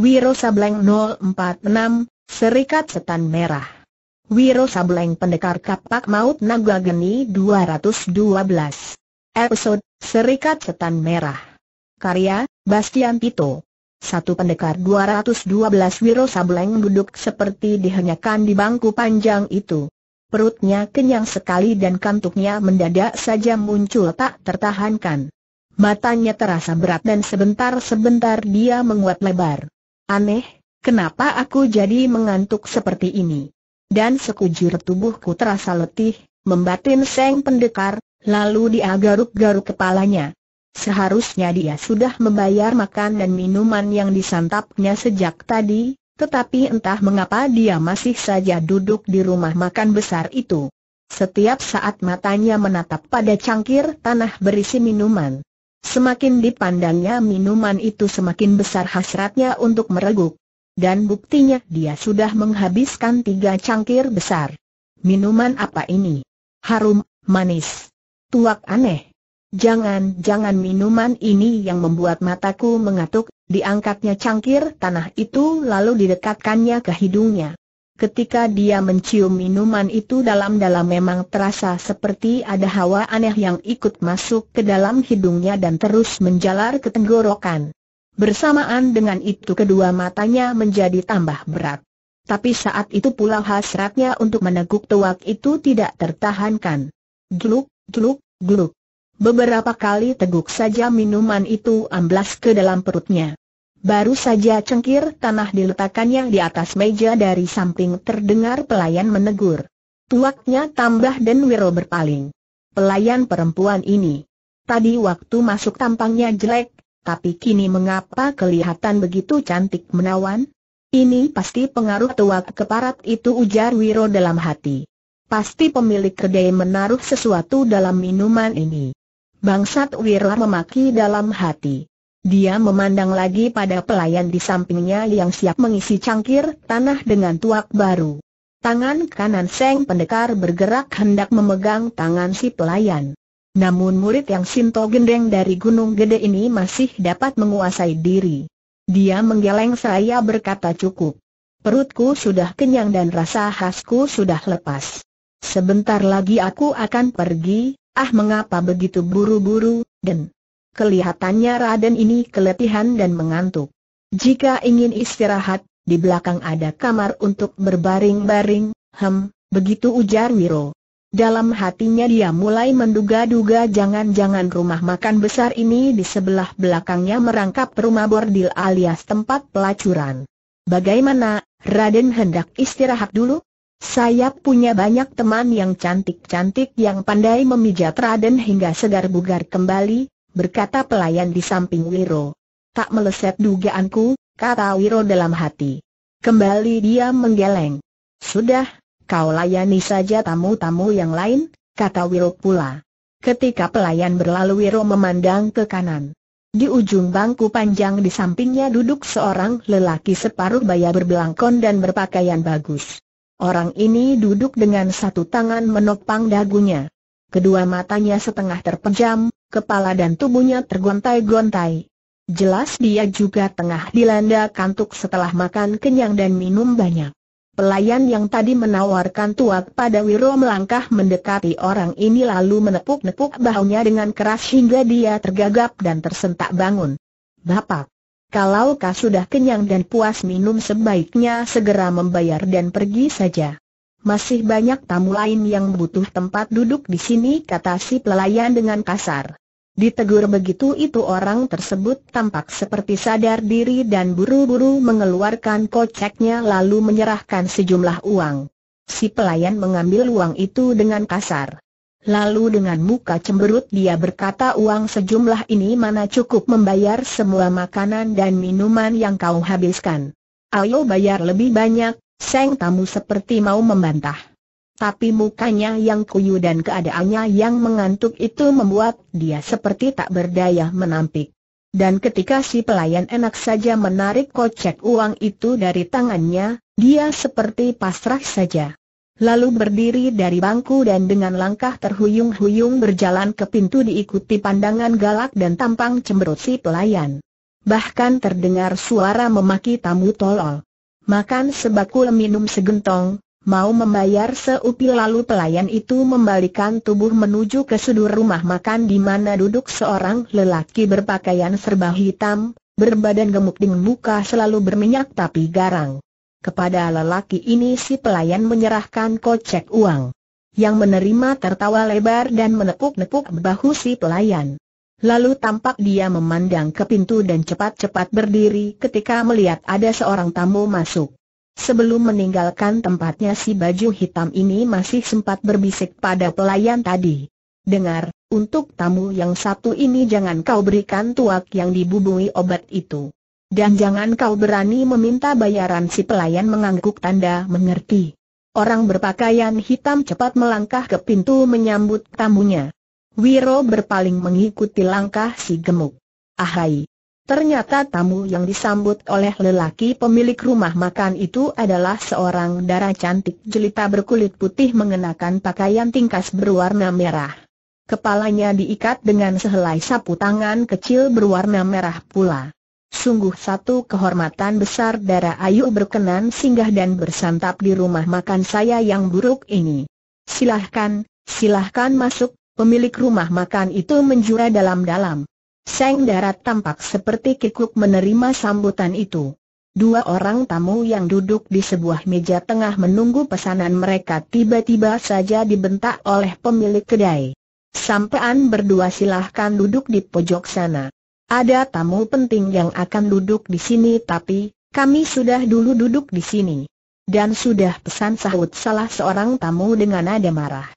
Wiro Sableng 046, Serikat Setan Merah. Wiro Sableng Pendekar Kapak Maut Naga Geni 212. Episode, Serikat Setan Merah. Karya, Bastian Pito. Satu pendekar 212 Wiro Sableng duduk seperti dihenyakan di bangku panjang itu. Perutnya kenyang sekali dan kantuknya mendadak saja muncul tak tertahankan. Matanya terasa berat dan sebentar-sebentar dia menguat lebar. Aneh, kenapa aku jadi mengantuk seperti ini? Dan sekujur tubuhku terasa letih, membatin Seng Pendekar, lalu dia garuk-garuk kepalanya. Seharusnya dia sudah membayar makan dan minuman yang disantapnya sejak tadi, tetapi entah mengapa dia masih saja duduk di rumah makan besar itu. Setiap saat matanya menatap pada cangkir tanah berisi minuman. Semakin dipandangnya minuman itu semakin besar hasratnya untuk mereguk. Dan buktinya dia sudah menghabiskan tiga cangkir besar. Minuman apa ini? Harum, manis. Tuak aneh. Jangan-jangan minuman ini yang membuat mataku mengatuk, diangkatnya cangkir tanah itu lalu didekatkannya ke hidungnya. Ketika dia mencium minuman itu dalam-dalam memang terasa seperti ada hawa aneh yang ikut masuk ke dalam hidungnya dan terus menjalar ke tenggorokan. Bersamaan dengan itu kedua matanya menjadi tambah berat. Tapi saat itu pula hasratnya untuk meneguk tuak itu tidak tertahankan. Gluk, gluk, gluk. Beberapa kali teguk saja minuman itu amblas ke dalam perutnya. Baru saja cengkir tanah diletakkannya di atas meja dari samping terdengar pelayan menegur. Tuaknya tambah dan Wiro berpaling. Pelayan perempuan ini. Tadi waktu masuk tampangnya jelek, tapi kini mengapa kelihatan begitu cantik menawan? Ini pasti pengaruh tuak keparat itu ujar Wiro dalam hati. Pasti pemilik kedai menaruh sesuatu dalam minuman ini. Bangsat Wiro memaki dalam hati. Dia memandang lagi pada pelayan di sampingnya yang siap mengisi cangkir tanah dengan tuak baru. Tangan kanan Seng Pendekar bergerak hendak memegang tangan si pelayan. Namun murid yang Sinto Gendeng dari Gunung Gede ini masih dapat menguasai diri. Dia menggeleng saya berkata cukup. Perutku sudah kenyang dan rasa khasku sudah lepas. Sebentar lagi aku akan pergi, ah mengapa begitu buru-buru, dan Kelihatannya Raden ini keletihan dan mengantuk. Jika ingin istirahat, di belakang ada kamar untuk berbaring-baring, hem, begitu ujar Wiro. Dalam hatinya dia mulai menduga-duga jangan-jangan rumah makan besar ini di sebelah belakangnya merangkap rumah bordil alias tempat pelacuran. Bagaimana, Raden hendak istirahat dulu? Saya punya banyak teman yang cantik-cantik yang pandai memijat Raden hingga segar bugar kembali, berkata pelayan di samping Wiro. Tak meleset dugaanku, kata Wiro dalam hati. Kembali dia menggeleng. Sudah, kau layani saja tamu-tamu yang lain, kata Wiro pula. Ketika pelayan berlalu Wiro memandang ke kanan. Di ujung bangku panjang di sampingnya duduk seorang lelaki separuh baya berbelangkon dan berpakaian bagus. Orang ini duduk dengan satu tangan menopang dagunya kedua matanya setengah terpejam, kepala dan tubuhnya tergontai-gontai. Jelas dia juga tengah dilanda kantuk setelah makan kenyang dan minum banyak. Pelayan yang tadi menawarkan tuak pada Wiro melangkah mendekati orang ini lalu menepuk-nepuk bahunya dengan keras hingga dia tergagap dan tersentak bangun. Bapak, kalau kau sudah kenyang dan puas minum sebaiknya segera membayar dan pergi saja masih banyak tamu lain yang butuh tempat duduk di sini kata si pelayan dengan kasar. Ditegur begitu itu orang tersebut tampak seperti sadar diri dan buru-buru mengeluarkan koceknya lalu menyerahkan sejumlah uang. Si pelayan mengambil uang itu dengan kasar. Lalu dengan muka cemberut dia berkata uang sejumlah ini mana cukup membayar semua makanan dan minuman yang kau habiskan. Ayo bayar lebih banyak, Seng tamu seperti mau membantah. Tapi mukanya yang kuyu dan keadaannya yang mengantuk itu membuat dia seperti tak berdaya menampik. Dan ketika si pelayan enak saja menarik kocek uang itu dari tangannya, dia seperti pasrah saja. Lalu berdiri dari bangku dan dengan langkah terhuyung-huyung berjalan ke pintu diikuti pandangan galak dan tampang cemberut si pelayan. Bahkan terdengar suara memaki tamu tolol makan sebakul minum segentong, mau membayar seupil lalu pelayan itu membalikan tubuh menuju ke sudut rumah makan di mana duduk seorang lelaki berpakaian serba hitam, berbadan gemuk dengan muka selalu berminyak tapi garang. Kepada lelaki ini si pelayan menyerahkan kocek uang. Yang menerima tertawa lebar dan menepuk-nepuk bahu si pelayan. Lalu tampak dia memandang ke pintu dan cepat-cepat berdiri ketika melihat ada seorang tamu masuk. Sebelum meninggalkan tempatnya si baju hitam ini masih sempat berbisik pada pelayan tadi. Dengar, untuk tamu yang satu ini jangan kau berikan tuak yang dibubui obat itu. Dan jangan kau berani meminta bayaran si pelayan mengangguk tanda mengerti. Orang berpakaian hitam cepat melangkah ke pintu menyambut tamunya. Wiro berpaling mengikuti langkah si gemuk. Ahai! Ternyata tamu yang disambut oleh lelaki pemilik rumah makan itu adalah seorang darah cantik jelita berkulit putih mengenakan pakaian tingkas berwarna merah. Kepalanya diikat dengan sehelai sapu tangan kecil berwarna merah pula. Sungguh satu kehormatan besar darah Ayu berkenan singgah dan bersantap di rumah makan saya yang buruk ini. Silahkan, silahkan masuk, pemilik rumah makan itu menjura dalam-dalam. Seng Darat tampak seperti kikuk menerima sambutan itu. Dua orang tamu yang duduk di sebuah meja tengah menunggu pesanan mereka tiba-tiba saja dibentak oleh pemilik kedai. Sampaian berdua silahkan duduk di pojok sana. Ada tamu penting yang akan duduk di sini tapi, kami sudah dulu duduk di sini. Dan sudah pesan sahut salah seorang tamu dengan nada marah.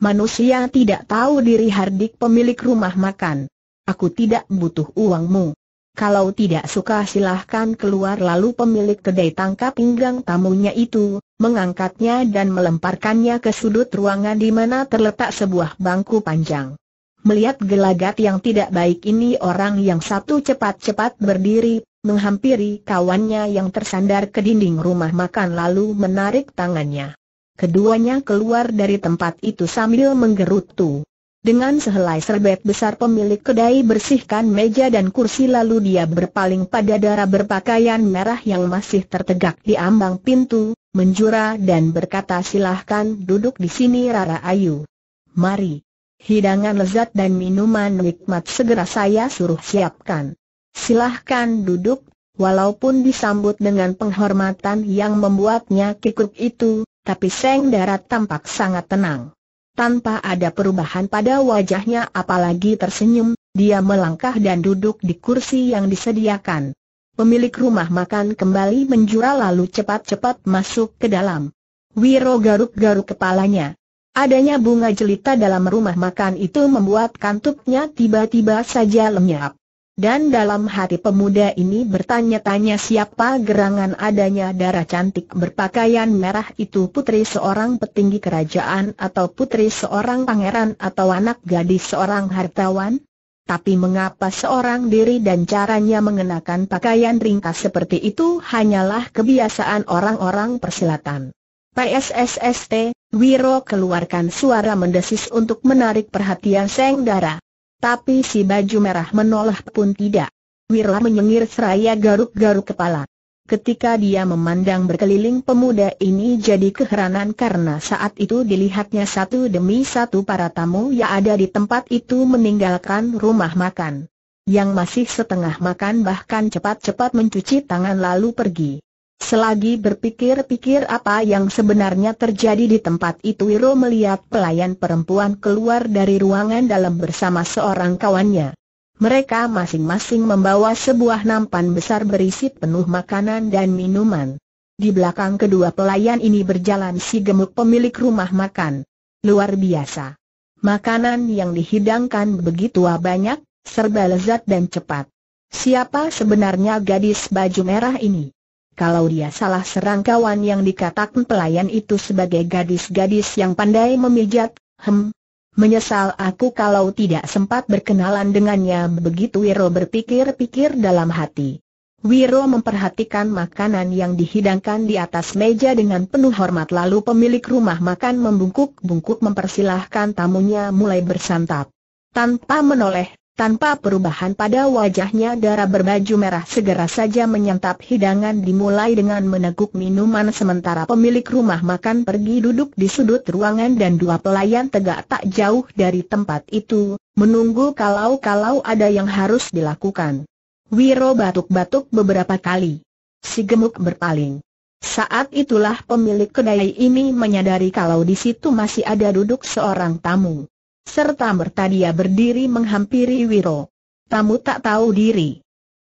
Manusia tidak tahu diri Hardik pemilik rumah makan. Aku tidak butuh uangmu. Kalau tidak suka silahkan keluar lalu pemilik kedai tangkap pinggang tamunya itu, mengangkatnya dan melemparkannya ke sudut ruangan di mana terletak sebuah bangku panjang. Melihat gelagat yang tidak baik ini orang yang satu cepat-cepat berdiri, menghampiri kawannya yang tersandar ke dinding rumah makan lalu menarik tangannya. Keduanya keluar dari tempat itu sambil menggerutu. Dengan sehelai serbet besar pemilik kedai bersihkan meja dan kursi lalu dia berpaling pada darah berpakaian merah yang masih tertegak di ambang pintu, menjura dan berkata silahkan duduk di sini Rara Ayu. Mari. Hidangan lezat dan minuman nikmat segera saya suruh siapkan. Silahkan duduk, walaupun disambut dengan penghormatan yang membuatnya kikuk itu, tapi Seng Darat tampak sangat tenang. Tanpa ada perubahan pada wajahnya apalagi tersenyum, dia melangkah dan duduk di kursi yang disediakan. Pemilik rumah makan kembali menjura lalu cepat-cepat masuk ke dalam. Wiro garuk-garuk kepalanya. Adanya bunga jelita dalam rumah makan itu membuat kantuknya tiba-tiba saja lenyap. Dan dalam hati pemuda ini bertanya-tanya siapa gerangan adanya darah cantik berpakaian merah itu putri seorang petinggi kerajaan atau putri seorang pangeran atau anak gadis seorang hartawan? Tapi mengapa seorang diri dan caranya mengenakan pakaian ringkas seperti itu hanyalah kebiasaan orang-orang persilatan. PSSST, Wiro keluarkan suara mendesis untuk menarik perhatian Seng Dara. Tapi si baju merah menolak pun tidak. Wirla menyengir seraya garuk-garuk kepala. Ketika dia memandang berkeliling pemuda ini jadi keheranan karena saat itu dilihatnya satu demi satu para tamu yang ada di tempat itu meninggalkan rumah makan. Yang masih setengah makan bahkan cepat-cepat mencuci tangan lalu pergi. Selagi berpikir-pikir apa yang sebenarnya terjadi di tempat itu Wiro melihat pelayan perempuan keluar dari ruangan dalam bersama seorang kawannya. Mereka masing-masing membawa sebuah nampan besar berisi penuh makanan dan minuman. Di belakang kedua pelayan ini berjalan si gemuk pemilik rumah makan. Luar biasa. Makanan yang dihidangkan begitu banyak, serba lezat dan cepat. Siapa sebenarnya gadis baju merah ini? Kalau dia salah serang kawan yang dikatakan pelayan itu sebagai gadis-gadis yang pandai memijat, hem. Menyesal aku kalau tidak sempat berkenalan dengannya begitu Wiro berpikir-pikir dalam hati. Wiro memperhatikan makanan yang dihidangkan di atas meja dengan penuh hormat lalu pemilik rumah makan membungkuk-bungkuk mempersilahkan tamunya mulai bersantap. Tanpa menoleh, tanpa perubahan pada wajahnya darah berbaju merah segera saja menyantap hidangan dimulai dengan meneguk minuman sementara pemilik rumah makan pergi duduk di sudut ruangan dan dua pelayan tegak tak jauh dari tempat itu, menunggu kalau-kalau ada yang harus dilakukan. Wiro batuk-batuk beberapa kali. Si gemuk berpaling. Saat itulah pemilik kedai ini menyadari kalau di situ masih ada duduk seorang tamu serta merta berdiri menghampiri Wiro. Tamu tak tahu diri.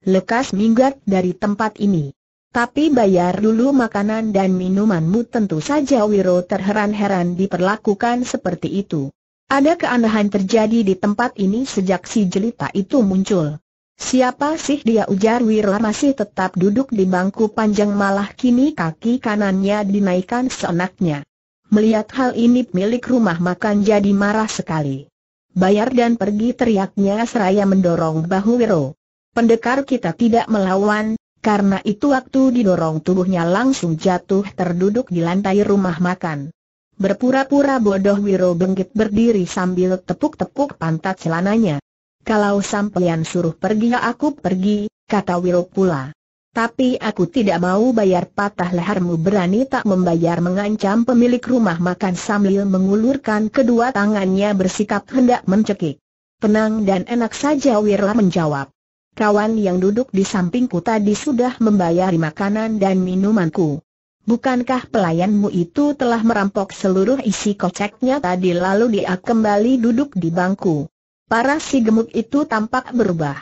Lekas minggat dari tempat ini. Tapi bayar dulu makanan dan minumanmu tentu saja Wiro terheran-heran diperlakukan seperti itu. Ada keanehan terjadi di tempat ini sejak si jelita itu muncul. Siapa sih dia ujar Wiro masih tetap duduk di bangku panjang malah kini kaki kanannya dinaikkan seenaknya. Melihat hal ini milik rumah makan jadi marah sekali. Bayar dan pergi teriaknya seraya mendorong bahu Wiro. Pendekar kita tidak melawan, karena itu waktu didorong tubuhnya langsung jatuh terduduk di lantai rumah makan. Berpura-pura bodoh Wiro bengkit berdiri sambil tepuk-tepuk pantat celananya. Kalau sampeyan suruh pergi ya aku pergi, kata Wiro pula. Tapi aku tidak mau bayar patah lehermu berani tak membayar mengancam pemilik rumah makan sambil mengulurkan kedua tangannya bersikap hendak mencekik. Tenang dan enak saja Wirla menjawab. Kawan yang duduk di sampingku tadi sudah membayar makanan dan minumanku. Bukankah pelayanmu itu telah merampok seluruh isi koceknya tadi lalu dia kembali duduk di bangku? Para si gemuk itu tampak berubah.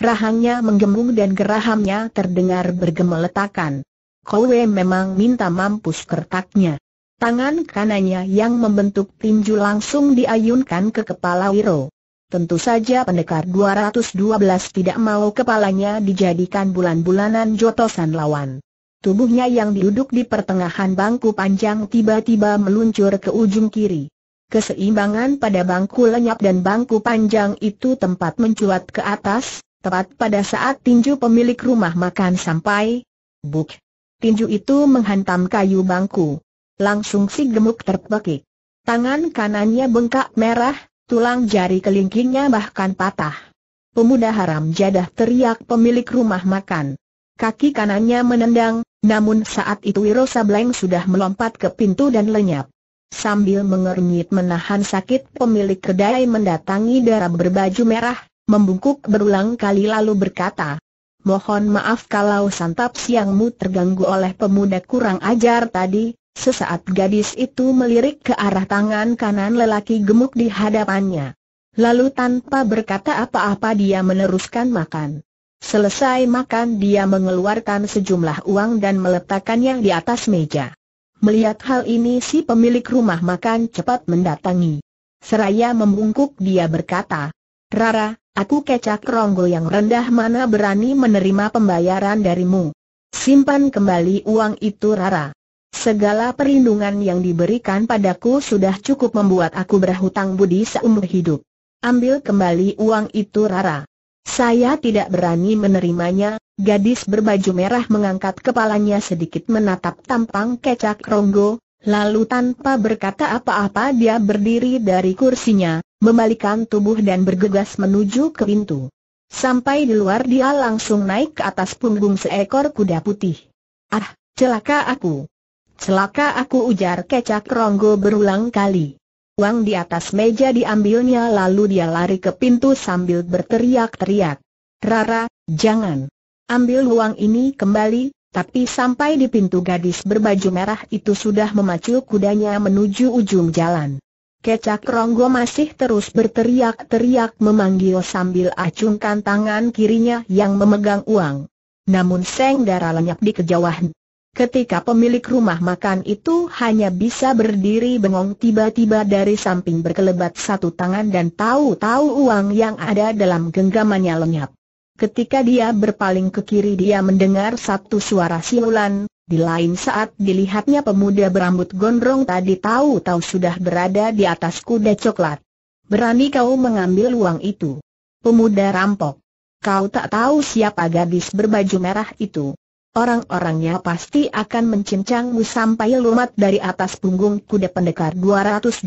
Rahangnya menggembung dan gerahamnya terdengar bergemeletakan. Kowe memang minta mampus kertaknya. Tangan kanannya yang membentuk tinju langsung diayunkan ke kepala Wiro. Tentu saja pendekar 212 tidak mau kepalanya dijadikan bulan-bulanan jotosan lawan. Tubuhnya yang duduk di pertengahan bangku panjang tiba-tiba meluncur ke ujung kiri. Keseimbangan pada bangku lenyap dan bangku panjang itu tempat mencuat ke atas, Tepat pada saat tinju pemilik rumah makan sampai, buk. Tinju itu menghantam kayu bangku. Langsung si gemuk terpekik. Tangan kanannya bengkak merah, tulang jari kelingkingnya bahkan patah. Pemuda haram jadah teriak pemilik rumah makan. Kaki kanannya menendang, namun saat itu Wiro Sableng sudah melompat ke pintu dan lenyap. Sambil mengernyit menahan sakit pemilik kedai mendatangi darah berbaju merah, membungkuk berulang kali lalu berkata, Mohon maaf kalau santap siangmu terganggu oleh pemuda kurang ajar tadi, sesaat gadis itu melirik ke arah tangan kanan lelaki gemuk di hadapannya. Lalu tanpa berkata apa-apa dia meneruskan makan. Selesai makan dia mengeluarkan sejumlah uang dan meletakkannya di atas meja. Melihat hal ini si pemilik rumah makan cepat mendatangi. Seraya membungkuk dia berkata, Rara, Aku kecak ronggo yang rendah mana berani menerima pembayaran darimu. Simpan kembali uang itu Rara. Segala perlindungan yang diberikan padaku sudah cukup membuat aku berhutang budi seumur hidup. Ambil kembali uang itu Rara. Saya tidak berani menerimanya, gadis berbaju merah mengangkat kepalanya sedikit menatap tampang kecak ronggo, Lalu tanpa berkata apa-apa dia berdiri dari kursinya, membalikan tubuh dan bergegas menuju ke pintu. Sampai di luar dia langsung naik ke atas punggung seekor kuda putih. Ah, celaka aku. Celaka aku ujar kecak Ronggo berulang kali. Uang di atas meja diambilnya lalu dia lari ke pintu sambil berteriak-teriak. Rara, jangan. Ambil uang ini kembali, tapi sampai di pintu gadis berbaju merah itu sudah memacu kudanya menuju ujung jalan. Kecak Ronggo masih terus berteriak-teriak memanggil sambil acungkan tangan kirinya yang memegang uang. Namun Seng Dara lenyap di kejauhan. Ketika pemilik rumah makan itu hanya bisa berdiri bengong tiba-tiba dari samping berkelebat satu tangan dan tahu-tahu uang yang ada dalam genggamannya lenyap. Ketika dia berpaling ke kiri dia mendengar satu suara siulan, di lain saat dilihatnya pemuda berambut gondrong tadi tahu-tahu sudah berada di atas kuda coklat. Berani kau mengambil uang itu. Pemuda rampok. Kau tak tahu siapa gadis berbaju merah itu. Orang-orangnya pasti akan mencincangmu sampai lumat dari atas punggung kuda pendekar 212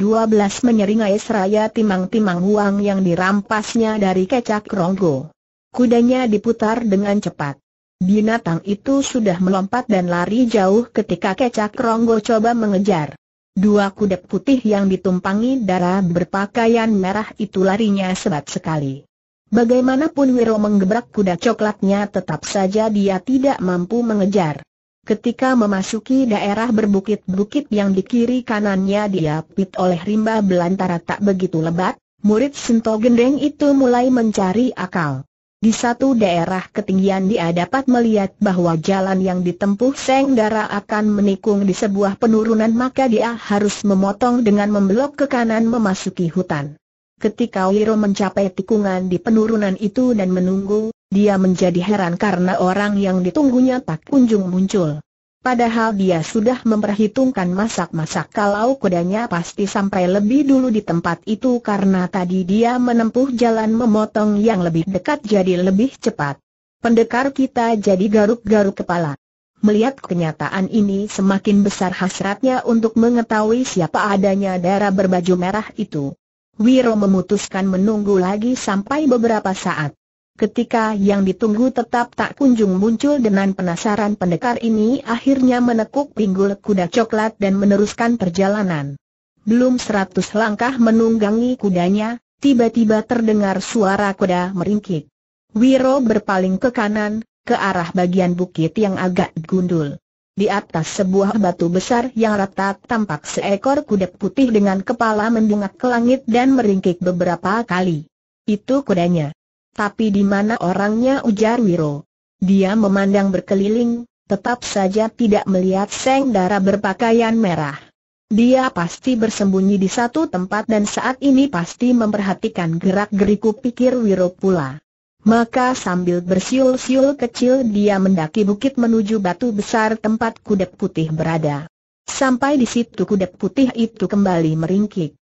menyeringai seraya timang-timang uang yang dirampasnya dari kecak ronggo. Kudanya diputar dengan cepat. Binatang itu sudah melompat dan lari jauh ketika kecak ronggo coba mengejar. Dua kuda putih yang ditumpangi darah berpakaian merah itu larinya sebat sekali. Bagaimanapun Wiro menggebrak kuda coklatnya tetap saja dia tidak mampu mengejar. Ketika memasuki daerah berbukit-bukit yang di kiri kanannya diapit oleh rimba belantara tak begitu lebat, murid Sento Gendeng itu mulai mencari akal. Di satu daerah ketinggian dia dapat melihat bahwa jalan yang ditempuh Seng Dara akan menikung di sebuah penurunan maka dia harus memotong dengan membelok ke kanan memasuki hutan. Ketika Wiro mencapai tikungan di penurunan itu dan menunggu, dia menjadi heran karena orang yang ditunggunya tak kunjung muncul. Padahal dia sudah memperhitungkan masak-masak kalau kudanya pasti sampai lebih dulu di tempat itu karena tadi dia menempuh jalan memotong yang lebih dekat jadi lebih cepat. Pendekar kita jadi garuk-garuk kepala. Melihat kenyataan ini semakin besar hasratnya untuk mengetahui siapa adanya darah berbaju merah itu. Wiro memutuskan menunggu lagi sampai beberapa saat. Ketika yang ditunggu tetap tak kunjung muncul dengan penasaran pendekar ini akhirnya menekuk pinggul kuda coklat dan meneruskan perjalanan. Belum seratus langkah menunggangi kudanya, tiba-tiba terdengar suara kuda meringkik. Wiro berpaling ke kanan, ke arah bagian bukit yang agak gundul. Di atas sebuah batu besar yang rata tampak seekor kuda putih dengan kepala mendungak ke langit dan meringkik beberapa kali. Itu kudanya. Tapi di mana orangnya ujar Wiro? Dia memandang berkeliling, tetap saja tidak melihat Seng Dara berpakaian merah. Dia pasti bersembunyi di satu tempat dan saat ini pasti memperhatikan gerak-geriku pikir Wiro pula. Maka sambil bersiul-siul kecil dia mendaki bukit menuju batu besar tempat kudep putih berada. Sampai di situ kudep putih itu kembali meringkik.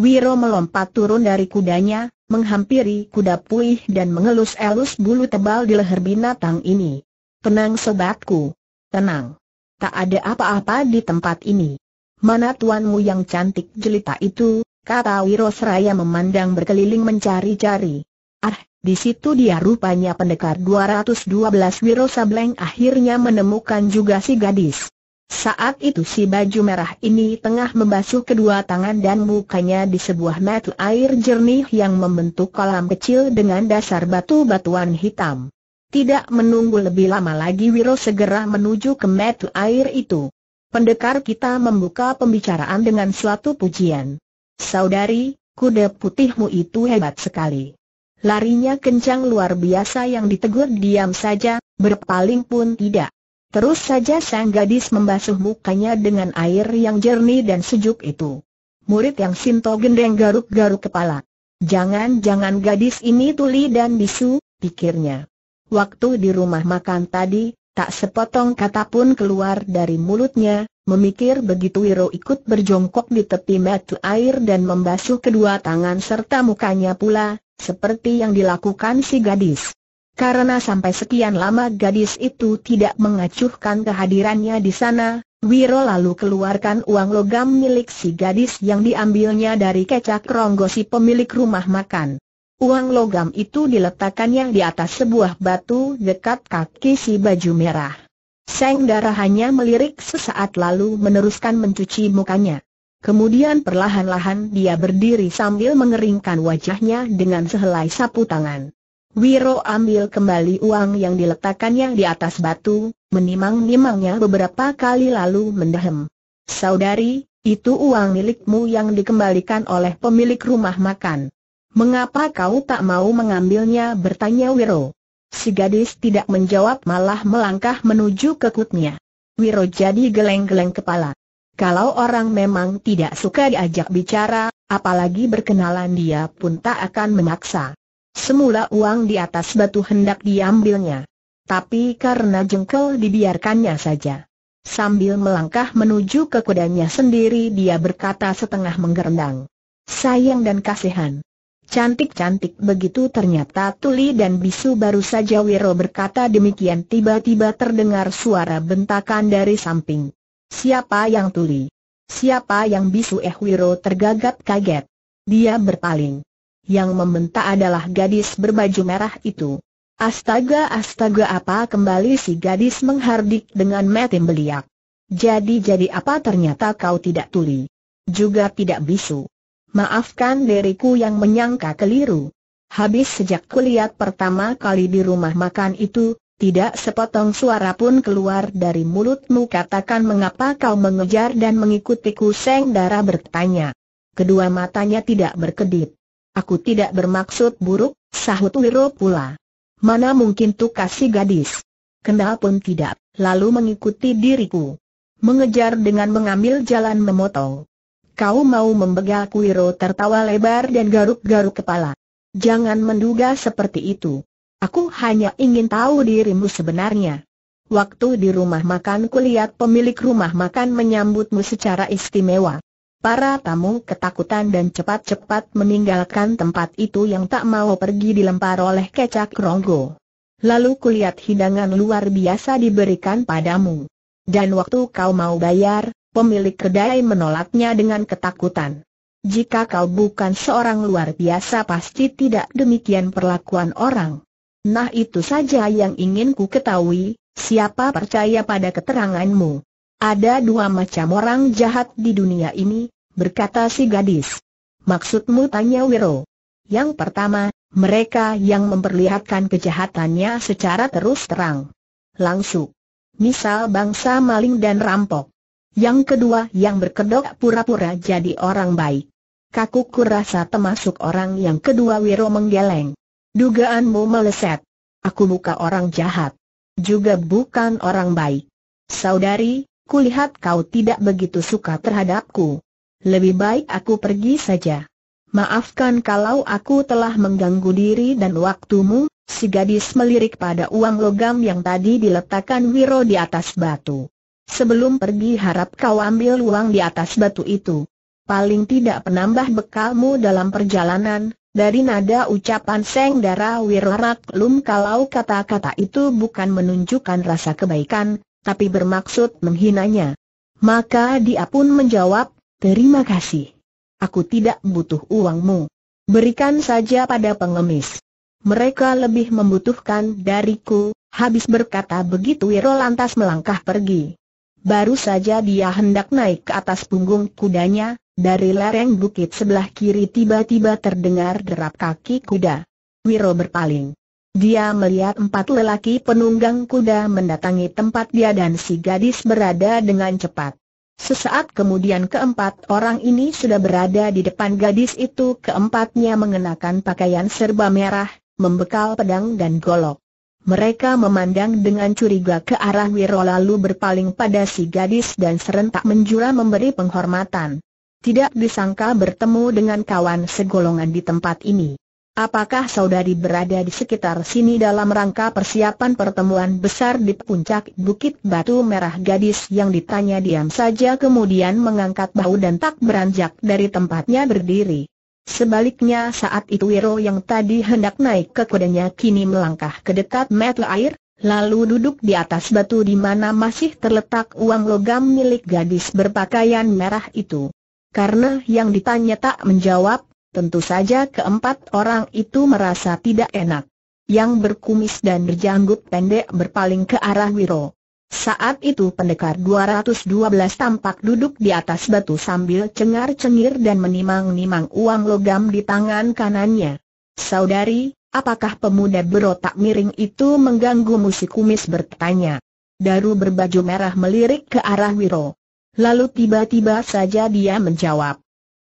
Wiro melompat turun dari kudanya, menghampiri kuda puih dan mengelus-elus bulu tebal di leher binatang ini. Tenang sobatku. Tenang. Tak ada apa-apa di tempat ini. Mana tuanmu yang cantik jelita itu, kata Wirosraya memandang berkeliling mencari-cari. Ah, di situ dia rupanya pendekar 212 Wiro Sableng akhirnya menemukan juga si gadis. Saat itu si baju merah ini tengah membasuh kedua tangan dan mukanya di sebuah mata air jernih yang membentuk kolam kecil dengan dasar batu-batuan hitam. Tidak menunggu lebih lama lagi Wiro segera menuju ke mata air itu. Pendekar kita membuka pembicaraan dengan suatu pujian. Saudari, kuda putihmu itu hebat sekali. Larinya kencang luar biasa yang ditegur diam saja, berpaling pun tidak. Terus saja sang gadis membasuh mukanya dengan air yang jernih dan sejuk itu. Murid yang Sinto gendeng garuk-garuk kepala. Jangan-jangan gadis ini tuli dan bisu, pikirnya. Waktu di rumah makan tadi, tak sepotong kata pun keluar dari mulutnya, memikir begitu Wiro ikut berjongkok di tepi mata air dan membasuh kedua tangan serta mukanya pula, seperti yang dilakukan si gadis. Karena sampai sekian lama gadis itu tidak mengacuhkan kehadirannya di sana, Wiro lalu keluarkan uang logam milik si gadis yang diambilnya dari kecak ronggo si pemilik rumah makan. Uang logam itu diletakkannya di atas sebuah batu dekat kaki si baju merah. Seng darah hanya melirik sesaat lalu meneruskan mencuci mukanya. Kemudian perlahan-lahan dia berdiri sambil mengeringkan wajahnya dengan sehelai sapu tangan. Wiro ambil kembali uang yang diletakkannya di atas batu, menimang-nimangnya beberapa kali lalu mendehem. Saudari, itu uang milikmu yang dikembalikan oleh pemilik rumah makan. Mengapa kau tak mau mengambilnya bertanya Wiro. Si gadis tidak menjawab malah melangkah menuju ke kutnya. Wiro jadi geleng-geleng kepala. Kalau orang memang tidak suka diajak bicara, apalagi berkenalan dia pun tak akan memaksa. Semula uang di atas batu hendak diambilnya. Tapi karena jengkel dibiarkannya saja. Sambil melangkah menuju ke kudanya sendiri dia berkata setengah menggerendang. Sayang dan kasihan. Cantik-cantik begitu ternyata Tuli dan Bisu baru saja Wiro berkata demikian tiba-tiba terdengar suara bentakan dari samping. Siapa yang Tuli? Siapa yang Bisu eh Wiro tergagap kaget. Dia berpaling yang membentak adalah gadis berbaju merah itu. Astaga astaga apa kembali si gadis menghardik dengan metim beliak. Jadi-jadi apa ternyata kau tidak tuli. Juga tidak bisu. Maafkan diriku yang menyangka keliru. Habis sejak kulihat pertama kali di rumah makan itu, tidak sepotong suara pun keluar dari mulutmu katakan mengapa kau mengejar dan mengikutiku Seng Dara bertanya. Kedua matanya tidak berkedip. Aku tidak bermaksud buruk, sahut Wiro pula. Mana mungkin tu kasih gadis. Kendal pun tidak, lalu mengikuti diriku. Mengejar dengan mengambil jalan memotong. Kau mau membegalku Wiro tertawa lebar dan garuk-garuk kepala. Jangan menduga seperti itu. Aku hanya ingin tahu dirimu sebenarnya. Waktu di rumah makan kulihat pemilik rumah makan menyambutmu secara istimewa. Para tamu ketakutan dan cepat-cepat meninggalkan tempat itu yang tak mau pergi dilempar oleh kecak ronggo. Lalu kulihat hidangan luar biasa diberikan padamu. Dan waktu kau mau bayar, pemilik kedai menolaknya dengan ketakutan. Jika kau bukan seorang luar biasa pasti tidak demikian perlakuan orang. Nah itu saja yang ingin ku ketahui, siapa percaya pada keteranganmu. Ada dua macam orang jahat di dunia ini, berkata si gadis. Maksudmu tanya Wiro. Yang pertama, mereka yang memperlihatkan kejahatannya secara terus terang. Langsung. Misal bangsa maling dan rampok. Yang kedua yang berkedok pura-pura jadi orang baik. Kaku rasa termasuk orang yang kedua Wiro menggeleng. Dugaanmu meleset. Aku buka orang jahat. Juga bukan orang baik. Saudari, Kulihat kau tidak begitu suka terhadapku. Lebih baik aku pergi saja. Maafkan kalau aku telah mengganggu diri dan waktumu, si gadis melirik pada uang logam yang tadi diletakkan Wiro di atas batu. Sebelum pergi harap kau ambil uang di atas batu itu. Paling tidak penambah bekalmu dalam perjalanan, dari nada ucapan Seng Dara lum kalau kata-kata itu bukan menunjukkan rasa kebaikan, tapi bermaksud menghinanya. Maka dia pun menjawab, terima kasih. Aku tidak butuh uangmu. Berikan saja pada pengemis. Mereka lebih membutuhkan dariku, habis berkata begitu Wiro lantas melangkah pergi. Baru saja dia hendak naik ke atas punggung kudanya, dari lereng bukit sebelah kiri tiba-tiba terdengar derap kaki kuda. Wiro berpaling. Dia melihat empat lelaki penunggang kuda mendatangi tempat dia dan si gadis berada dengan cepat. Sesaat kemudian keempat orang ini sudah berada di depan gadis itu keempatnya mengenakan pakaian serba merah, membekal pedang dan golok. Mereka memandang dengan curiga ke arah Wiro lalu berpaling pada si gadis dan serentak menjura memberi penghormatan. Tidak disangka bertemu dengan kawan segolongan di tempat ini. Apakah saudari berada di sekitar sini dalam rangka persiapan pertemuan besar di puncak Bukit Batu Merah gadis yang ditanya diam saja kemudian mengangkat bau dan tak beranjak dari tempatnya berdiri. Sebaliknya saat itu Wiro yang tadi hendak naik ke kudanya kini melangkah ke dekat metel air, lalu duduk di atas batu di mana masih terletak uang logam milik gadis berpakaian merah itu. Karena yang ditanya tak menjawab, Tentu saja keempat orang itu merasa tidak enak. Yang berkumis dan berjanggut pendek berpaling ke arah Wiro. Saat itu pendekar 212 tampak duduk di atas batu sambil cengar-cengir dan menimang-nimang uang logam di tangan kanannya. Saudari, apakah pemuda berotak miring itu mengganggu musik kumis bertanya. Daru berbaju merah melirik ke arah Wiro. Lalu tiba-tiba saja dia menjawab.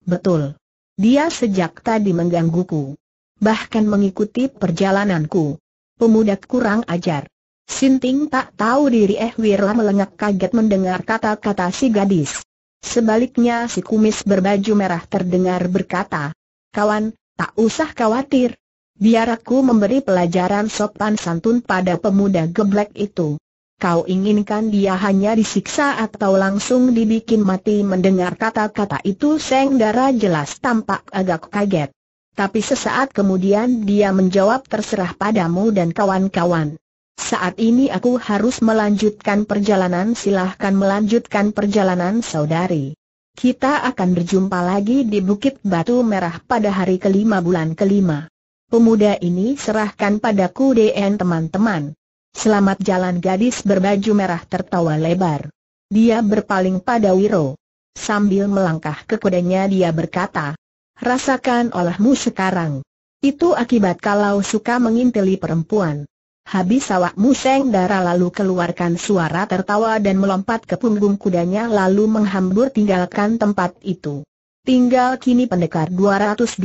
Betul. Dia sejak tadi menggangguku. Bahkan mengikuti perjalananku. Pemuda kurang ajar. Sinting tak tahu diri eh Wirla melengak kaget mendengar kata-kata si gadis. Sebaliknya si kumis berbaju merah terdengar berkata, Kawan, tak usah khawatir. Biar aku memberi pelajaran sopan santun pada pemuda geblek itu. Kau inginkan dia hanya disiksa atau langsung dibikin mati mendengar kata-kata itu Seng Dara jelas tampak agak kaget. Tapi sesaat kemudian dia menjawab terserah padamu dan kawan-kawan. Saat ini aku harus melanjutkan perjalanan silahkan melanjutkan perjalanan saudari. Kita akan berjumpa lagi di Bukit Batu Merah pada hari kelima bulan kelima. Pemuda ini serahkan padaku DN teman-teman. Selamat jalan gadis berbaju merah tertawa lebar. Dia berpaling pada Wiro. Sambil melangkah ke kudanya dia berkata, Rasakan olehmu sekarang. Itu akibat kalau suka mengintili perempuan. Habis awak seng darah lalu keluarkan suara tertawa dan melompat ke punggung kudanya lalu menghambur tinggalkan tempat itu. Tinggal kini pendekar 212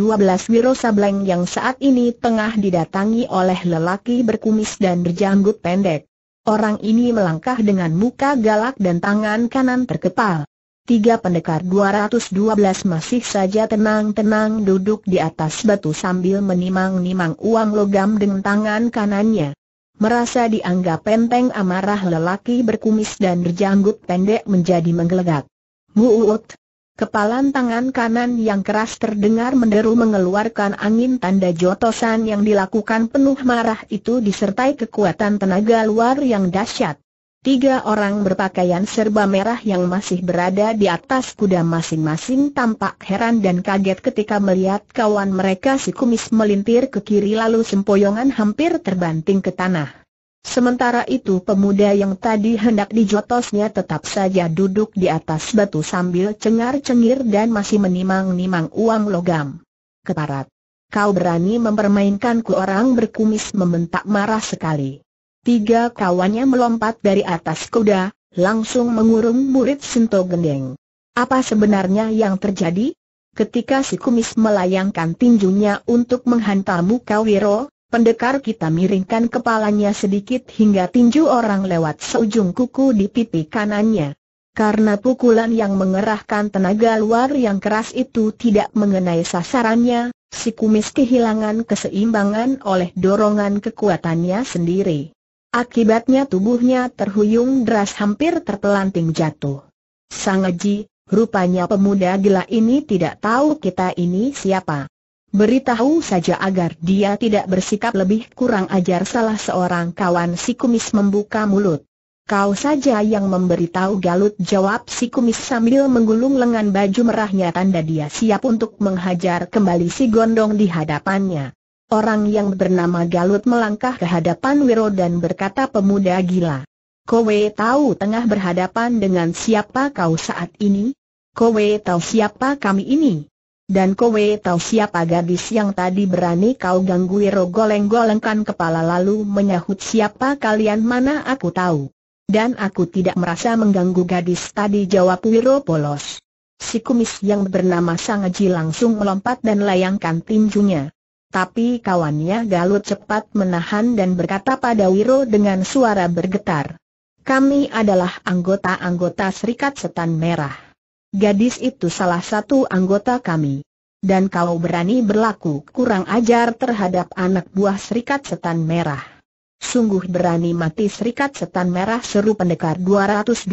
Wiro Sableng yang saat ini tengah didatangi oleh lelaki berkumis dan berjanggut pendek. Orang ini melangkah dengan muka galak dan tangan kanan terkepal. Tiga pendekar 212 masih saja tenang-tenang duduk di atas batu sambil menimang-nimang uang logam dengan tangan kanannya. Merasa dianggap penteng amarah lelaki berkumis dan berjanggut pendek menjadi menggelegak. Muut, Kepalan tangan kanan yang keras terdengar menderu mengeluarkan angin tanda jotosan yang dilakukan penuh marah itu disertai kekuatan tenaga luar yang dahsyat. Tiga orang berpakaian serba merah yang masih berada di atas kuda masing-masing tampak heran dan kaget ketika melihat kawan mereka si kumis melintir ke kiri lalu sempoyongan hampir terbanting ke tanah. Sementara itu pemuda yang tadi hendak dijotosnya tetap saja duduk di atas batu sambil cengar-cengir dan masih menimang-nimang uang logam. Keparat! Kau berani mempermainkanku orang berkumis membentak marah sekali. Tiga kawannya melompat dari atas kuda, langsung mengurung murid Sinto Gendeng. Apa sebenarnya yang terjadi? Ketika si kumis melayangkan tinjunya untuk menghantam muka Wiro, Pendekar kita miringkan kepalanya sedikit hingga tinju orang lewat seujung kuku di pipi kanannya. Karena pukulan yang mengerahkan tenaga luar yang keras itu tidak mengenai sasarannya, si kumis kehilangan keseimbangan oleh dorongan kekuatannya sendiri. Akibatnya tubuhnya terhuyung deras hampir terpelanting jatuh. Sang Eji, rupanya pemuda gila ini tidak tahu kita ini siapa. Beritahu saja agar dia tidak bersikap lebih kurang ajar salah seorang kawan si kumis membuka mulut. Kau saja yang memberitahu Galut jawab si kumis sambil menggulung lengan baju merahnya tanda dia siap untuk menghajar kembali si gondong di hadapannya. Orang yang bernama Galut melangkah ke hadapan Wiro dan berkata pemuda gila. Kowe tahu tengah berhadapan dengan siapa kau saat ini? Kowe tahu siapa kami ini? Dan kowe tahu siapa gadis yang tadi berani kau ganggu Wiro goleng-golengkan kepala lalu menyahut siapa kalian mana aku tahu. Dan aku tidak merasa mengganggu gadis tadi jawab Wiro polos. Si kumis yang bernama Sangaji langsung melompat dan layangkan tinjunya. Tapi kawannya Galut cepat menahan dan berkata pada Wiro dengan suara bergetar. Kami adalah anggota-anggota Serikat Setan Merah. Gadis itu salah satu anggota kami. Dan kalau berani berlaku kurang ajar terhadap anak buah Serikat Setan Merah. Sungguh berani mati Serikat Setan Merah seru pendekar 212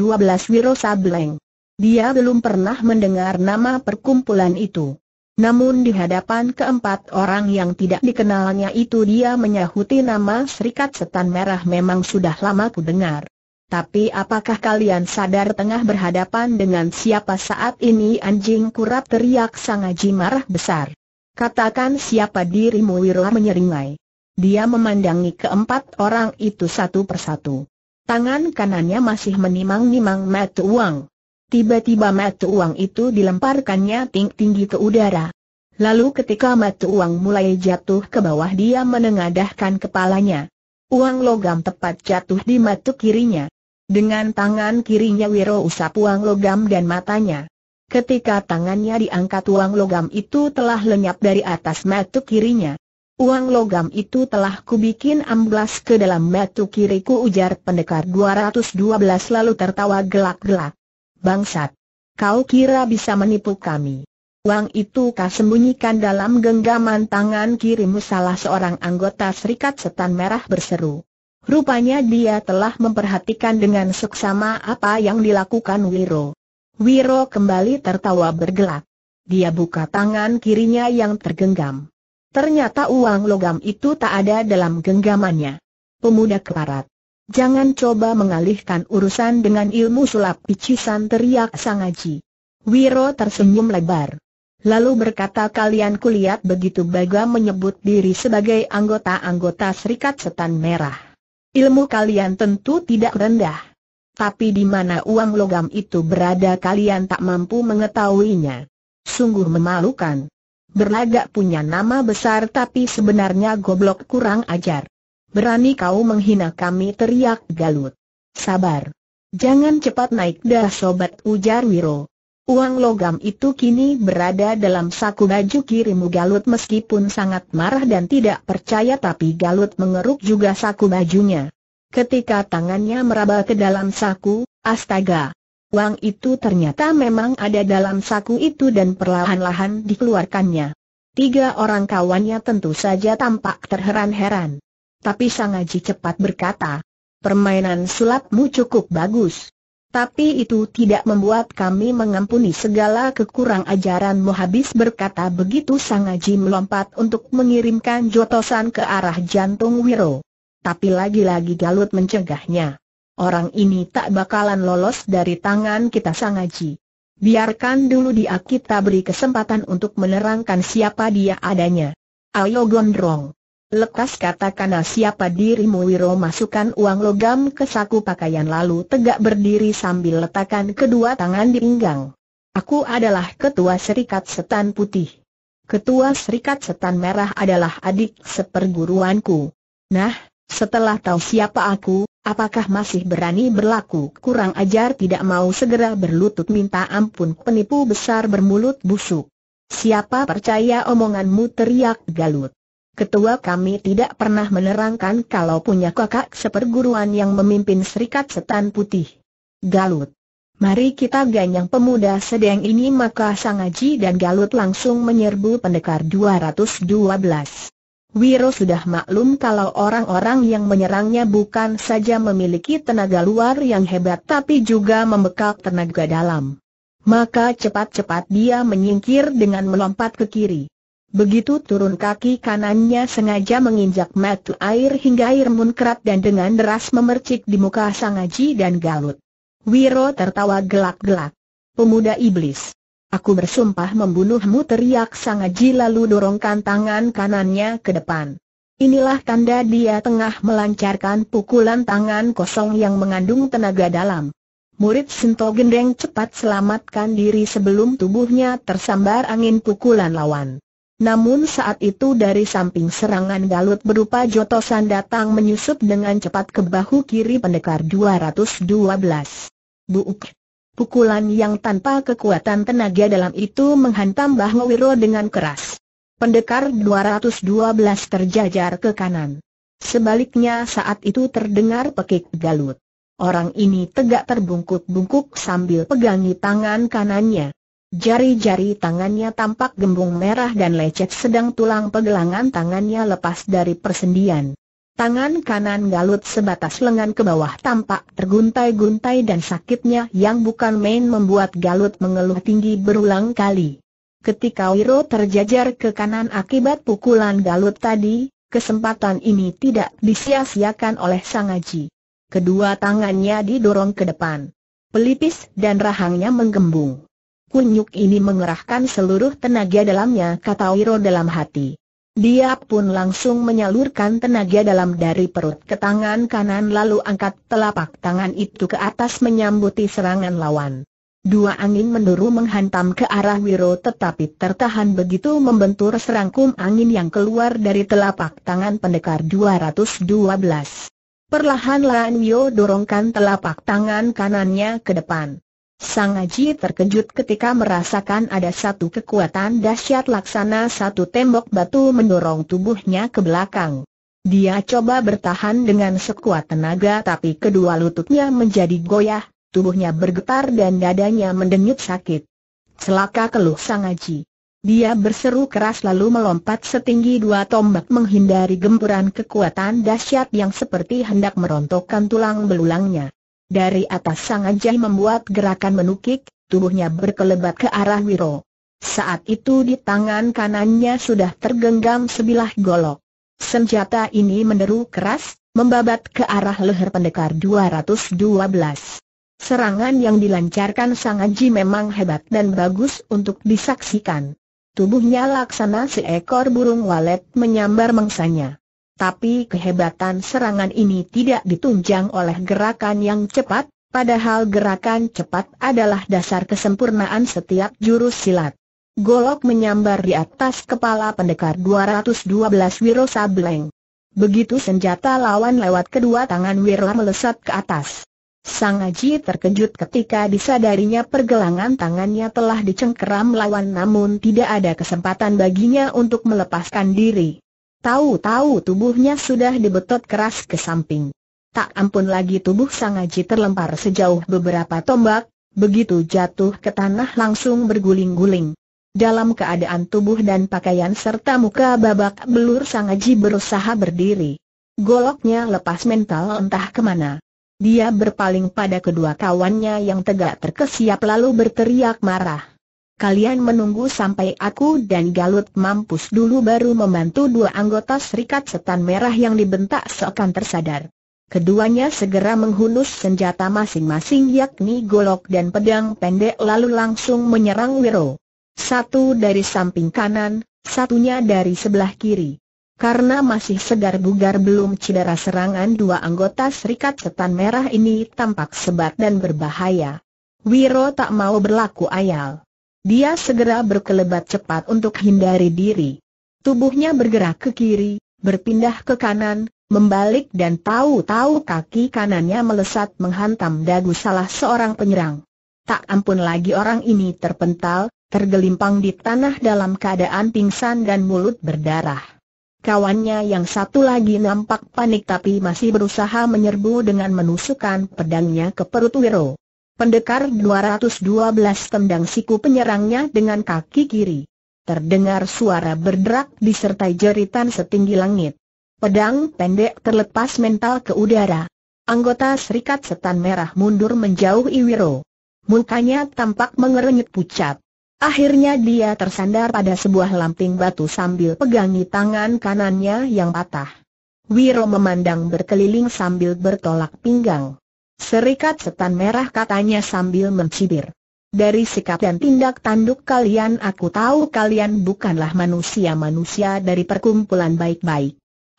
Wiro Sableng. Dia belum pernah mendengar nama perkumpulan itu. Namun di hadapan keempat orang yang tidak dikenalnya itu dia menyahuti nama Serikat Setan Merah memang sudah lama ku dengar. Tapi apakah kalian sadar tengah berhadapan dengan siapa saat ini anjing kurap teriak sang Aji marah besar. Katakan siapa dirimu Wirla menyeringai. Dia memandangi keempat orang itu satu persatu. Tangan kanannya masih menimang-nimang mata uang. Tiba-tiba mata uang itu dilemparkannya tinggi-tinggi ke udara. Lalu ketika mata uang mulai jatuh ke bawah dia menengadahkan kepalanya. Uang logam tepat jatuh di mata kirinya. Dengan tangan kirinya Wiro usap uang logam dan matanya. Ketika tangannya diangkat uang logam itu telah lenyap dari atas mata kirinya. Uang logam itu telah kubikin amblas ke dalam mata kiriku ujar pendekar 212 lalu tertawa gelak-gelak. Bangsat! Kau kira bisa menipu kami. Uang itu kau sembunyikan dalam genggaman tangan kirimu salah seorang anggota serikat setan merah berseru. Rupanya dia telah memperhatikan dengan seksama apa yang dilakukan Wiro. Wiro kembali tertawa bergelak. Dia buka tangan kirinya yang tergenggam. Ternyata uang logam itu tak ada dalam genggamannya. Pemuda keparat. Jangan coba mengalihkan urusan dengan ilmu sulap picisan teriak Sang aji. Wiro tersenyum lebar. Lalu berkata kalian kulihat begitu Baga menyebut diri sebagai anggota-anggota Serikat Setan Merah. Ilmu kalian tentu tidak rendah. Tapi di mana uang logam itu berada kalian tak mampu mengetahuinya. Sungguh memalukan. Berlagak punya nama besar tapi sebenarnya goblok kurang ajar. Berani kau menghina kami teriak Galut. Sabar. Jangan cepat naik dah sobat ujar Wiro. Uang logam itu kini berada dalam saku baju kirimu Galut meskipun sangat marah dan tidak percaya tapi Galut mengeruk juga saku bajunya. Ketika tangannya meraba ke dalam saku, astaga! Uang itu ternyata memang ada dalam saku itu dan perlahan-lahan dikeluarkannya. Tiga orang kawannya tentu saja tampak terheran-heran. Tapi Sangaji cepat berkata, permainan sulapmu cukup bagus. Tapi itu tidak membuat kami mengampuni segala kekurang ajaran Muhabis berkata begitu Sang Aji melompat untuk mengirimkan jotosan ke arah jantung Wiro. Tapi lagi-lagi Galut mencegahnya. Orang ini tak bakalan lolos dari tangan kita Sang Aji. Biarkan dulu dia kita beri kesempatan untuk menerangkan siapa dia adanya. Ayo gondrong. Lekas katakan siapa dirimu Wiro masukkan uang logam ke saku pakaian lalu tegak berdiri sambil letakkan kedua tangan di pinggang. Aku adalah ketua serikat setan putih. Ketua serikat setan merah adalah adik seperguruanku. Nah, setelah tahu siapa aku, apakah masih berani berlaku kurang ajar tidak mau segera berlutut minta ampun penipu besar bermulut busuk. Siapa percaya omonganmu teriak Galut. Ketua kami tidak pernah menerangkan kalau punya kakak seperguruan yang memimpin Serikat Setan Putih. Galut. Mari kita ganyang pemuda sedang ini maka Sangaji dan Galut langsung menyerbu pendekar 212. Wiro sudah maklum kalau orang-orang yang menyerangnya bukan saja memiliki tenaga luar yang hebat tapi juga membekal tenaga dalam. Maka cepat-cepat dia menyingkir dengan melompat ke kiri. Begitu turun kaki kanannya sengaja menginjak matu air hingga air munkrat dan dengan deras memercik di muka Sangaji dan Galut. Wiro tertawa gelak-gelak. Pemuda iblis. Aku bersumpah membunuhmu teriak Sangaji lalu dorongkan tangan kanannya ke depan. Inilah tanda dia tengah melancarkan pukulan tangan kosong yang mengandung tenaga dalam. Murid Sinto Gendeng cepat selamatkan diri sebelum tubuhnya tersambar angin pukulan lawan. Namun saat itu dari samping serangan galut berupa jotosan datang menyusup dengan cepat ke bahu kiri pendekar 212. Buuk. Pukulan yang tanpa kekuatan tenaga dalam itu menghantam bahu Wiro dengan keras. Pendekar 212 terjajar ke kanan. Sebaliknya saat itu terdengar pekik galut. Orang ini tegak terbungkuk-bungkuk sambil pegangi tangan kanannya. Jari-jari tangannya tampak gembung merah dan lecet sedang tulang pegelangan tangannya lepas dari persendian. Tangan kanan galut sebatas lengan ke bawah tampak terguntai-guntai dan sakitnya yang bukan main membuat galut mengeluh tinggi berulang kali. Ketika Wiro terjajar ke kanan akibat pukulan galut tadi, kesempatan ini tidak disia-siakan oleh Sang Aji. Kedua tangannya didorong ke depan. Pelipis dan rahangnya menggembung kunyuk ini mengerahkan seluruh tenaga dalamnya kata Wiro dalam hati. Dia pun langsung menyalurkan tenaga dalam dari perut ke tangan kanan lalu angkat telapak tangan itu ke atas menyambuti serangan lawan. Dua angin menduru menghantam ke arah Wiro tetapi tertahan begitu membentur serangkum angin yang keluar dari telapak tangan pendekar 212. Perlahan-lahan Wiro dorongkan telapak tangan kanannya ke depan. Sang Aji terkejut ketika merasakan ada satu kekuatan dahsyat laksana satu tembok batu mendorong tubuhnya ke belakang. Dia coba bertahan dengan sekuat tenaga tapi kedua lututnya menjadi goyah, tubuhnya bergetar dan dadanya mendenyut sakit. Selaka keluh Sang Aji. Dia berseru keras lalu melompat setinggi dua tombak menghindari gempuran kekuatan dahsyat yang seperti hendak merontokkan tulang belulangnya. Dari atas Sang Ajai membuat gerakan menukik, tubuhnya berkelebat ke arah Wiro. Saat itu di tangan kanannya sudah tergenggam sebilah golok. Senjata ini meneru keras, membabat ke arah leher pendekar 212. Serangan yang dilancarkan Sang Aji memang hebat dan bagus untuk disaksikan. Tubuhnya laksana seekor burung walet menyambar mangsanya tapi kehebatan serangan ini tidak ditunjang oleh gerakan yang cepat, padahal gerakan cepat adalah dasar kesempurnaan setiap jurus silat. Golok menyambar di atas kepala pendekar 212 Wiro Sableng. Begitu senjata lawan lewat kedua tangan Wiro melesat ke atas. Sang Aji terkejut ketika disadarinya pergelangan tangannya telah dicengkeram lawan namun tidak ada kesempatan baginya untuk melepaskan diri. Tahu-tahu tubuhnya sudah dibetot keras ke samping. Tak ampun lagi tubuh Sang Aji terlempar sejauh beberapa tombak, begitu jatuh ke tanah langsung berguling-guling. Dalam keadaan tubuh dan pakaian serta muka babak belur Sang Aji berusaha berdiri. Goloknya lepas mental entah kemana. Dia berpaling pada kedua kawannya yang tegak terkesiap lalu berteriak marah kalian menunggu sampai aku dan Galut mampus dulu baru membantu dua anggota Serikat Setan Merah yang dibentak seakan tersadar. Keduanya segera menghunus senjata masing-masing yakni golok dan pedang pendek lalu langsung menyerang Wiro. Satu dari samping kanan, satunya dari sebelah kiri. Karena masih segar bugar belum cedera serangan dua anggota Serikat Setan Merah ini tampak sebat dan berbahaya. Wiro tak mau berlaku ayal. Dia segera berkelebat cepat untuk hindari diri. Tubuhnya bergerak ke kiri, berpindah ke kanan, membalik dan tahu-tahu kaki kanannya melesat menghantam dagu salah seorang penyerang. Tak ampun lagi orang ini terpental, tergelimpang di tanah dalam keadaan pingsan dan mulut berdarah. Kawannya yang satu lagi nampak panik tapi masih berusaha menyerbu dengan menusukkan pedangnya ke perut Wiro. Pendekar 212 tendang siku penyerangnya dengan kaki kiri. Terdengar suara berderak disertai jeritan setinggi langit. Pedang pendek terlepas mental ke udara. Anggota Serikat Setan Merah mundur menjauh Iwiro. Mukanya tampak mengerenyit pucat. Akhirnya dia tersandar pada sebuah lamping batu sambil pegangi tangan kanannya yang patah. Wiro memandang berkeliling sambil bertolak pinggang. Serikat setan merah katanya sambil mencibir. Dari sikap dan tindak tanduk kalian aku tahu kalian bukanlah manusia-manusia dari perkumpulan baik-baik.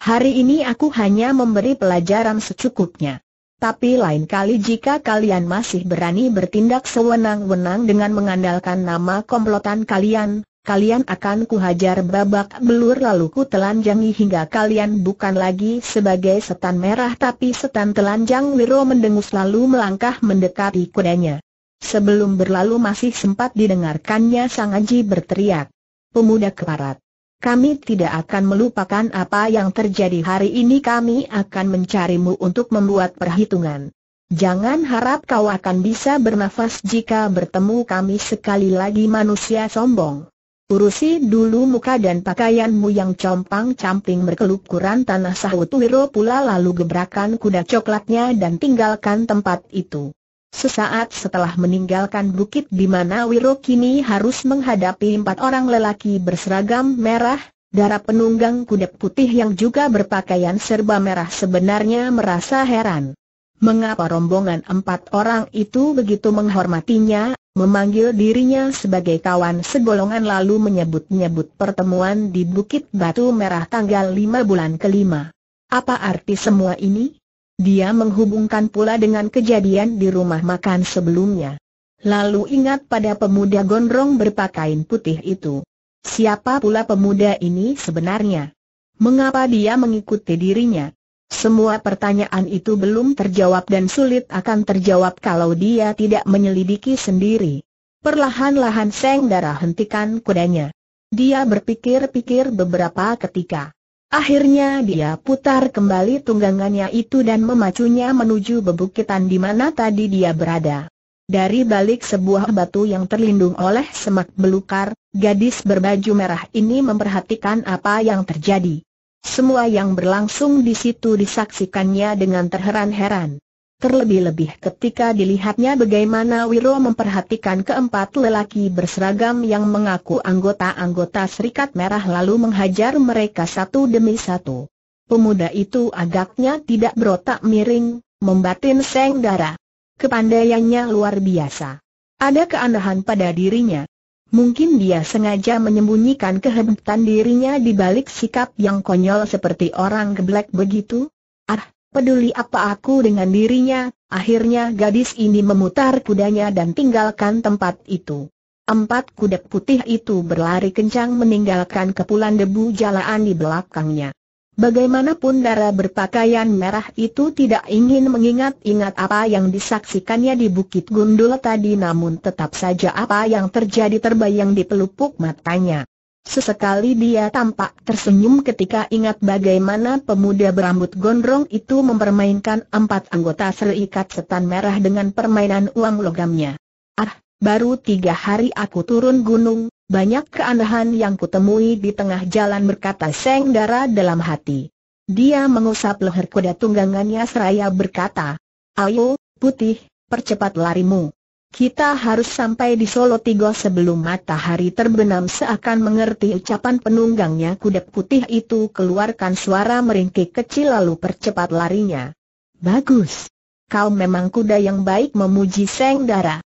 Hari ini aku hanya memberi pelajaran secukupnya. Tapi lain kali jika kalian masih berani bertindak sewenang-wenang dengan mengandalkan nama komplotan kalian, kalian akan kuhajar babak belur lalu ku telanjangi hingga kalian bukan lagi sebagai setan merah tapi setan telanjang Wiro mendengus lalu melangkah mendekati kudanya. Sebelum berlalu masih sempat didengarkannya Sang Aji berteriak. Pemuda keparat. Kami tidak akan melupakan apa yang terjadi hari ini kami akan mencarimu untuk membuat perhitungan. Jangan harap kau akan bisa bernafas jika bertemu kami sekali lagi manusia sombong. Urusi dulu muka dan pakaianmu yang compang-camping berkelup berkelukuran tanah sahut Wiro pula lalu gebrakan kuda coklatnya dan tinggalkan tempat itu. Sesaat setelah meninggalkan bukit di mana Wiro kini harus menghadapi empat orang lelaki berseragam merah, darah penunggang kuda putih yang juga berpakaian serba merah sebenarnya merasa heran. Mengapa rombongan empat orang itu begitu menghormatinya, memanggil dirinya sebagai kawan segolongan lalu menyebut-nyebut pertemuan di Bukit Batu Merah tanggal lima bulan kelima. Apa arti semua ini? Dia menghubungkan pula dengan kejadian di rumah makan sebelumnya. Lalu ingat pada pemuda gondrong berpakaian putih itu. Siapa pula pemuda ini sebenarnya? Mengapa dia mengikuti dirinya? Semua pertanyaan itu belum terjawab dan sulit akan terjawab kalau dia tidak menyelidiki sendiri. Perlahan-lahan Seng Dara hentikan kudanya. Dia berpikir-pikir beberapa ketika. Akhirnya dia putar kembali tunggangannya itu dan memacunya menuju bebukitan di mana tadi dia berada. Dari balik sebuah batu yang terlindung oleh semak belukar, gadis berbaju merah ini memperhatikan apa yang terjadi. Semua yang berlangsung di situ disaksikannya dengan terheran-heran. Terlebih-lebih ketika dilihatnya bagaimana Wiro memperhatikan keempat lelaki berseragam yang mengaku anggota-anggota Serikat Merah lalu menghajar mereka satu demi satu. Pemuda itu agaknya tidak berotak miring, membatin seng darah. Kepandaiannya luar biasa. Ada keanehan pada dirinya. Mungkin dia sengaja menyembunyikan kehebatan dirinya di balik sikap yang konyol seperti orang geblek begitu? Ah, peduli apa aku dengan dirinya, akhirnya gadis ini memutar kudanya dan tinggalkan tempat itu. Empat kuda putih itu berlari kencang meninggalkan kepulan debu jalan di belakangnya. Bagaimanapun darah berpakaian merah itu tidak ingin mengingat-ingat apa yang disaksikannya di Bukit Gundul tadi namun tetap saja apa yang terjadi terbayang di pelupuk matanya. Sesekali dia tampak tersenyum ketika ingat bagaimana pemuda berambut gondrong itu mempermainkan empat anggota serikat setan merah dengan permainan uang logamnya. Ah, baru tiga hari aku turun gunung, banyak keanehan yang kutemui di tengah jalan berkata Seng Dara dalam hati. Dia mengusap leher kuda tunggangannya seraya berkata, Ayo, putih, percepat larimu. Kita harus sampai di Solo Tigo sebelum matahari terbenam seakan mengerti ucapan penunggangnya kuda putih itu keluarkan suara meringkik kecil lalu percepat larinya. Bagus. Kau memang kuda yang baik memuji Seng Dara.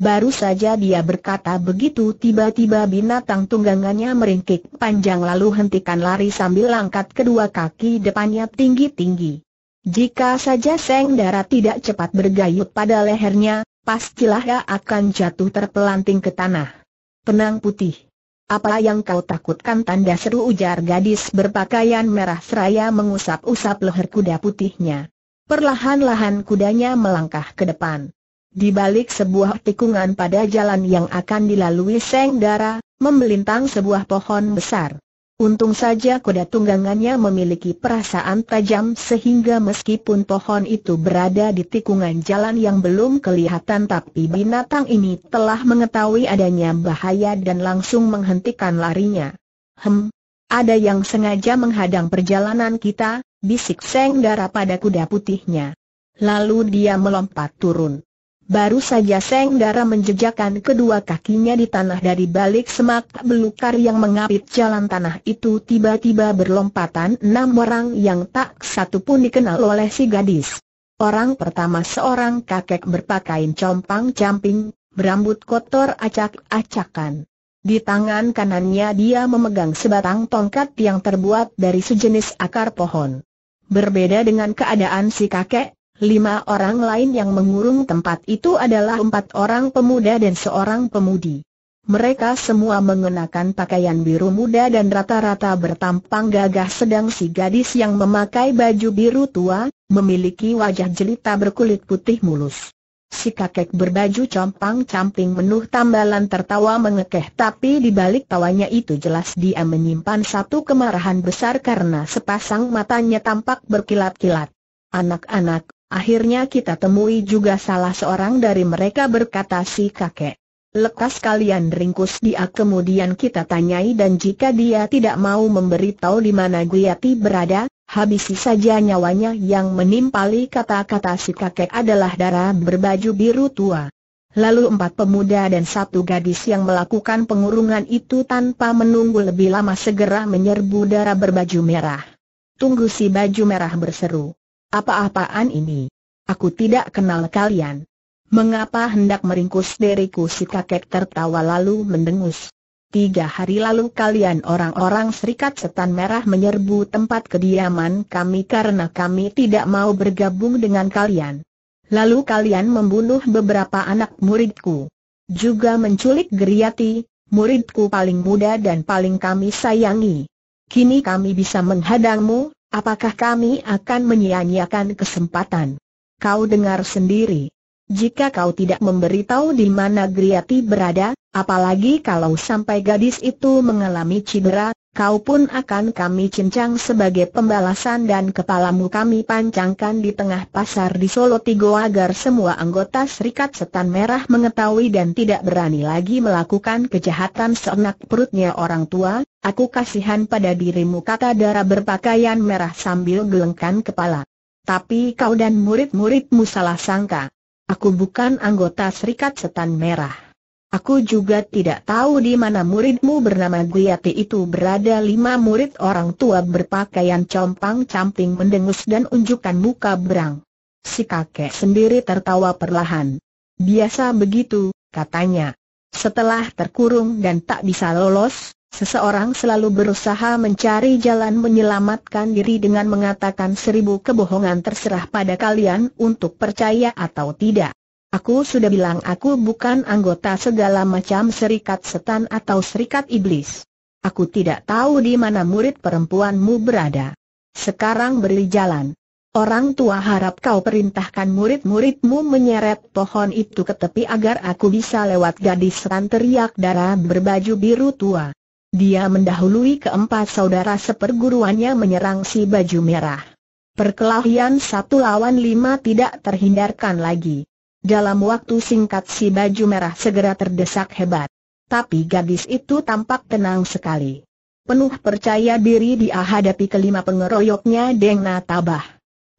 Baru saja dia berkata begitu tiba-tiba binatang tunggangannya meringkik panjang lalu hentikan lari sambil langkat kedua kaki depannya tinggi-tinggi. Jika saja Seng Dara tidak cepat bergayut pada lehernya, pastilah ia akan jatuh terpelanting ke tanah. Penang putih. Apa yang kau takutkan tanda seru ujar gadis berpakaian merah seraya mengusap-usap leher kuda putihnya. Perlahan-lahan kudanya melangkah ke depan. Di balik sebuah tikungan pada jalan yang akan dilalui Seng Dara, membelintang sebuah pohon besar. Untung saja kuda tunggangannya memiliki perasaan tajam sehingga meskipun pohon itu berada di tikungan jalan yang belum kelihatan tapi binatang ini telah mengetahui adanya bahaya dan langsung menghentikan larinya. Hem, ada yang sengaja menghadang perjalanan kita, bisik Seng Dara pada kuda putihnya. Lalu dia melompat turun. Baru saja Seng Dara menjejakkan kedua kakinya di tanah dari balik semak belukar yang mengapit jalan tanah itu tiba-tiba berlompatan enam orang yang tak satu pun dikenal oleh si gadis. Orang pertama seorang kakek berpakaian compang-camping, berambut kotor acak-acakan. Di tangan kanannya dia memegang sebatang tongkat yang terbuat dari sejenis akar pohon. Berbeda dengan keadaan si kakek, Lima orang lain yang mengurung tempat itu adalah empat orang pemuda dan seorang pemudi. Mereka semua mengenakan pakaian biru muda dan rata-rata bertampang gagah sedang si gadis yang memakai baju biru tua, memiliki wajah jelita berkulit putih mulus. Si kakek berbaju compang-camping penuh tambalan tertawa mengekeh tapi di balik tawanya itu jelas dia menyimpan satu kemarahan besar karena sepasang matanya tampak berkilat-kilat. Anak-anak, Akhirnya kita temui juga salah seorang dari mereka berkata si kakek. Lekas kalian ringkus dia kemudian kita tanyai dan jika dia tidak mau memberitahu di mana Guyati berada, habisi saja nyawanya yang menimpali kata-kata si kakek adalah darah berbaju biru tua. Lalu empat pemuda dan satu gadis yang melakukan pengurungan itu tanpa menunggu lebih lama segera menyerbu darah berbaju merah. Tunggu si baju merah berseru. Apa-apaan ini? Aku tidak kenal kalian. Mengapa hendak meringkus diriku si kakek tertawa lalu mendengus? Tiga hari lalu kalian orang-orang serikat setan merah menyerbu tempat kediaman kami karena kami tidak mau bergabung dengan kalian. Lalu kalian membunuh beberapa anak muridku. Juga menculik Geriati, muridku paling muda dan paling kami sayangi. Kini kami bisa menghadangmu, Apakah kami akan menyia-nyiakan kesempatan? Kau dengar sendiri. Jika kau tidak memberitahu di mana Griati berada, apalagi kalau sampai gadis itu mengalami cedera, kau pun akan kami cincang sebagai pembalasan dan kepalamu kami pancangkan di tengah pasar di Solo Tigo agar semua anggota Serikat Setan Merah mengetahui dan tidak berani lagi melakukan kejahatan seenak perutnya orang tua, Aku kasihan pada dirimu kata darah berpakaian merah sambil gelengkan kepala. Tapi kau dan murid-muridmu salah sangka. Aku bukan anggota Serikat Setan Merah. Aku juga tidak tahu di mana muridmu bernama Guyati itu berada lima murid orang tua berpakaian compang-camping mendengus dan unjukkan muka berang. Si kakek sendiri tertawa perlahan. Biasa begitu, katanya. Setelah terkurung dan tak bisa lolos, Seseorang selalu berusaha mencari jalan menyelamatkan diri dengan mengatakan seribu kebohongan terserah pada kalian untuk percaya atau tidak. Aku sudah bilang aku bukan anggota segala macam serikat setan atau serikat iblis. Aku tidak tahu di mana murid perempuanmu berada. Sekarang beri jalan. Orang tua harap kau perintahkan murid-muridmu menyeret pohon itu ke tepi agar aku bisa lewat gadis setan teriak darah berbaju biru tua. Dia mendahului keempat saudara seperguruannya menyerang si baju merah. Perkelahian satu lawan lima tidak terhindarkan lagi. Dalam waktu singkat si baju merah segera terdesak hebat. Tapi gadis itu tampak tenang sekali. Penuh percaya diri dia hadapi kelima pengeroyoknya Dengna Tabah.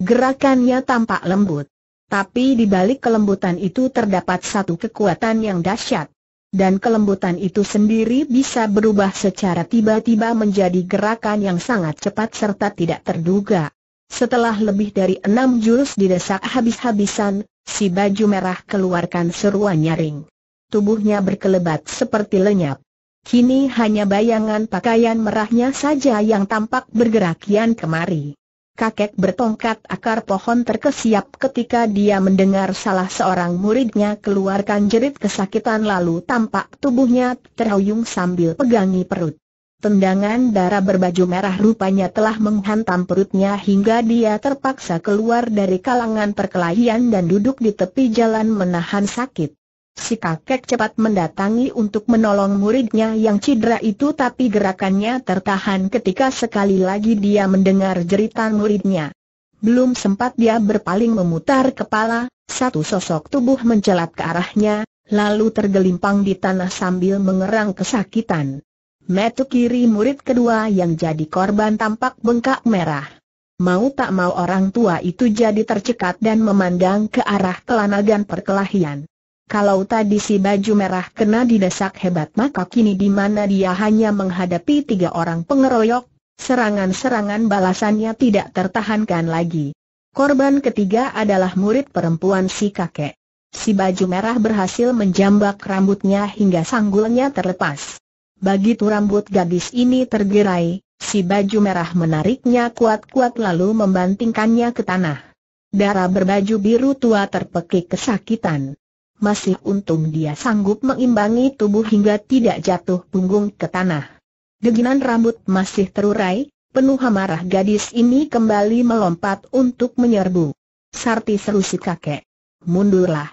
Gerakannya tampak lembut. Tapi di balik kelembutan itu terdapat satu kekuatan yang dahsyat dan kelembutan itu sendiri bisa berubah secara tiba-tiba menjadi gerakan yang sangat cepat serta tidak terduga. Setelah lebih dari enam jurus didesak habis-habisan, si baju merah keluarkan seruan nyaring. Tubuhnya berkelebat seperti lenyap. Kini hanya bayangan pakaian merahnya saja yang tampak bergerak kian kemari kakek bertongkat akar pohon terkesiap ketika dia mendengar salah seorang muridnya keluarkan jerit kesakitan lalu tampak tubuhnya terhuyung sambil pegangi perut. Tendangan darah berbaju merah rupanya telah menghantam perutnya hingga dia terpaksa keluar dari kalangan perkelahian dan duduk di tepi jalan menahan sakit. Si kakek cepat mendatangi untuk menolong muridnya yang cedera itu tapi gerakannya tertahan ketika sekali lagi dia mendengar jeritan muridnya. Belum sempat dia berpaling memutar kepala, satu sosok tubuh mencelat ke arahnya, lalu tergelimpang di tanah sambil mengerang kesakitan. Metu kiri murid kedua yang jadi korban tampak bengkak merah. Mau tak mau orang tua itu jadi tercekat dan memandang ke arah kelanagan perkelahian. Kalau tadi si baju merah kena didesak hebat maka kini di mana dia hanya menghadapi tiga orang pengeroyok, serangan-serangan balasannya tidak tertahankan lagi. Korban ketiga adalah murid perempuan si kakek. Si baju merah berhasil menjambak rambutnya hingga sanggulnya terlepas. Bagi Begitu rambut gadis ini tergerai, si baju merah menariknya kuat-kuat lalu membantingkannya ke tanah. Darah berbaju biru tua terpekik kesakitan masih untung dia sanggup mengimbangi tubuh hingga tidak jatuh punggung ke tanah. Deginan rambut masih terurai, penuh amarah gadis ini kembali melompat untuk menyerbu. Sarti seru si kakek. Mundurlah.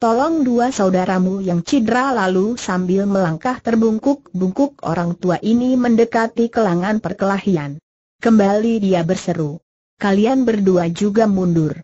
Tolong dua saudaramu yang cedera lalu sambil melangkah terbungkuk-bungkuk orang tua ini mendekati kelangan perkelahian. Kembali dia berseru. Kalian berdua juga mundur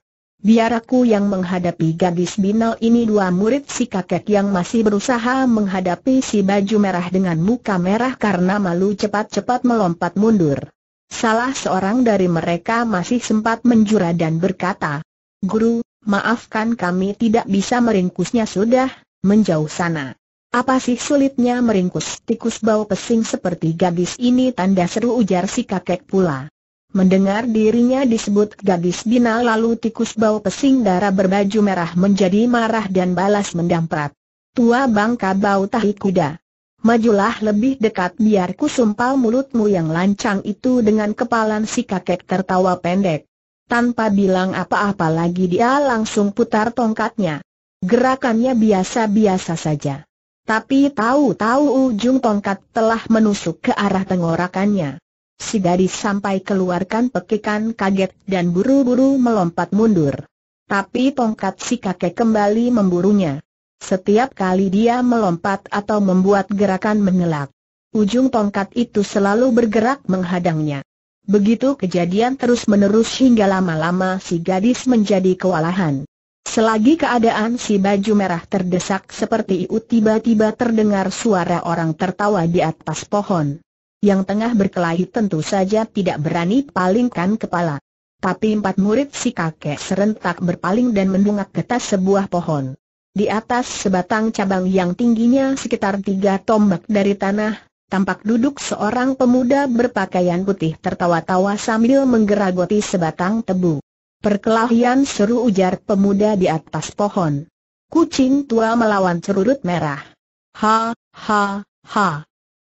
biar aku yang menghadapi gadis binal ini dua murid si kakek yang masih berusaha menghadapi si baju merah dengan muka merah karena malu cepat-cepat melompat mundur. Salah seorang dari mereka masih sempat menjura dan berkata, Guru, maafkan kami tidak bisa meringkusnya sudah, menjauh sana. Apa sih sulitnya meringkus tikus bau pesing seperti gadis ini tanda seru ujar si kakek pula. Mendengar dirinya disebut gadis bina lalu tikus bau pesing darah berbaju merah menjadi marah dan balas mendamprat. Tua bangka bau tahi kuda. Majulah lebih dekat biar ku sumpal mulutmu yang lancang itu dengan kepalan si kakek tertawa pendek. Tanpa bilang apa-apa lagi dia langsung putar tongkatnya. Gerakannya biasa-biasa saja. Tapi tahu-tahu ujung tongkat telah menusuk ke arah tenggorakannya. Si gadis sampai keluarkan pekikan kaget dan buru-buru melompat mundur. Tapi tongkat si kakek kembali memburunya. Setiap kali dia melompat atau membuat gerakan mengelak, ujung tongkat itu selalu bergerak menghadangnya. Begitu kejadian terus-menerus hingga lama-lama si gadis menjadi kewalahan. Selagi keadaan si baju merah terdesak seperti itu tiba-tiba terdengar suara orang tertawa di atas pohon yang tengah berkelahi tentu saja tidak berani palingkan kepala. Tapi empat murid si kakek serentak berpaling dan mendungak ke tas sebuah pohon. Di atas sebatang cabang yang tingginya sekitar tiga tombak dari tanah, tampak duduk seorang pemuda berpakaian putih tertawa-tawa sambil menggeragoti sebatang tebu. Perkelahian seru ujar pemuda di atas pohon. Kucing tua melawan cerurut merah. Ha, ha, ha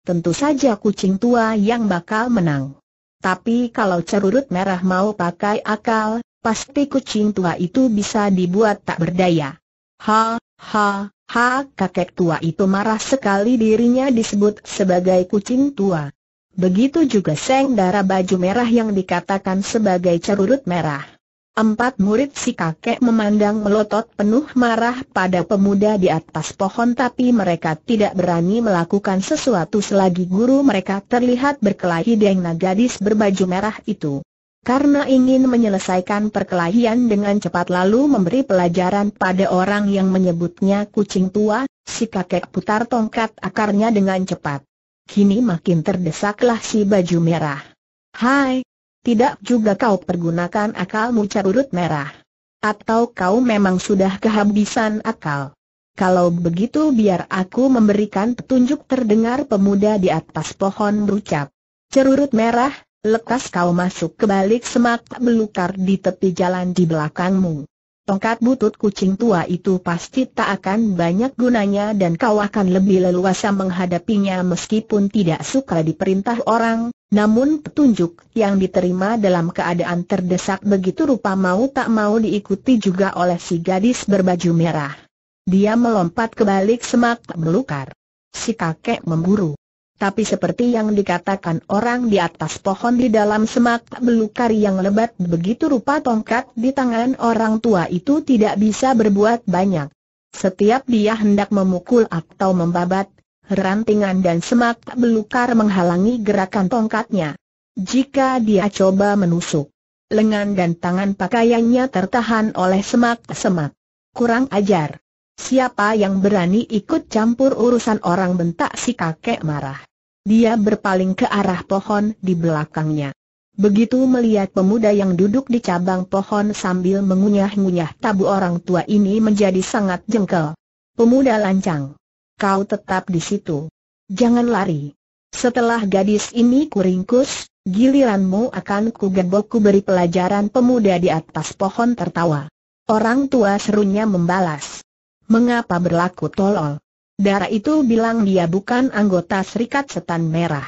tentu saja kucing tua yang bakal menang. Tapi kalau cerurut merah mau pakai akal, pasti kucing tua itu bisa dibuat tak berdaya. Ha, ha, ha, kakek tua itu marah sekali dirinya disebut sebagai kucing tua. Begitu juga seng darah baju merah yang dikatakan sebagai cerurut merah. Empat murid si kakek memandang melotot penuh marah pada pemuda di atas pohon tapi mereka tidak berani melakukan sesuatu selagi guru mereka terlihat berkelahi dengan gadis berbaju merah itu. Karena ingin menyelesaikan perkelahian dengan cepat lalu memberi pelajaran pada orang yang menyebutnya kucing tua, si kakek putar tongkat akarnya dengan cepat. Kini makin terdesaklah si baju merah. Hai, tidak juga kau pergunakan akalmu carurut merah. Atau kau memang sudah kehabisan akal? Kalau begitu biar aku memberikan petunjuk terdengar pemuda di atas pohon berucap. Cerurut merah, lekas kau masuk ke balik semak belukar di tepi jalan di belakangmu. Tongkat butut kucing tua itu pasti tak akan banyak gunanya dan kau akan lebih leluasa menghadapinya meskipun tidak suka diperintah orang, namun petunjuk yang diterima dalam keadaan terdesak begitu rupa mau tak mau diikuti juga oleh si gadis berbaju merah. Dia melompat ke balik semak belukar. Si kakek memburu tapi seperti yang dikatakan orang di atas pohon di dalam semak belukar yang lebat begitu rupa tongkat di tangan orang tua itu tidak bisa berbuat banyak. Setiap dia hendak memukul atau membabat, rantingan dan semak belukar menghalangi gerakan tongkatnya. Jika dia coba menusuk, lengan dan tangan pakaiannya tertahan oleh semak-semak. Kurang ajar. Siapa yang berani ikut campur urusan orang bentak si kakek marah. Dia berpaling ke arah pohon di belakangnya. Begitu melihat pemuda yang duduk di cabang pohon sambil mengunyah-ngunyah tabu orang tua ini menjadi sangat jengkel. Pemuda lancang. Kau tetap di situ. Jangan lari. Setelah gadis ini kuringkus, giliranmu akan kugeboku beri pelajaran pemuda di atas pohon tertawa. Orang tua serunya membalas. Mengapa berlaku tolol? Darah itu bilang dia bukan anggota Serikat Setan Merah.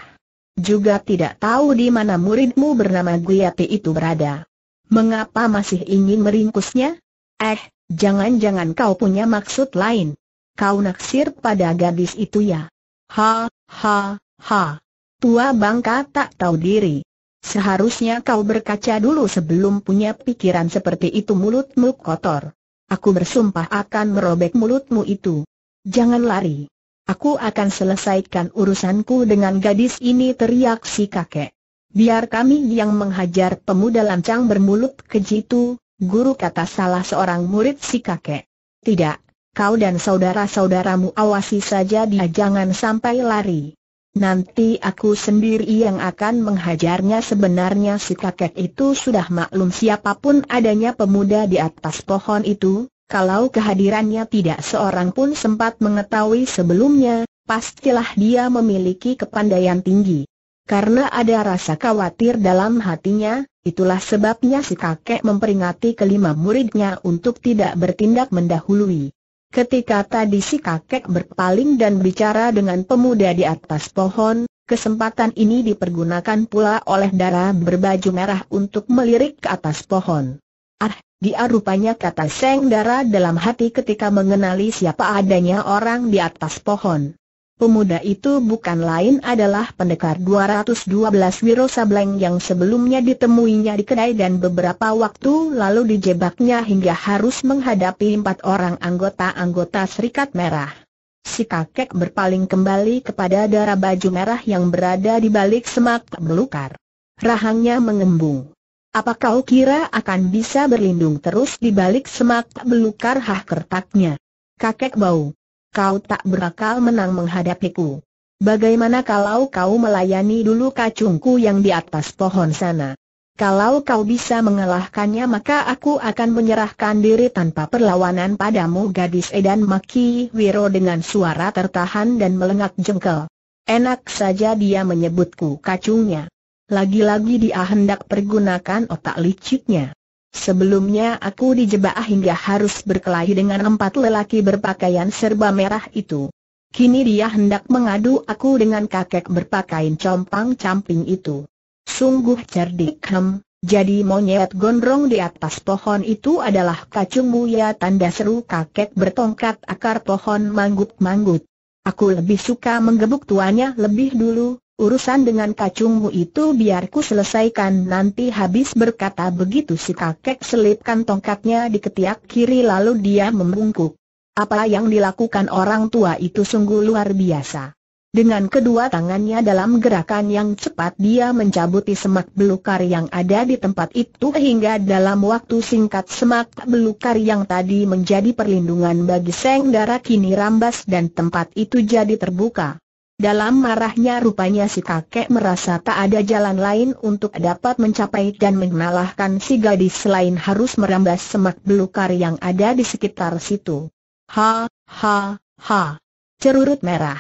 Juga tidak tahu di mana muridmu bernama Guyati itu berada. Mengapa masih ingin meringkusnya? Eh, jangan-jangan kau punya maksud lain. Kau naksir pada gadis itu ya? Ha, ha, ha. Tua bangka tak tahu diri. Seharusnya kau berkaca dulu sebelum punya pikiran seperti itu mulutmu kotor. Aku bersumpah akan merobek mulutmu itu. Jangan lari. Aku akan selesaikan urusanku dengan gadis ini teriak si kakek. Biar kami yang menghajar pemuda lancang bermulut keji itu, guru kata salah seorang murid si kakek. Tidak, kau dan saudara-saudaramu awasi saja dia jangan sampai lari. Nanti aku sendiri yang akan menghajarnya Sebenarnya si kakek itu sudah maklum siapapun adanya pemuda di atas pohon itu Kalau kehadirannya tidak seorang pun sempat mengetahui sebelumnya Pastilah dia memiliki kepandaian tinggi Karena ada rasa khawatir dalam hatinya Itulah sebabnya si kakek memperingati kelima muridnya untuk tidak bertindak mendahului Ketika tadi si kakek berpaling dan bicara dengan pemuda di atas pohon, kesempatan ini dipergunakan pula oleh darah berbaju merah untuk melirik ke atas pohon. Ah, dia rupanya kata Seng Dara dalam hati ketika mengenali siapa adanya orang di atas pohon. Pemuda itu bukan lain adalah pendekar 212 Wiro Sableng yang sebelumnya ditemuinya di kedai dan beberapa waktu lalu dijebaknya hingga harus menghadapi empat orang anggota-anggota Serikat Merah. Si kakek berpaling kembali kepada darah baju merah yang berada di balik semak belukar. Rahangnya mengembung. Apa kau kira akan bisa berlindung terus di balik semak belukar hah kertaknya? Kakek bau kau tak berakal menang menghadapiku. Bagaimana kalau kau melayani dulu kacungku yang di atas pohon sana? Kalau kau bisa mengalahkannya maka aku akan menyerahkan diri tanpa perlawanan padamu gadis Edan Maki Wiro dengan suara tertahan dan melengak jengkel. Enak saja dia menyebutku kacungnya. Lagi-lagi dia hendak pergunakan otak liciknya. Sebelumnya aku dijebak hingga harus berkelahi dengan empat lelaki berpakaian serba merah itu. Kini dia hendak mengadu aku dengan kakek berpakaian compang-camping itu. Sungguh cerdik hem, jadi monyet gondrong di atas pohon itu adalah kacungmu ya tanda seru kakek bertongkat akar pohon manggut-manggut. Aku lebih suka menggebuk tuanya lebih dulu, Urusan dengan kacungmu itu biarku selesaikan nanti habis berkata begitu si kakek selipkan tongkatnya di ketiak kiri lalu dia membungkuk. Apa yang dilakukan orang tua itu sungguh luar biasa. Dengan kedua tangannya dalam gerakan yang cepat dia mencabuti semak belukar yang ada di tempat itu hingga dalam waktu singkat semak belukar yang tadi menjadi perlindungan bagi Seng darah kini rambas dan tempat itu jadi terbuka. Dalam marahnya rupanya si kakek merasa tak ada jalan lain untuk dapat mencapai dan mengalahkan si gadis selain harus merambas semak belukar yang ada di sekitar situ. Ha, ha, ha. Cerurut merah.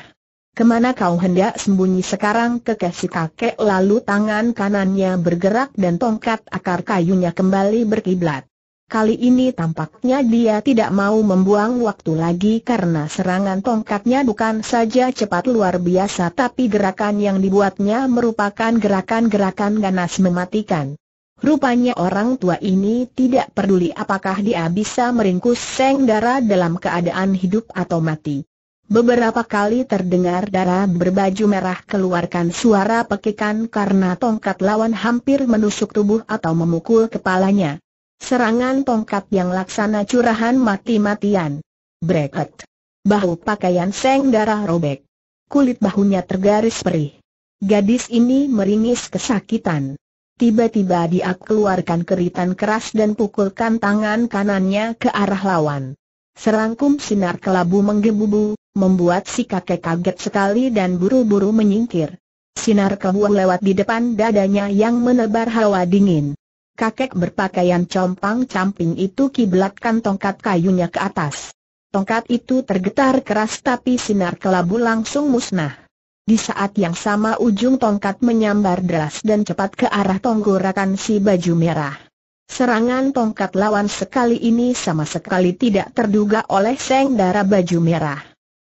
Kemana kau hendak sembunyi sekarang kekasih kakek lalu tangan kanannya bergerak dan tongkat akar kayunya kembali berkiblat. Kali ini tampaknya dia tidak mau membuang waktu lagi karena serangan tongkatnya bukan saja cepat luar biasa tapi gerakan yang dibuatnya merupakan gerakan-gerakan ganas mematikan. Rupanya orang tua ini tidak peduli apakah dia bisa meringkus seng darah dalam keadaan hidup atau mati. Beberapa kali terdengar darah berbaju merah keluarkan suara pekikan karena tongkat lawan hampir menusuk tubuh atau memukul kepalanya. Serangan tongkat yang laksana curahan mati-matian. Breket. Bahu pakaian seng darah robek. Kulit bahunya tergaris perih. Gadis ini meringis kesakitan. Tiba-tiba dia keluarkan keritan keras dan pukulkan tangan kanannya ke arah lawan. Serangkum sinar kelabu menggebu membuat si kakek kaget sekali dan buru-buru menyingkir. Sinar kelabu lewat di depan dadanya yang menebar hawa dingin kakek berpakaian compang-camping itu kiblatkan tongkat kayunya ke atas. Tongkat itu tergetar keras tapi sinar kelabu langsung musnah. Di saat yang sama ujung tongkat menyambar deras dan cepat ke arah tonggorakan si baju merah. Serangan tongkat lawan sekali ini sama sekali tidak terduga oleh seng darah baju merah.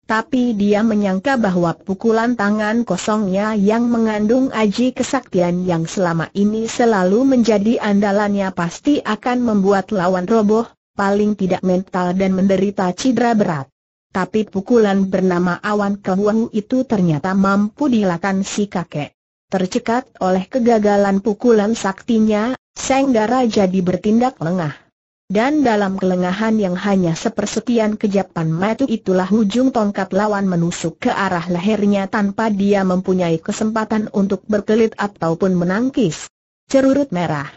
Tapi dia menyangka bahwa pukulan tangan kosongnya yang mengandung aji kesaktian yang selama ini selalu menjadi andalannya pasti akan membuat lawan roboh, paling tidak mental dan menderita cedera berat. Tapi pukulan bernama awan kehuahu itu ternyata mampu dilakukan si kakek. Tercekat oleh kegagalan pukulan saktinya, Senggara jadi bertindak lengah. Dan dalam kelengahan yang hanya sepersekian kejapan matu itulah ujung tongkat lawan menusuk ke arah lehernya tanpa dia mempunyai kesempatan untuk berkelit ataupun menangkis. Cerurut merah.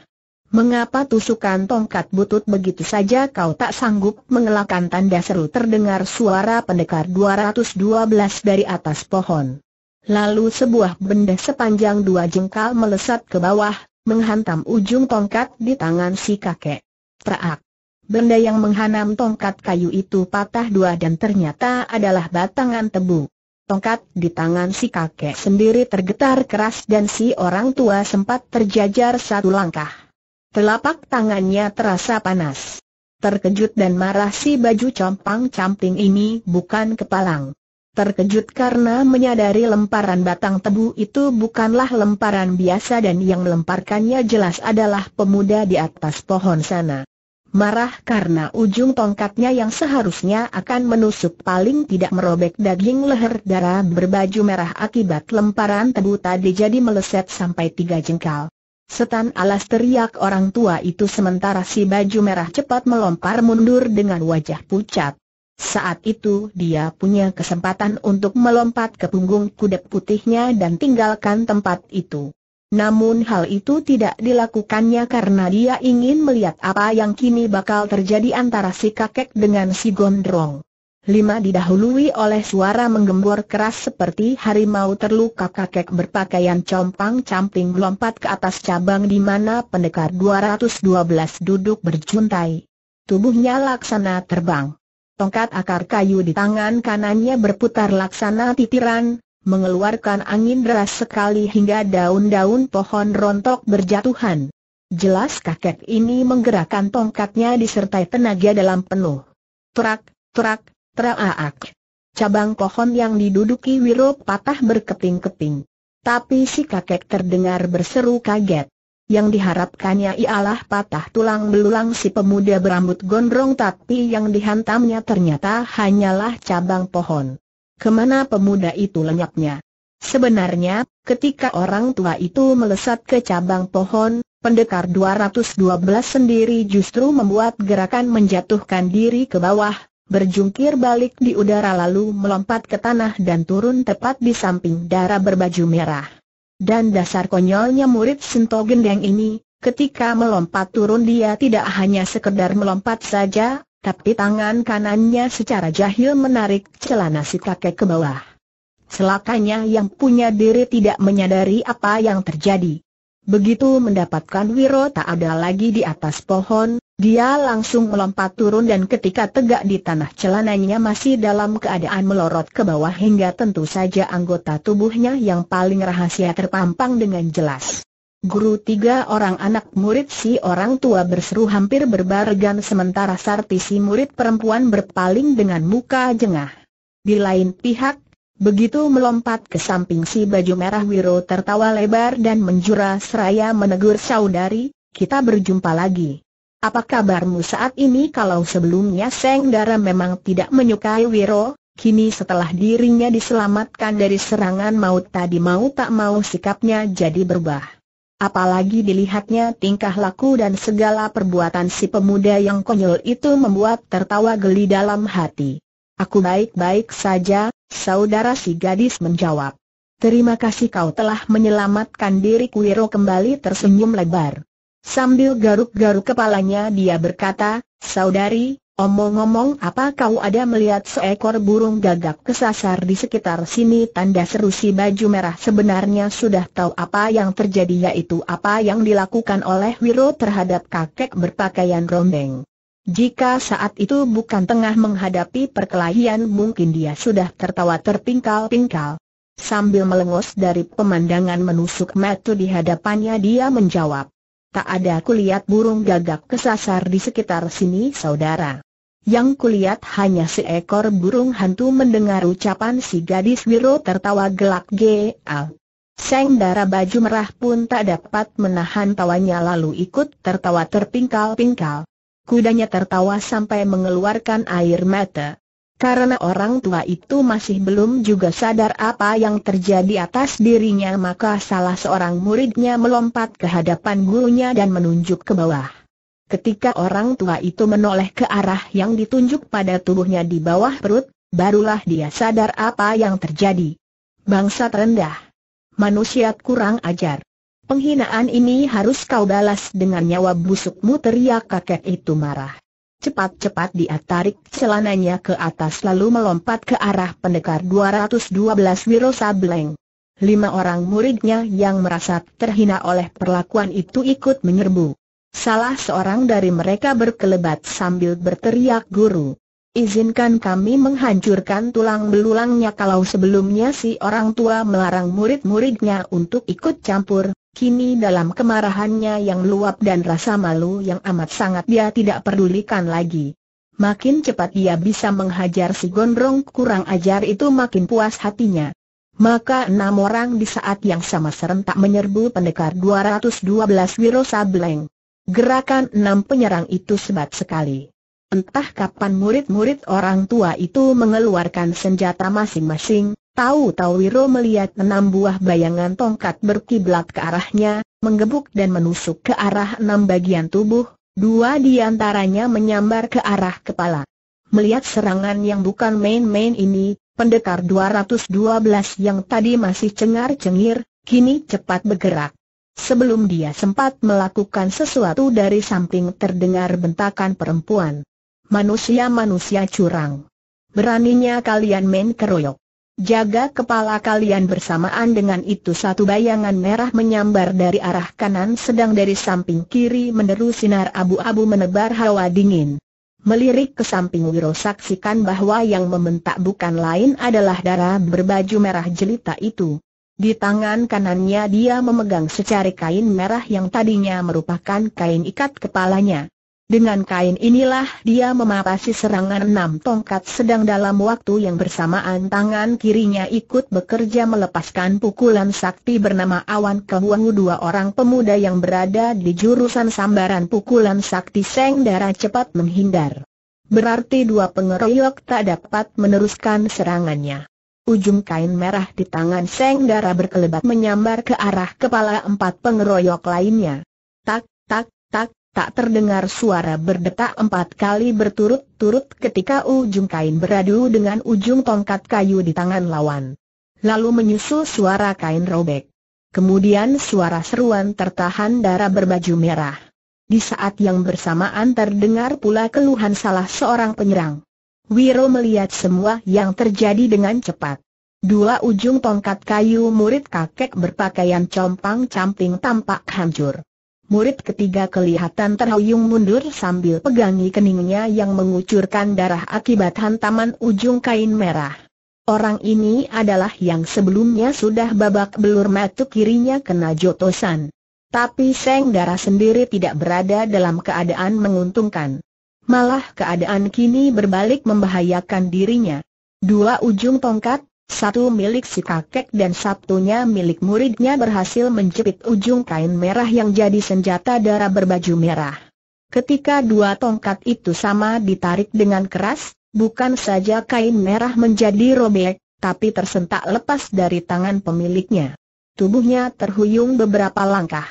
Mengapa tusukan tongkat butut begitu saja kau tak sanggup mengelakkan tanda seru terdengar suara pendekar 212 dari atas pohon. Lalu sebuah benda sepanjang dua jengkal melesat ke bawah, menghantam ujung tongkat di tangan si kakek terak. Benda yang menghanam tongkat kayu itu patah dua dan ternyata adalah batangan tebu. Tongkat di tangan si kakek sendiri tergetar keras dan si orang tua sempat terjajar satu langkah. Telapak tangannya terasa panas. Terkejut dan marah si baju compang-camping ini bukan kepalang. Terkejut karena menyadari lemparan batang tebu itu bukanlah lemparan biasa dan yang melemparkannya jelas adalah pemuda di atas pohon sana. Marah karena ujung tongkatnya yang seharusnya akan menusuk paling tidak merobek daging leher darah berbaju merah akibat lemparan tebu tadi jadi meleset sampai tiga jengkal. Setan alas teriak orang tua itu sementara si baju merah cepat melompar mundur dengan wajah pucat. Saat itu dia punya kesempatan untuk melompat ke punggung kuda putihnya dan tinggalkan tempat itu. Namun hal itu tidak dilakukannya karena dia ingin melihat apa yang kini bakal terjadi antara si kakek dengan si gondrong. Lima didahului oleh suara menggembur keras seperti harimau terluka kakek berpakaian compang-camping melompat ke atas cabang di mana pendekar 212 duduk berjuntai. Tubuhnya laksana terbang. Tongkat akar kayu di tangan kanannya berputar laksana titiran, mengeluarkan angin deras sekali hingga daun-daun pohon rontok berjatuhan. Jelas kakek ini menggerakkan tongkatnya disertai tenaga dalam penuh. Trak, trak, teraak. Cabang pohon yang diduduki Wiro patah berkeping-keping. Tapi si kakek terdengar berseru kaget. Yang diharapkannya ialah patah tulang belulang si pemuda berambut gondrong tapi yang dihantamnya ternyata hanyalah cabang pohon kemana pemuda itu lenyapnya. Sebenarnya, ketika orang tua itu melesat ke cabang pohon, pendekar 212 sendiri justru membuat gerakan menjatuhkan diri ke bawah, berjungkir balik di udara lalu melompat ke tanah dan turun tepat di samping darah berbaju merah. Dan dasar konyolnya murid Sinto Gendeng ini, ketika melompat turun dia tidak hanya sekedar melompat saja, tapi tangan kanannya secara jahil menarik celana si kakek ke bawah. Selakanya yang punya diri tidak menyadari apa yang terjadi. Begitu mendapatkan Wiro tak ada lagi di atas pohon, dia langsung melompat turun dan ketika tegak di tanah celananya masih dalam keadaan melorot ke bawah hingga tentu saja anggota tubuhnya yang paling rahasia terpampang dengan jelas. Guru tiga orang anak murid si orang tua berseru hampir berbarengan sementara Sarti si murid perempuan berpaling dengan muka jengah. Di lain pihak, begitu melompat ke samping si baju merah Wiro tertawa lebar dan menjura seraya menegur saudari, kita berjumpa lagi. Apa kabarmu saat ini kalau sebelumnya Seng Dara memang tidak menyukai Wiro, Kini setelah dirinya diselamatkan dari serangan maut tadi mau tak mau sikapnya jadi berubah. Apalagi dilihatnya tingkah laku dan segala perbuatan si pemuda yang konyol itu membuat tertawa geli dalam hati. Aku baik-baik saja, saudara si gadis menjawab. Terima kasih kau telah menyelamatkan diri Kuiro kembali tersenyum lebar. Sambil garuk-garuk kepalanya dia berkata, Saudari, Omong-omong apa kau ada melihat seekor burung gagak kesasar di sekitar sini tanda seru si baju merah sebenarnya sudah tahu apa yang terjadi yaitu apa yang dilakukan oleh Wiro terhadap kakek berpakaian rombeng. Jika saat itu bukan tengah menghadapi perkelahian mungkin dia sudah tertawa terpingkal-pingkal. Sambil melengos dari pemandangan menusuk metu di hadapannya dia menjawab. Tak ada kulihat burung gagak kesasar di sekitar sini saudara. Yang kulihat hanya seekor burung hantu mendengar ucapan si gadis biru tertawa gelak geal. Seng darah baju merah pun tak dapat menahan tawanya lalu ikut tertawa terpingkal-pingkal. Kudanya tertawa sampai mengeluarkan air mata. Karena orang tua itu masih belum juga sadar apa yang terjadi atas dirinya maka salah seorang muridnya melompat ke hadapan gurunya dan menunjuk ke bawah. Ketika orang tua itu menoleh ke arah yang ditunjuk pada tubuhnya di bawah perut, barulah dia sadar apa yang terjadi. Bangsa rendah. Manusia kurang ajar. Penghinaan ini harus kau balas dengan nyawa busukmu teriak kakek itu marah. Cepat-cepat dia tarik celananya ke atas lalu melompat ke arah pendekar 212 Wiro Sableng. Lima orang muridnya yang merasa terhina oleh perlakuan itu ikut menyerbu. Salah seorang dari mereka berkelebat sambil berteriak guru. Izinkan kami menghancurkan tulang belulangnya kalau sebelumnya si orang tua melarang murid-muridnya untuk ikut campur, kini dalam kemarahannya yang luap dan rasa malu yang amat sangat dia tidak pedulikan lagi. Makin cepat ia bisa menghajar si gondrong kurang ajar itu makin puas hatinya. Maka enam orang di saat yang sama serentak menyerbu pendekar 212 Wiro Sableng. Gerakan enam penyerang itu sebat sekali. Entah kapan murid-murid orang tua itu mengeluarkan senjata masing-masing, tahu-tahu Wiro melihat enam buah bayangan tongkat berkiblat ke arahnya, menggebuk dan menusuk ke arah enam bagian tubuh, dua di antaranya menyambar ke arah kepala. Melihat serangan yang bukan main-main ini, pendekar 212 yang tadi masih cengar-cengir, kini cepat bergerak. Sebelum dia sempat melakukan sesuatu dari samping terdengar bentakan perempuan. Manusia-manusia curang. Beraninya kalian main keroyok. Jaga kepala kalian bersamaan dengan itu satu bayangan merah menyambar dari arah kanan sedang dari samping kiri menerus sinar abu-abu menebar hawa dingin. Melirik ke samping Wiro saksikan bahwa yang membentak bukan lain adalah darah berbaju merah jelita itu. Di tangan kanannya dia memegang secari kain merah yang tadinya merupakan kain ikat kepalanya. Dengan kain inilah dia mematasi serangan enam tongkat sedang dalam waktu yang bersamaan tangan kirinya ikut bekerja melepaskan pukulan sakti bernama Awan Kehuangu dua orang pemuda yang berada di jurusan sambaran pukulan sakti Seng Darah cepat menghindar. Berarti dua pengeroyok tak dapat meneruskan serangannya. Ujung kain merah di tangan Seng Dara berkelebat menyambar ke arah kepala empat pengeroyok lainnya. Tak, tak, tak, tak terdengar suara berdetak empat kali berturut-turut ketika ujung kain beradu dengan ujung tongkat kayu di tangan lawan. Lalu menyusul suara kain robek. Kemudian suara seruan tertahan Dara berbaju merah. Di saat yang bersamaan terdengar pula keluhan salah seorang penyerang. Wiro melihat semua yang terjadi dengan cepat. Dua ujung tongkat kayu murid kakek berpakaian compang-camping tampak hancur. Murid ketiga kelihatan terhuyung mundur sambil pegangi keningnya yang mengucurkan darah akibat hantaman ujung kain merah. Orang ini adalah yang sebelumnya sudah babak belur matuk kirinya kena jotosan. Tapi Seng darah sendiri tidak berada dalam keadaan menguntungkan malah keadaan kini berbalik membahayakan dirinya. Dua ujung tongkat, satu milik si kakek dan satunya milik muridnya berhasil menjepit ujung kain merah yang jadi senjata darah berbaju merah. Ketika dua tongkat itu sama ditarik dengan keras, bukan saja kain merah menjadi robek, tapi tersentak lepas dari tangan pemiliknya. Tubuhnya terhuyung beberapa langkah.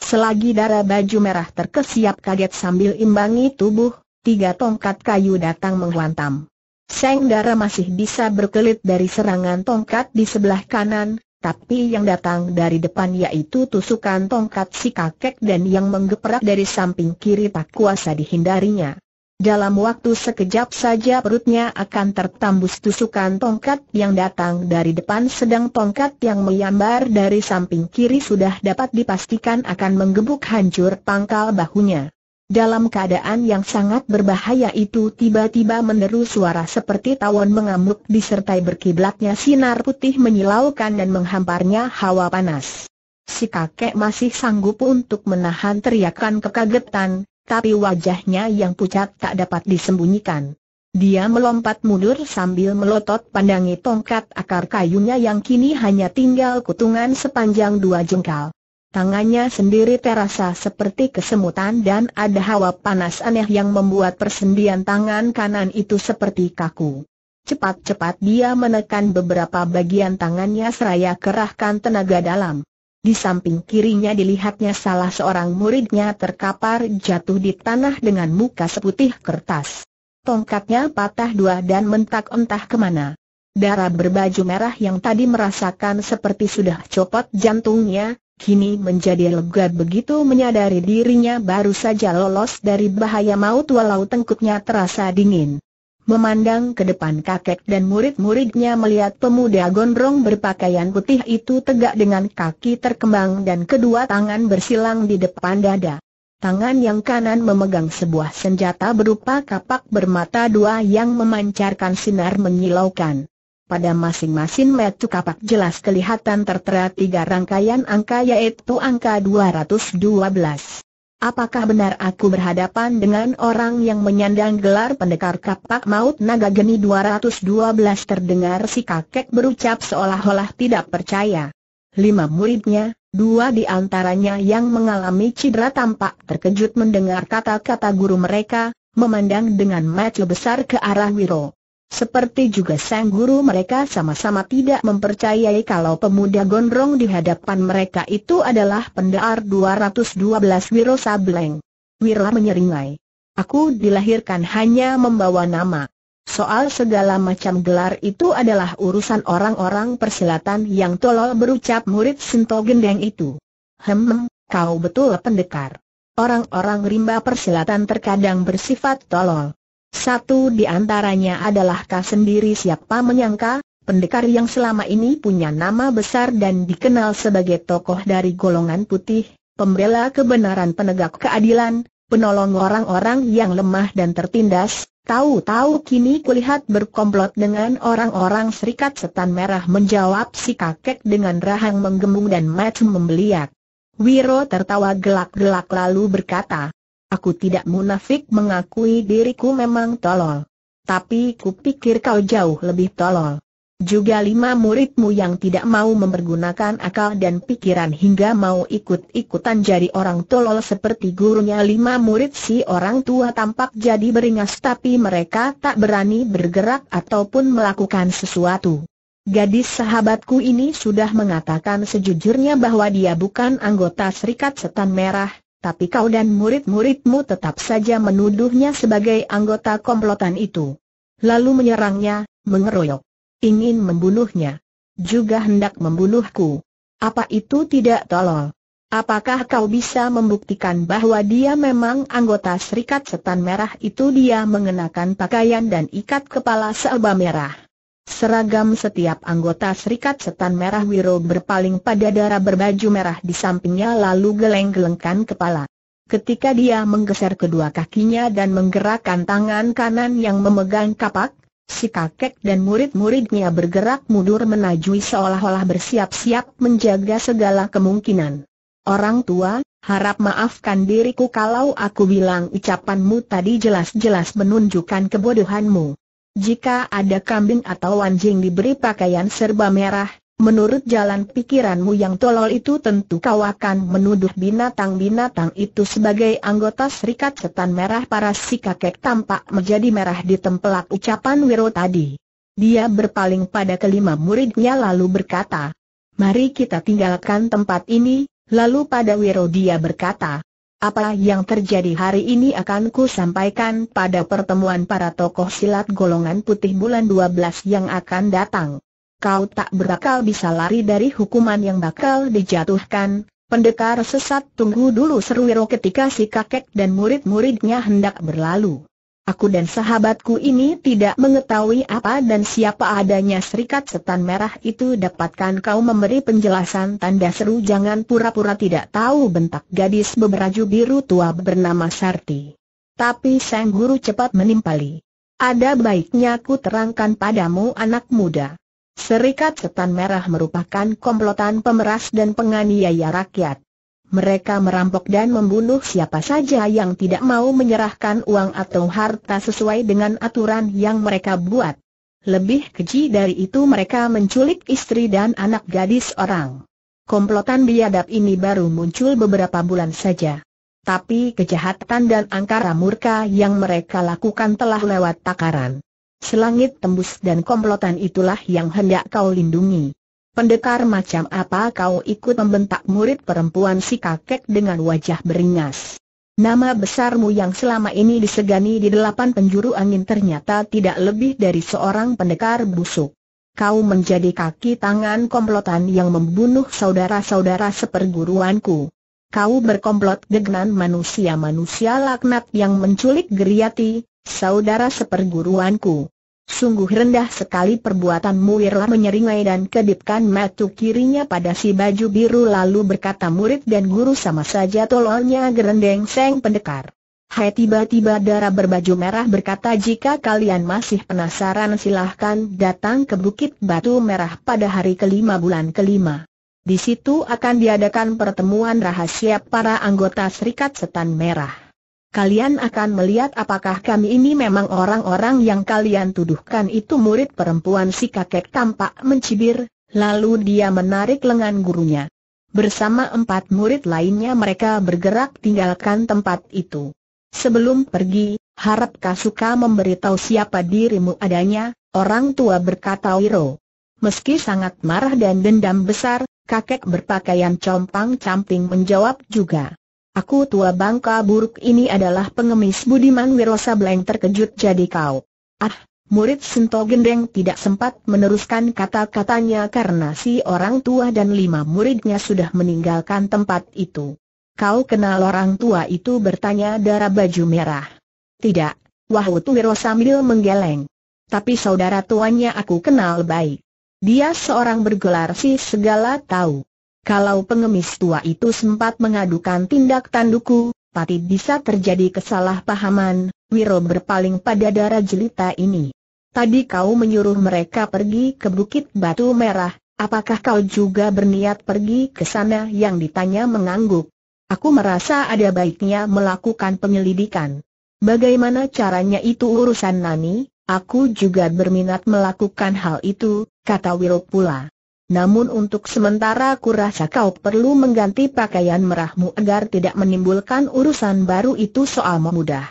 Selagi darah baju merah terkesiap kaget sambil imbangi tubuh, tiga tongkat kayu datang menghantam. Seng Dara masih bisa berkelit dari serangan tongkat di sebelah kanan, tapi yang datang dari depan yaitu tusukan tongkat si kakek dan yang menggeprak dari samping kiri tak kuasa dihindarinya. Dalam waktu sekejap saja perutnya akan tertambus tusukan tongkat yang datang dari depan sedang tongkat yang menyambar dari samping kiri sudah dapat dipastikan akan menggebuk hancur pangkal bahunya. Dalam keadaan yang sangat berbahaya itu tiba-tiba menerus suara seperti tawon mengamuk disertai berkiblatnya sinar putih menyilaukan dan menghamparnya hawa panas. Si kakek masih sanggup untuk menahan teriakan kekagetan, tapi wajahnya yang pucat tak dapat disembunyikan. Dia melompat mundur sambil melotot pandangi tongkat akar kayunya yang kini hanya tinggal kutungan sepanjang dua jengkal. Tangannya sendiri terasa seperti kesemutan dan ada hawa panas aneh yang membuat persendian tangan kanan itu seperti kaku. Cepat-cepat dia menekan beberapa bagian tangannya seraya kerahkan tenaga dalam. Di samping kirinya dilihatnya salah seorang muridnya terkapar jatuh di tanah dengan muka seputih kertas. Tongkatnya patah dua dan mentak entah kemana. Darah berbaju merah yang tadi merasakan seperti sudah copot jantungnya, kini menjadi lega begitu menyadari dirinya baru saja lolos dari bahaya maut walau tengkuknya terasa dingin. Memandang ke depan kakek dan murid-muridnya melihat pemuda gondrong berpakaian putih itu tegak dengan kaki terkembang dan kedua tangan bersilang di depan dada. Tangan yang kanan memegang sebuah senjata berupa kapak bermata dua yang memancarkan sinar menyilaukan. Pada masing-masing metu kapak jelas kelihatan tertera tiga rangkaian angka yaitu angka 212. Apakah benar aku berhadapan dengan orang yang menyandang gelar pendekar kapak maut naga geni 212 terdengar si kakek berucap seolah-olah tidak percaya. Lima muridnya, dua di antaranya yang mengalami cedera tampak terkejut mendengar kata-kata guru mereka, memandang dengan mata besar ke arah Wiro. Seperti juga sang guru mereka sama-sama tidak mempercayai kalau pemuda gondrong di hadapan mereka itu adalah pendaar 212 Wiro Sableng. Wiro menyeringai. Aku dilahirkan hanya membawa nama. Soal segala macam gelar itu adalah urusan orang-orang persilatan yang tolol berucap murid Sinto Gendeng itu. Hem, kau betul pendekar. Orang-orang rimba persilatan terkadang bersifat tolol. Satu di antaranya adalah kau sendiri siapa menyangka, pendekar yang selama ini punya nama besar dan dikenal sebagai tokoh dari golongan putih, pembela kebenaran penegak keadilan, penolong orang-orang yang lemah dan tertindas, tahu-tahu kini kulihat berkomplot dengan orang-orang serikat setan merah menjawab si kakek dengan rahang menggembung dan mata membeliak. Wiro tertawa gelak-gelak lalu berkata, Aku tidak munafik mengakui diriku memang tolol. Tapi kupikir kau jauh lebih tolol. Juga lima muridmu yang tidak mau mempergunakan akal dan pikiran hingga mau ikut-ikutan jadi orang tolol seperti gurunya lima murid si orang tua tampak jadi beringas tapi mereka tak berani bergerak ataupun melakukan sesuatu. Gadis sahabatku ini sudah mengatakan sejujurnya bahwa dia bukan anggota Serikat Setan Merah, tapi kau dan murid-muridmu tetap saja menuduhnya sebagai anggota komplotan itu. Lalu menyerangnya, mengeroyok. Ingin membunuhnya. Juga hendak membunuhku. Apa itu tidak tolol? Apakah kau bisa membuktikan bahwa dia memang anggota Serikat Setan Merah itu dia mengenakan pakaian dan ikat kepala selba merah? Seragam setiap anggota Serikat Setan Merah Wiro berpaling pada darah berbaju merah di sampingnya lalu geleng-gelengkan kepala. Ketika dia menggeser kedua kakinya dan menggerakkan tangan kanan yang memegang kapak, si kakek dan murid-muridnya bergerak mundur menajui seolah-olah bersiap-siap menjaga segala kemungkinan. Orang tua, harap maafkan diriku kalau aku bilang ucapanmu tadi jelas-jelas menunjukkan kebodohanmu. Jika ada kambing atau anjing diberi pakaian serba merah, menurut jalan pikiranmu yang tolol itu tentu kau akan menuduh binatang-binatang itu sebagai anggota serikat setan merah para si kakek tampak menjadi merah di tempelak ucapan Wiro tadi. Dia berpaling pada kelima muridnya lalu berkata, Mari kita tinggalkan tempat ini, lalu pada Wiro dia berkata, apa yang terjadi hari ini akan ku sampaikan pada pertemuan para tokoh silat golongan putih bulan 12 yang akan datang. Kau tak berakal bisa lari dari hukuman yang bakal dijatuhkan, pendekar sesat tunggu dulu seru Wiro ketika si kakek dan murid-muridnya hendak berlalu. Aku dan sahabatku ini tidak mengetahui apa dan siapa adanya serikat setan merah itu Dapatkan kau memberi penjelasan tanda seru jangan pura-pura tidak tahu bentak gadis beberaju biru tua bernama Sarti Tapi sang guru cepat menimpali Ada baiknya ku terangkan padamu anak muda Serikat setan merah merupakan komplotan pemeras dan penganiaya rakyat mereka merampok dan membunuh siapa saja yang tidak mau menyerahkan uang atau harta sesuai dengan aturan yang mereka buat. Lebih keji dari itu mereka menculik istri dan anak gadis orang. Komplotan biadab ini baru muncul beberapa bulan saja. Tapi kejahatan dan angkara murka yang mereka lakukan telah lewat takaran. Selangit tembus dan komplotan itulah yang hendak kau lindungi. Pendekar macam apa kau ikut membentak murid perempuan si kakek dengan wajah beringas? Nama besarmu yang selama ini disegani di delapan penjuru angin ternyata tidak lebih dari seorang pendekar busuk. Kau menjadi kaki tangan komplotan yang membunuh saudara-saudara seperguruanku. Kau berkomplot dengan manusia-manusia laknat yang menculik geriati, saudara seperguruanku. Sungguh rendah sekali perbuatan Muirlah menyeringai dan kedipkan mata kirinya pada si baju biru lalu berkata murid dan guru sama saja tololnya gerendeng seng pendekar. Hai tiba-tiba darah berbaju merah berkata jika kalian masih penasaran silahkan datang ke Bukit Batu Merah pada hari kelima bulan kelima. Di situ akan diadakan pertemuan rahasia para anggota Serikat Setan Merah kalian akan melihat apakah kami ini memang orang-orang yang kalian tuduhkan itu murid perempuan si kakek tampak mencibir, lalu dia menarik lengan gurunya. Bersama empat murid lainnya mereka bergerak tinggalkan tempat itu. Sebelum pergi, harap Kasuka memberitahu siapa dirimu adanya, orang tua berkata Wiro. Meski sangat marah dan dendam besar, kakek berpakaian compang-camping menjawab juga. Aku tua bangka buruk ini adalah pengemis Budiman Wirosa Bleng terkejut jadi kau. Ah, murid Sento Gendeng tidak sempat meneruskan kata-katanya karena si orang tua dan lima muridnya sudah meninggalkan tempat itu. Kau kenal orang tua itu bertanya darah baju merah. Tidak, Wahutu Wirosa Mil menggeleng. Tapi saudara tuanya aku kenal baik. Dia seorang bergelar si segala tahu. Kalau pengemis tua itu sempat mengadukan tindak tanduku, pati bisa terjadi kesalahpahaman, Wiro berpaling pada darah jelita ini. Tadi kau menyuruh mereka pergi ke Bukit Batu Merah, apakah kau juga berniat pergi ke sana yang ditanya mengangguk? Aku merasa ada baiknya melakukan penyelidikan. Bagaimana caranya itu urusan Nani, aku juga berminat melakukan hal itu, kata Wiro pula. Namun untuk sementara kurasa kau perlu mengganti pakaian merahmu agar tidak menimbulkan urusan baru itu soal mudah.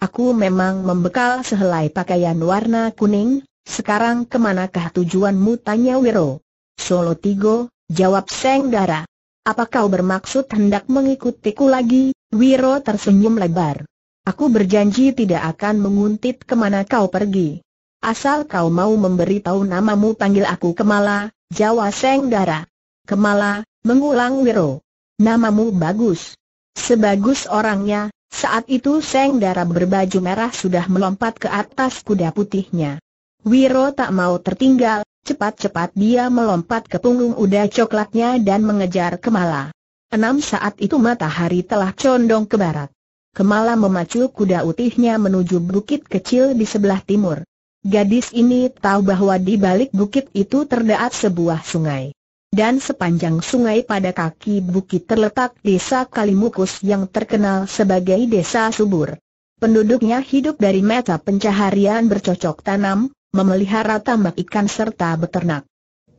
Aku memang membekal sehelai pakaian warna kuning, sekarang kemanakah tujuanmu tanya Wiro. Solo Tigo, jawab Seng Dara. Apa kau bermaksud hendak mengikutiku lagi? Wiro tersenyum lebar. Aku berjanji tidak akan menguntit kemana kau pergi. Asal kau mau memberitahu namamu panggil aku Kemala, Jawa Sengdara. Kemala, mengulang Wiro. Namamu bagus. Sebagus orangnya, saat itu Sengdara berbaju merah sudah melompat ke atas kuda putihnya. Wiro tak mau tertinggal, cepat-cepat dia melompat ke punggung kuda coklatnya dan mengejar Kemala. Enam saat itu matahari telah condong ke barat. Kemala memacu kuda utihnya menuju bukit kecil di sebelah timur. Gadis ini tahu bahwa di balik bukit itu terdapat sebuah sungai. Dan sepanjang sungai pada kaki bukit terletak desa Kalimukus yang terkenal sebagai desa subur. Penduduknya hidup dari mata pencaharian bercocok tanam, memelihara tambak ikan serta beternak.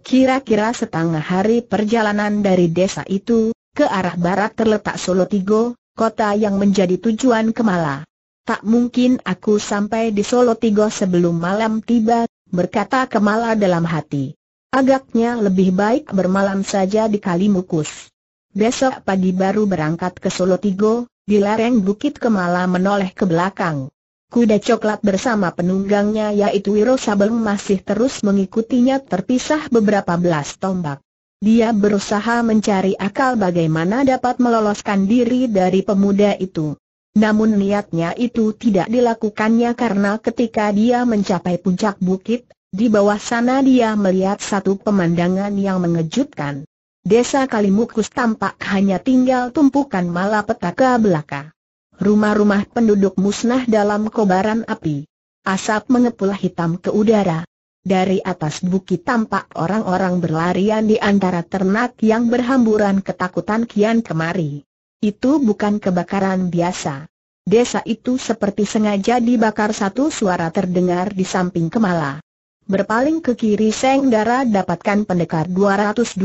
Kira-kira setengah hari perjalanan dari desa itu, ke arah barat terletak Solo Tigo, kota yang menjadi tujuan Kemala. Tak mungkin aku sampai di Solo Tigo sebelum malam tiba, berkata Kemala dalam hati. Agaknya lebih baik bermalam saja di Kalimukus. Besok pagi baru berangkat ke Solo Tigo, di lereng Bukit Kemala menoleh ke belakang. Kuda coklat bersama penunggangnya yaitu Wiro Sabeng masih terus mengikutinya terpisah beberapa belas tombak. Dia berusaha mencari akal bagaimana dapat meloloskan diri dari pemuda itu. Namun niatnya itu tidak dilakukannya karena ketika dia mencapai puncak bukit, di bawah sana dia melihat satu pemandangan yang mengejutkan. Desa Kalimukus tampak hanya tinggal tumpukan malapetaka belaka. Rumah-rumah penduduk musnah dalam kobaran api. Asap mengepul hitam ke udara. Dari atas bukit tampak orang-orang berlarian di antara ternak yang berhamburan ketakutan kian kemari. Itu bukan kebakaran biasa. Desa itu seperti sengaja dibakar satu suara terdengar di samping Kemala. Berpaling ke kiri Seng Dara dapatkan pendekar 212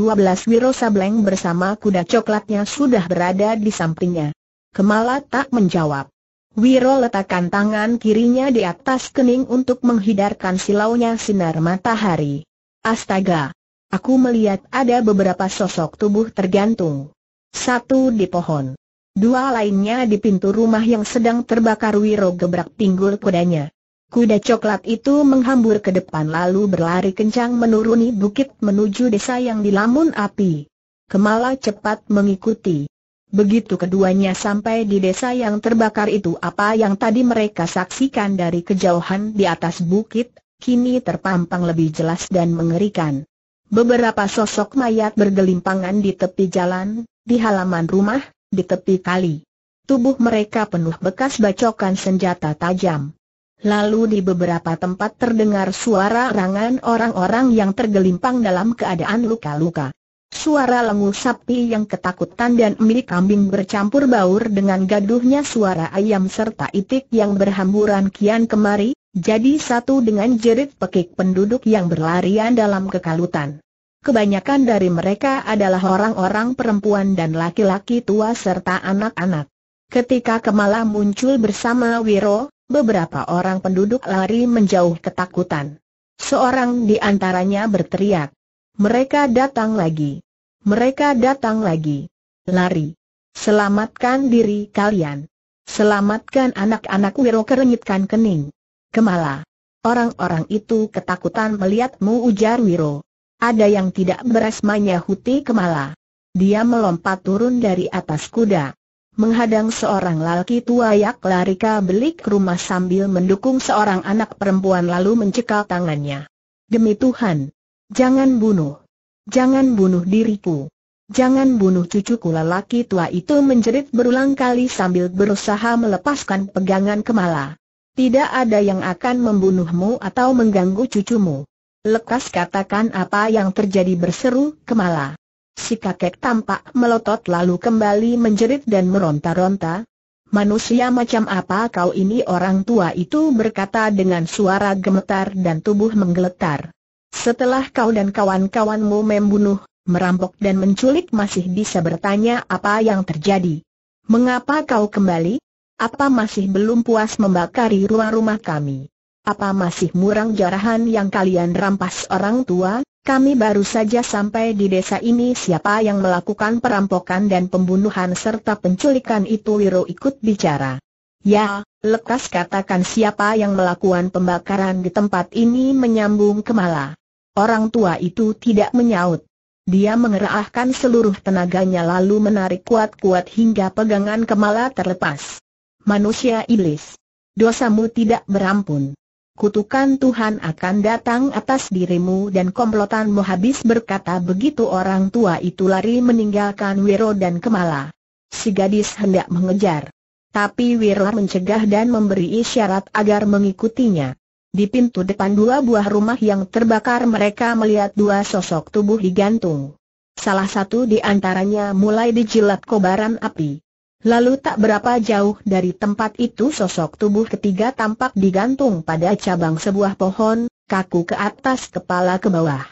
Wiro Sableng bersama kuda coklatnya sudah berada di sampingnya. Kemala tak menjawab. Wiro letakkan tangan kirinya di atas kening untuk menghidarkan silaunya sinar matahari. Astaga! Aku melihat ada beberapa sosok tubuh tergantung. Satu di pohon. Dua lainnya di pintu rumah yang sedang terbakar Wiro gebrak pinggul kudanya. Kuda coklat itu menghambur ke depan lalu berlari kencang menuruni bukit menuju desa yang dilamun api. Kemala cepat mengikuti. Begitu keduanya sampai di desa yang terbakar itu apa yang tadi mereka saksikan dari kejauhan di atas bukit, kini terpampang lebih jelas dan mengerikan. Beberapa sosok mayat bergelimpangan di tepi jalan, di halaman rumah, di tepi kali. Tubuh mereka penuh bekas bacokan senjata tajam. Lalu di beberapa tempat terdengar suara rangan orang-orang yang tergelimpang dalam keadaan luka-luka. Suara lengu sapi yang ketakutan dan milik kambing bercampur baur dengan gaduhnya suara ayam serta itik yang berhamburan kian kemari, jadi satu dengan jerit pekik penduduk yang berlarian dalam kekalutan kebanyakan dari mereka adalah orang-orang perempuan dan laki-laki tua serta anak-anak. Ketika Kemala muncul bersama Wiro, beberapa orang penduduk lari menjauh ketakutan. Seorang di antaranya berteriak. Mereka datang lagi. Mereka datang lagi. Lari. Selamatkan diri kalian. Selamatkan anak-anak Wiro kerenyitkan kening. Kemala. Orang-orang itu ketakutan melihatmu ujar Wiro ada yang tidak manya Huti Kemala. Dia melompat turun dari atas kuda. Menghadang seorang lelaki tua yak larika belik rumah sambil mendukung seorang anak perempuan lalu mencekal tangannya. Demi Tuhan! Jangan bunuh! Jangan bunuh diriku! Jangan bunuh cucuku lelaki tua itu menjerit berulang kali sambil berusaha melepaskan pegangan Kemala. Tidak ada yang akan membunuhmu atau mengganggu cucumu. Lekas katakan apa yang terjadi berseru Kemala. Si kakek tampak melotot lalu kembali menjerit dan meronta-ronta. Manusia macam apa kau ini orang tua itu berkata dengan suara gemetar dan tubuh menggeletar. Setelah kau dan kawan-kawanmu membunuh, merampok dan menculik masih bisa bertanya apa yang terjadi. Mengapa kau kembali? Apa masih belum puas membakari rumah-rumah kami? Apa masih murang jarahan yang kalian rampas orang tua? Kami baru saja sampai di desa ini siapa yang melakukan perampokan dan pembunuhan serta penculikan itu Wiro ikut bicara. Ya, lekas katakan siapa yang melakukan pembakaran di tempat ini menyambung Kemala. Orang tua itu tidak menyaut. Dia mengerahkan seluruh tenaganya lalu menarik kuat-kuat hingga pegangan Kemala terlepas. Manusia iblis. Dosamu tidak berampun kutukan Tuhan akan datang atas dirimu dan komplotanmu habis berkata begitu orang tua itu lari meninggalkan Wiro dan Kemala. Si gadis hendak mengejar. Tapi Wiro mencegah dan memberi isyarat agar mengikutinya. Di pintu depan dua buah rumah yang terbakar mereka melihat dua sosok tubuh digantung. Salah satu di antaranya mulai dijilat kobaran api. Lalu tak berapa jauh dari tempat itu sosok tubuh ketiga tampak digantung pada cabang sebuah pohon, kaku ke atas kepala ke bawah.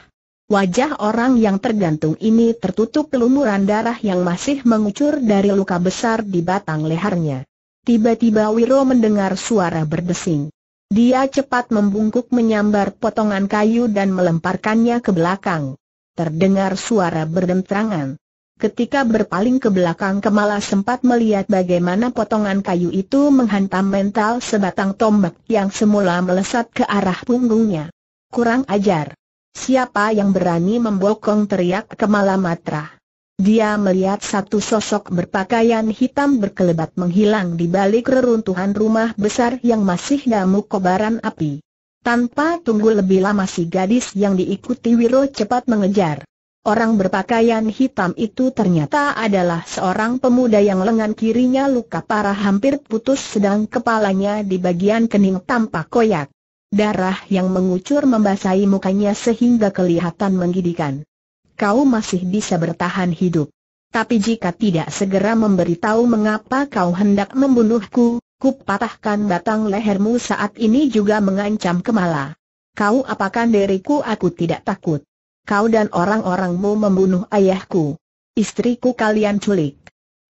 Wajah orang yang tergantung ini tertutup lumuran darah yang masih mengucur dari luka besar di batang lehernya. Tiba-tiba Wiro mendengar suara berdesing. Dia cepat membungkuk menyambar potongan kayu dan melemparkannya ke belakang. Terdengar suara berdentrangan. Ketika berpaling ke belakang Kemala sempat melihat bagaimana potongan kayu itu menghantam mental sebatang tombak yang semula melesat ke arah punggungnya. Kurang ajar. Siapa yang berani membokong teriak Kemala Matra. Dia melihat satu sosok berpakaian hitam berkelebat menghilang di balik reruntuhan rumah besar yang masih damu kobaran api. Tanpa tunggu lebih lama si gadis yang diikuti Wiro cepat mengejar. Orang berpakaian hitam itu ternyata adalah seorang pemuda yang lengan kirinya luka parah hampir putus sedang kepalanya di bagian kening tampak koyak. Darah yang mengucur membasahi mukanya sehingga kelihatan menggidikan. Kau masih bisa bertahan hidup. Tapi jika tidak segera memberitahu mengapa kau hendak membunuhku, ku patahkan batang lehermu saat ini juga mengancam Kemala. Kau apakan diriku aku tidak takut. Kau dan orang-orangmu membunuh ayahku. Istriku kalian culik.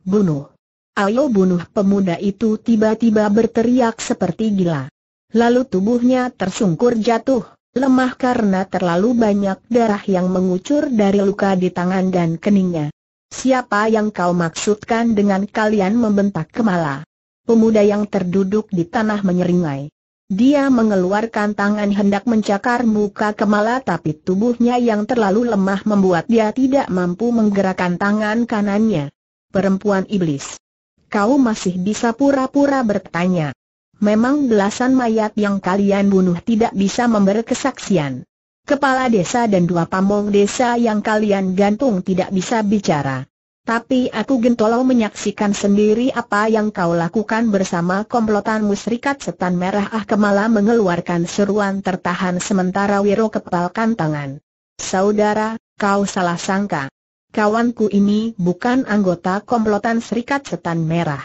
Bunuh. Ayo bunuh pemuda itu tiba-tiba berteriak seperti gila. Lalu tubuhnya tersungkur jatuh, lemah karena terlalu banyak darah yang mengucur dari luka di tangan dan keningnya. Siapa yang kau maksudkan dengan kalian membentak kemala? Pemuda yang terduduk di tanah menyeringai. Dia mengeluarkan tangan hendak mencakar muka Kemala tapi tubuhnya yang terlalu lemah membuat dia tidak mampu menggerakkan tangan kanannya. Perempuan iblis. Kau masih bisa pura-pura bertanya. Memang belasan mayat yang kalian bunuh tidak bisa memberi kesaksian. Kepala desa dan dua pamong desa yang kalian gantung tidak bisa bicara. Tapi aku gentol menyaksikan sendiri apa yang kau lakukan bersama komplotanmu serikat setan merah ah kemala mengeluarkan seruan tertahan sementara Wiro kepalkan tangan. Saudara, kau salah sangka. Kawanku ini bukan anggota komplotan serikat setan merah.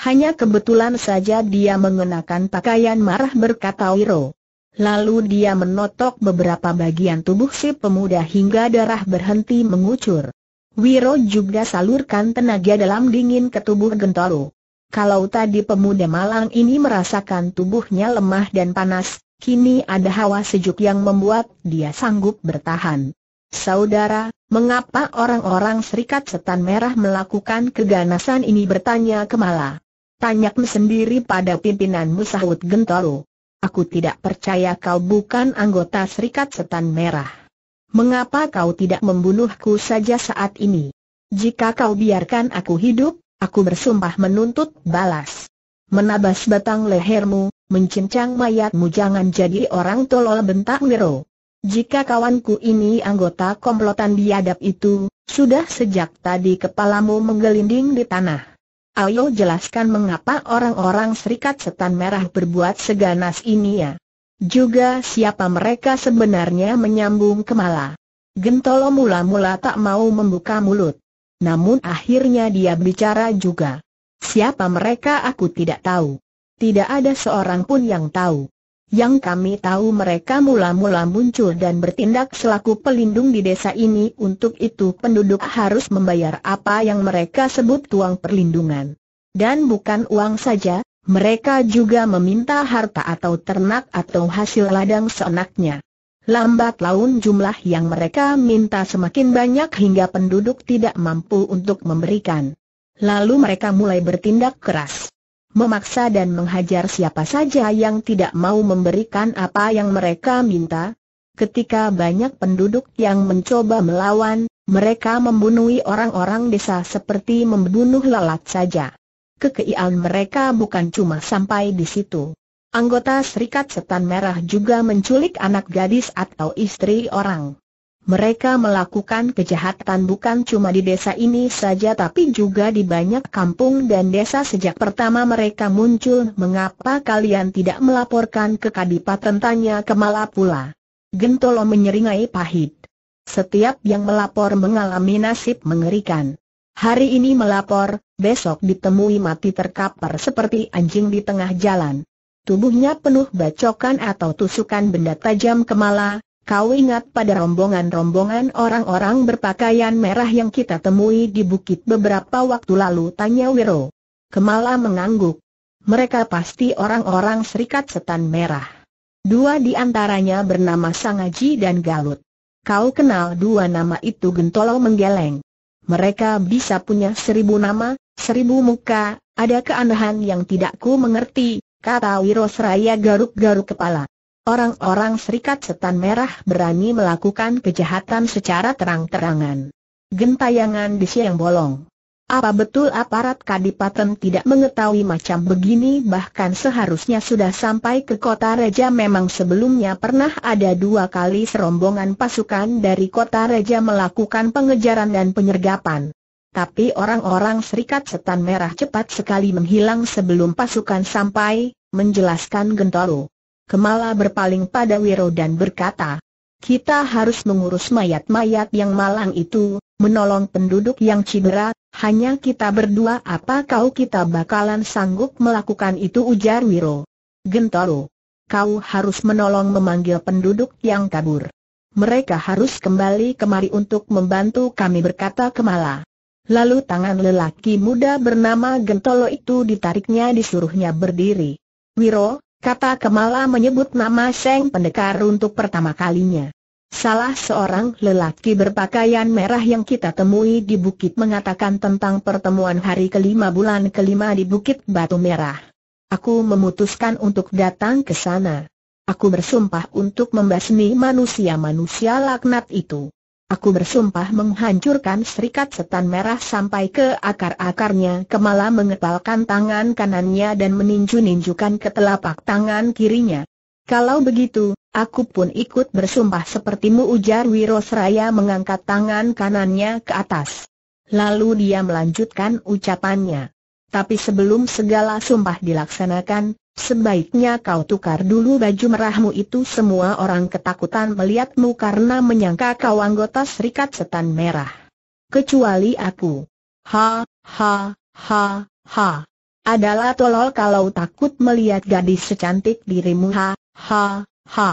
Hanya kebetulan saja dia mengenakan pakaian marah berkata Wiro. Lalu dia menotok beberapa bagian tubuh si pemuda hingga darah berhenti mengucur. Wiro juga salurkan tenaga dalam dingin ke tubuh Gentoro. Kalau tadi pemuda malang ini merasakan tubuhnya lemah dan panas, kini ada hawa sejuk yang membuat dia sanggup bertahan. Saudara, mengapa orang-orang Serikat Setan Merah melakukan keganasan ini bertanya Kemala? Tanyak sendiri pada pimpinan sahut Gentoro. Aku tidak percaya kau bukan anggota Serikat Setan Merah. Mengapa kau tidak membunuhku saja saat ini? Jika kau biarkan aku hidup, aku bersumpah menuntut balas. Menabas batang lehermu, mencincang mayatmu jangan jadi orang tolol bentak Wiro. Jika kawanku ini anggota komplotan biadab itu, sudah sejak tadi kepalamu menggelinding di tanah. Ayo jelaskan mengapa orang-orang serikat setan merah berbuat seganas ini ya. Juga siapa mereka sebenarnya menyambung kemala. Gentolo mula-mula tak mau membuka mulut. Namun akhirnya dia bicara juga. Siapa mereka aku tidak tahu. Tidak ada seorang pun yang tahu. Yang kami tahu mereka mula-mula muncul dan bertindak selaku pelindung di desa ini Untuk itu penduduk harus membayar apa yang mereka sebut tuang perlindungan Dan bukan uang saja, mereka juga meminta harta atau ternak atau hasil ladang seenaknya. Lambat laun jumlah yang mereka minta semakin banyak hingga penduduk tidak mampu untuk memberikan. Lalu mereka mulai bertindak keras memaksa dan menghajar siapa saja yang tidak mau memberikan apa yang mereka minta. Ketika banyak penduduk yang mencoba melawan, mereka membunuh orang-orang desa seperti membunuh lalat saja kekeian mereka bukan cuma sampai di situ. Anggota Serikat Setan Merah juga menculik anak gadis atau istri orang. Mereka melakukan kejahatan bukan cuma di desa ini saja tapi juga di banyak kampung dan desa sejak pertama mereka muncul mengapa kalian tidak melaporkan ke kadipaten tanya ke Malapula. Gentolo menyeringai pahit. Setiap yang melapor mengalami nasib mengerikan. Hari ini melapor, besok ditemui mati terkapar seperti anjing di tengah jalan. Tubuhnya penuh bacokan atau tusukan benda tajam kemala, kau ingat pada rombongan-rombongan orang-orang berpakaian merah yang kita temui di bukit beberapa waktu lalu tanya Wiro. Kemala mengangguk. Mereka pasti orang-orang serikat setan merah. Dua di antaranya bernama Sangaji dan Galut. Kau kenal dua nama itu Gentolo menggeleng mereka bisa punya seribu nama, seribu muka, ada keanehan yang tidak ku mengerti, kata Wirosraya garuk-garuk kepala. Orang-orang serikat setan merah berani melakukan kejahatan secara terang-terangan. Gentayangan di siang bolong. Apa betul aparat kadipaten tidak mengetahui macam begini bahkan seharusnya sudah sampai ke kota Reja memang sebelumnya pernah ada dua kali serombongan pasukan dari kota Reja melakukan pengejaran dan penyergapan. Tapi orang-orang serikat setan merah cepat sekali menghilang sebelum pasukan sampai, menjelaskan Gentoro. Kemala berpaling pada Wiro dan berkata, kita harus mengurus mayat-mayat yang malang itu, menolong penduduk yang cedera, hanya kita berdua apa kau kita bakalan sanggup melakukan itu ujar Wiro. Gentoro. Kau harus menolong memanggil penduduk yang kabur. Mereka harus kembali kemari untuk membantu kami berkata Kemala. Lalu tangan lelaki muda bernama Gentolo itu ditariknya disuruhnya berdiri. Wiro, kata Kemala menyebut nama Seng Pendekar untuk pertama kalinya. Salah seorang lelaki berpakaian merah yang kita temui di bukit mengatakan tentang pertemuan hari kelima bulan kelima di bukit Batu Merah. Aku memutuskan untuk datang ke sana. Aku bersumpah untuk membasmi manusia-manusia laknat itu. Aku bersumpah menghancurkan serikat setan merah sampai ke akar-akarnya Kemala mengepalkan tangan kanannya dan meninju-ninjukan ke telapak tangan kirinya kalau begitu, aku pun ikut bersumpah sepertimu ujar Wirosraya mengangkat tangan kanannya ke atas. Lalu dia melanjutkan ucapannya. Tapi sebelum segala sumpah dilaksanakan, sebaiknya kau tukar dulu baju merahmu itu semua orang ketakutan melihatmu karena menyangka kau anggota Serikat Setan Merah. Kecuali aku. Ha, ha, ha, ha. Adalah tolol kalau takut melihat gadis secantik dirimu ha, Ha, ha.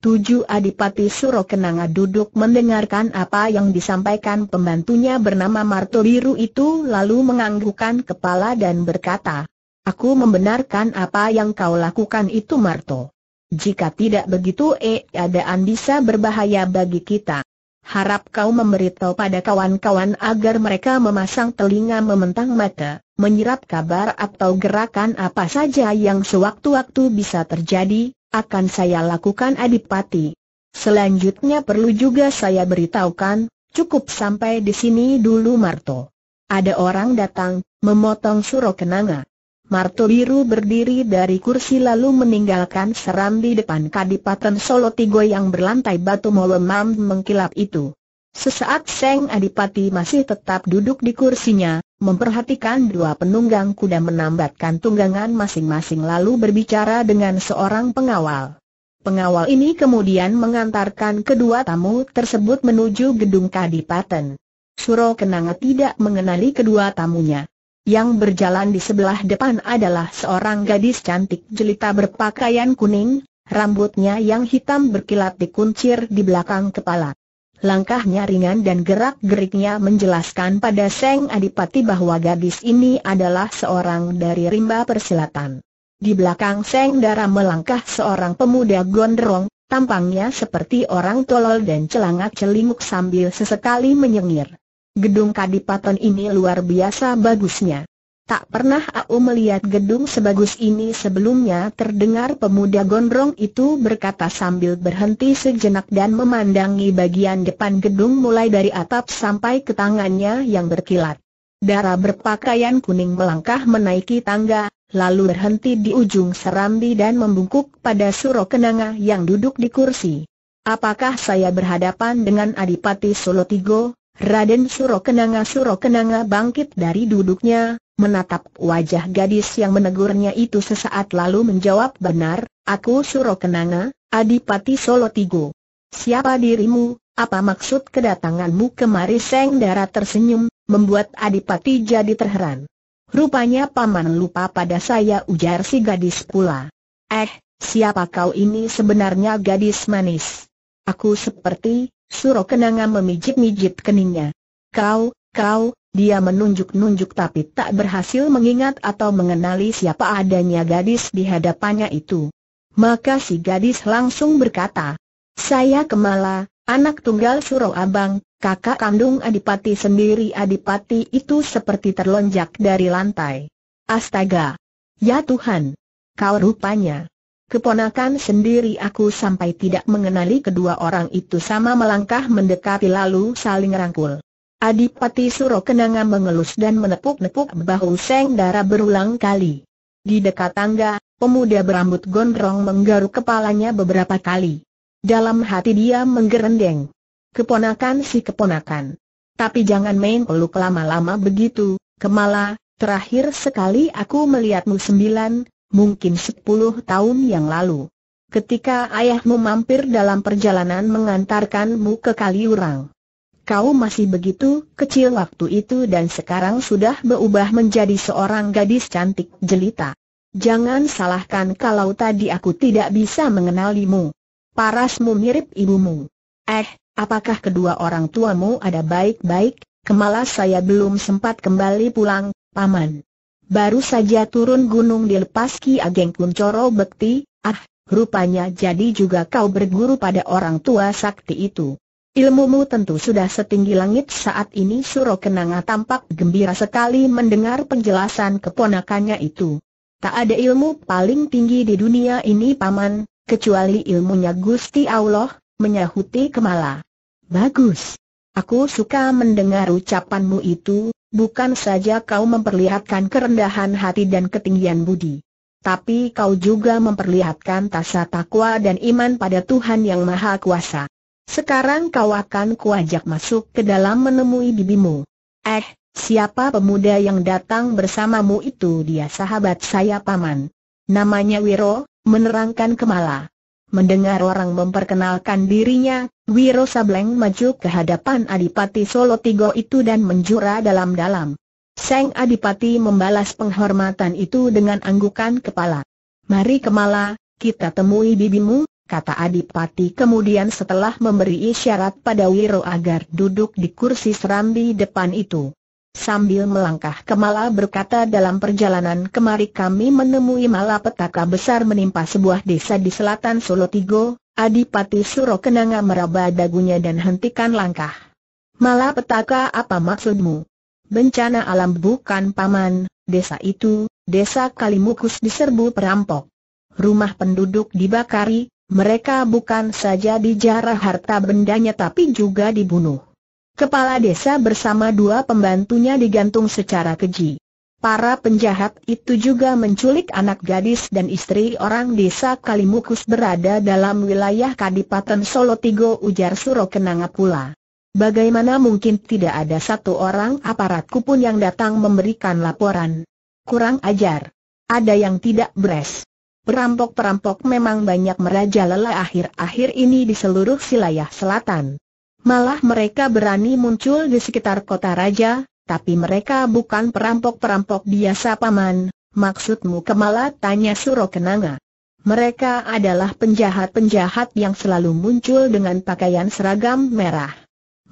Tujuh Adipati Surokenanga duduk mendengarkan apa yang disampaikan pembantunya bernama Marto Biru itu lalu menganggukkan kepala dan berkata, Aku membenarkan apa yang kau lakukan itu Marto. Jika tidak begitu eh keadaan bisa berbahaya bagi kita. Harap kau memberitahu pada kawan-kawan agar mereka memasang telinga mementang mata, menyerap kabar atau gerakan apa saja yang sewaktu-waktu bisa terjadi, akan saya lakukan Adipati. Selanjutnya perlu juga saya beritahukan, cukup sampai di sini dulu Marto. Ada orang datang, memotong suro kenanga. Marto Biru berdiri dari kursi lalu meninggalkan seram di depan Kadipaten Solo Tigo yang berlantai batu melemam mengkilap itu. Sesaat Seng Adipati masih tetap duduk di kursinya, memperhatikan dua penunggang kuda menambatkan tunggangan masing-masing lalu berbicara dengan seorang pengawal. Pengawal ini kemudian mengantarkan kedua tamu tersebut menuju gedung kadipaten. Suro Kenanga tidak mengenali kedua tamunya. Yang berjalan di sebelah depan adalah seorang gadis cantik jelita berpakaian kuning, rambutnya yang hitam berkilat dikuncir di belakang kepala. Langkahnya ringan dan gerak-geriknya menjelaskan pada Seng Adipati bahwa gadis ini adalah seorang dari rimba persilatan. Di belakang Seng Dara melangkah seorang pemuda gondrong, tampangnya seperti orang tolol dan celangak-celinguk sambil sesekali menyengir. Gedung Kadipaten ini luar biasa bagusnya. Tak pernah aku melihat gedung sebagus ini sebelumnya terdengar pemuda gondrong itu berkata sambil berhenti sejenak dan memandangi bagian depan gedung mulai dari atap sampai ke tangannya yang berkilat. Darah berpakaian kuning melangkah menaiki tangga, lalu berhenti di ujung serambi dan membungkuk pada Suro Kenanga yang duduk di kursi. Apakah saya berhadapan dengan Adipati Solotigo? Raden Surokenanga Surokenanga bangkit dari duduknya, menatap wajah gadis yang menegurnya itu sesaat lalu menjawab benar, aku Suro Kenanga, Adipati Solotigo. Siapa dirimu, apa maksud kedatanganmu kemari Seng Dara tersenyum, membuat Adipati jadi terheran. Rupanya paman lupa pada saya ujar si gadis pula. Eh, siapa kau ini sebenarnya gadis manis? Aku seperti, Suro Kenanga memijit-mijit keningnya. Kau, kau, dia menunjuk-nunjuk tapi tak berhasil mengingat atau mengenali siapa adanya gadis di hadapannya itu. Maka si gadis langsung berkata, Saya Kemala, anak tunggal Suro Abang, kakak kandung Adipati sendiri Adipati itu seperti terlonjak dari lantai. Astaga! Ya Tuhan! Kau rupanya. Keponakan sendiri aku sampai tidak mengenali kedua orang itu sama melangkah mendekati lalu saling rangkul. Adipati Suro Surokenanga mengelus dan menepuk-nepuk bahu Seng Dara berulang kali. Di dekat tangga, pemuda berambut gondrong menggaruk kepalanya beberapa kali. Dalam hati dia menggerendeng. Keponakan si keponakan. Tapi jangan main peluk lama-lama begitu, Kemala, terakhir sekali aku melihatmu sembilan, mungkin sepuluh tahun yang lalu. Ketika ayahmu mampir dalam perjalanan mengantarkanmu ke Kaliurang. Kau masih begitu kecil waktu itu dan sekarang sudah berubah menjadi seorang gadis cantik jelita. Jangan salahkan kalau tadi aku tidak bisa mengenalimu. Parasmu mirip ibumu. Eh, apakah kedua orang tuamu ada baik-baik? Kemalas saya belum sempat kembali pulang, Paman. Baru saja turun gunung dilepas Ki Ageng Kuncoro Bekti, ah, rupanya jadi juga kau berguru pada orang tua sakti itu. Ilmumu tentu sudah setinggi langit saat ini Suro Kenanga tampak gembira sekali mendengar penjelasan keponakannya itu. Tak ada ilmu paling tinggi di dunia ini paman, kecuali ilmunya Gusti Allah, menyahuti Kemala. Bagus. Aku suka mendengar ucapanmu itu, bukan saja kau memperlihatkan kerendahan hati dan ketinggian budi. Tapi kau juga memperlihatkan tasa takwa dan iman pada Tuhan Yang Maha Kuasa. Sekarang kau akan kuajak masuk ke dalam menemui bibimu. Eh, siapa pemuda yang datang bersamamu itu dia sahabat saya paman. Namanya Wiro, menerangkan Kemala. Mendengar orang memperkenalkan dirinya, Wiro Sableng maju ke hadapan Adipati Solo Tigo itu dan menjura dalam-dalam. Seng Adipati membalas penghormatan itu dengan anggukan kepala. Mari Kemala, kita temui bibimu, kata Adipati kemudian setelah memberi isyarat pada Wiro agar duduk di kursi serambi depan itu. Sambil melangkah ke Mala berkata dalam perjalanan kemari kami menemui malapetaka besar menimpa sebuah desa di selatan Solo Tigo, Adipati Suro Kenanga meraba dagunya dan hentikan langkah. Malapetaka apa maksudmu? Bencana alam bukan paman, desa itu, desa Kalimukus diserbu perampok. Rumah penduduk dibakari, mereka bukan saja dijarah harta bendanya tapi juga dibunuh. Kepala desa bersama dua pembantunya digantung secara keji. Para penjahat itu juga menculik anak gadis dan istri orang desa Kalimukus berada dalam wilayah Kadipaten Solo Tigo, ujar Suro Kenanga pula. Bagaimana mungkin tidak ada satu orang aparatku pun yang datang memberikan laporan? Kurang ajar. Ada yang tidak beres. Perampok-perampok memang banyak merajalela akhir-akhir ini di seluruh wilayah selatan. Malah mereka berani muncul di sekitar kota raja, tapi mereka bukan perampok-perampok biasa paman, maksudmu kemala tanya Suro Kenanga. Mereka adalah penjahat-penjahat yang selalu muncul dengan pakaian seragam merah.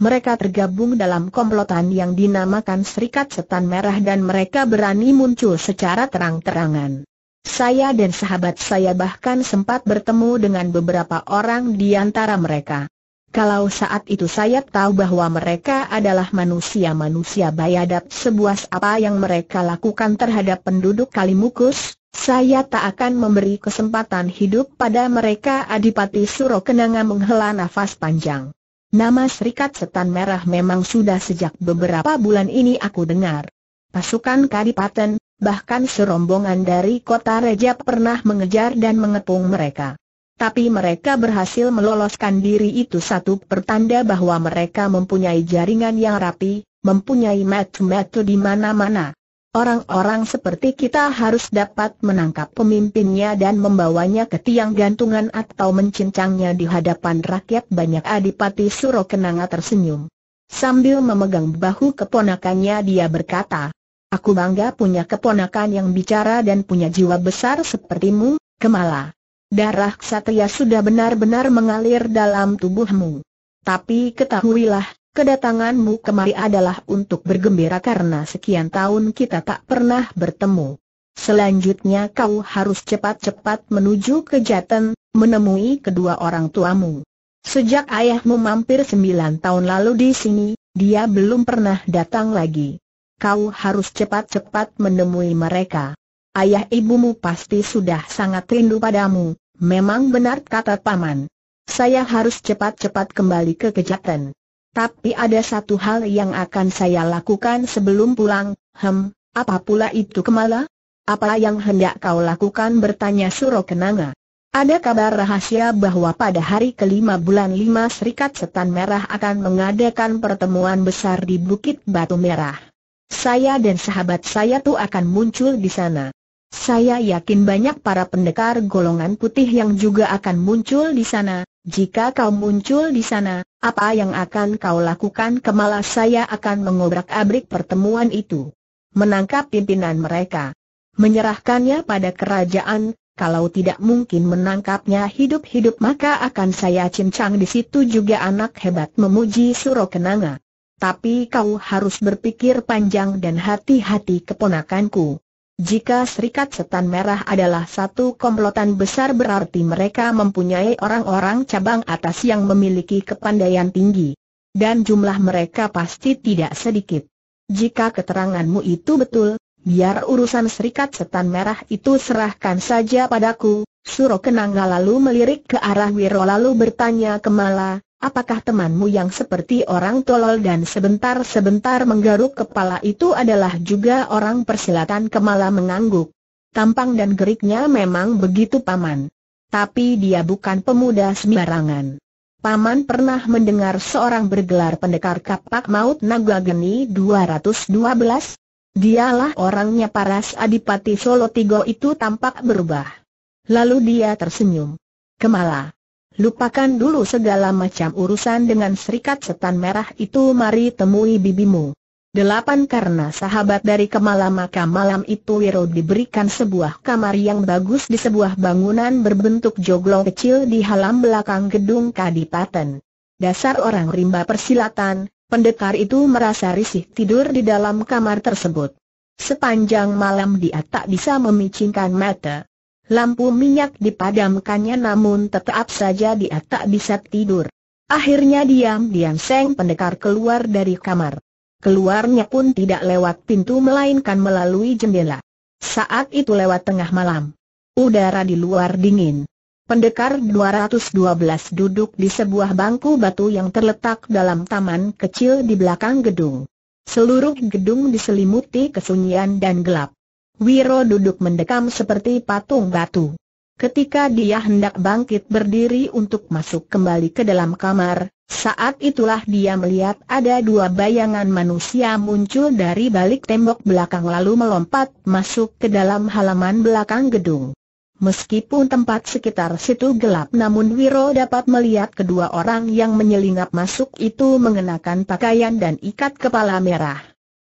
Mereka tergabung dalam komplotan yang dinamakan Serikat Setan Merah dan mereka berani muncul secara terang-terangan. Saya dan sahabat saya bahkan sempat bertemu dengan beberapa orang di antara mereka. Kalau saat itu saya tahu bahwa mereka adalah manusia-manusia bayadat sebuah apa yang mereka lakukan terhadap penduduk Kalimukus, saya tak akan memberi kesempatan hidup pada mereka Adipati Suro Kenanga menghela nafas panjang. Nama Serikat Setan Merah memang sudah sejak beberapa bulan ini aku dengar. Pasukan Kadipaten, bahkan serombongan dari kota Reja pernah mengejar dan mengepung mereka. Tapi mereka berhasil meloloskan diri itu satu pertanda bahwa mereka mempunyai jaringan yang rapi, mempunyai metu-metu di mana-mana. Orang-orang seperti kita harus dapat menangkap pemimpinnya dan membawanya ke tiang gantungan atau mencincangnya di hadapan rakyat banyak Adipati Surokenanga tersenyum. Sambil memegang bahu keponakannya dia berkata, Aku bangga punya keponakan yang bicara dan punya jiwa besar sepertimu, Kemala. Darah ksatria sudah benar-benar mengalir dalam tubuhmu. Tapi ketahuilah, kedatanganmu kemari adalah untuk bergembira karena sekian tahun kita tak pernah bertemu. Selanjutnya kau harus cepat-cepat menuju ke Jaten, menemui kedua orang tuamu. Sejak ayahmu mampir sembilan tahun lalu di sini, dia belum pernah datang lagi kau harus cepat-cepat menemui mereka. Ayah ibumu pasti sudah sangat rindu padamu, memang benar kata paman. Saya harus cepat-cepat kembali ke Kejaten. Tapi ada satu hal yang akan saya lakukan sebelum pulang, hem, apa pula itu Kemala? Apa yang hendak kau lakukan bertanya Suro Kenanga. Ada kabar rahasia bahwa pada hari kelima bulan lima Serikat Setan Merah akan mengadakan pertemuan besar di Bukit Batu Merah saya dan sahabat saya tuh akan muncul di sana. Saya yakin banyak para pendekar golongan putih yang juga akan muncul di sana. Jika kau muncul di sana, apa yang akan kau lakukan kemala saya akan mengobrak-abrik pertemuan itu. Menangkap pimpinan mereka. Menyerahkannya pada kerajaan, kalau tidak mungkin menangkapnya hidup-hidup maka akan saya cincang di situ juga anak hebat memuji Suro Kenanga tapi kau harus berpikir panjang dan hati-hati keponakanku. Jika Serikat Setan Merah adalah satu komplotan besar berarti mereka mempunyai orang-orang cabang atas yang memiliki kepandaian tinggi. Dan jumlah mereka pasti tidak sedikit. Jika keteranganmu itu betul, biar urusan serikat setan merah itu serahkan saja padaku. Suro Kenanga lalu melirik ke arah Wiro lalu bertanya ke Mala, apakah temanmu yang seperti orang tolol dan sebentar-sebentar menggaruk kepala itu adalah juga orang persilatan Kemala mengangguk. Tampang dan geriknya memang begitu paman. Tapi dia bukan pemuda sembarangan. Paman pernah mendengar seorang bergelar pendekar kapak maut naga 212? Dialah orangnya paras Adipati Solo Tigo itu tampak berubah. Lalu dia tersenyum. Kemala. Lupakan dulu segala macam urusan dengan serikat setan merah itu mari temui bibimu. Delapan karena sahabat dari Kemala maka malam itu Wiro diberikan sebuah kamar yang bagus di sebuah bangunan berbentuk joglo kecil di halam belakang gedung Kadipaten. Dasar orang rimba persilatan, Pendekar itu merasa risih tidur di dalam kamar tersebut. Sepanjang malam dia tak bisa memicingkan mata. Lampu minyak dipadamkannya namun tetap saja dia tak bisa tidur. Akhirnya diam-diam Seng Pendekar keluar dari kamar. Keluarnya pun tidak lewat pintu melainkan melalui jendela. Saat itu lewat tengah malam. Udara di luar dingin. Pendekar 212 duduk di sebuah bangku batu yang terletak dalam taman kecil di belakang gedung. Seluruh gedung diselimuti kesunyian dan gelap. Wiro duduk mendekam seperti patung batu. Ketika dia hendak bangkit berdiri untuk masuk kembali ke dalam kamar, saat itulah dia melihat ada dua bayangan manusia muncul dari balik tembok belakang lalu melompat masuk ke dalam halaman belakang gedung. Meskipun tempat sekitar situ gelap namun Wiro dapat melihat kedua orang yang menyelinap masuk itu mengenakan pakaian dan ikat kepala merah.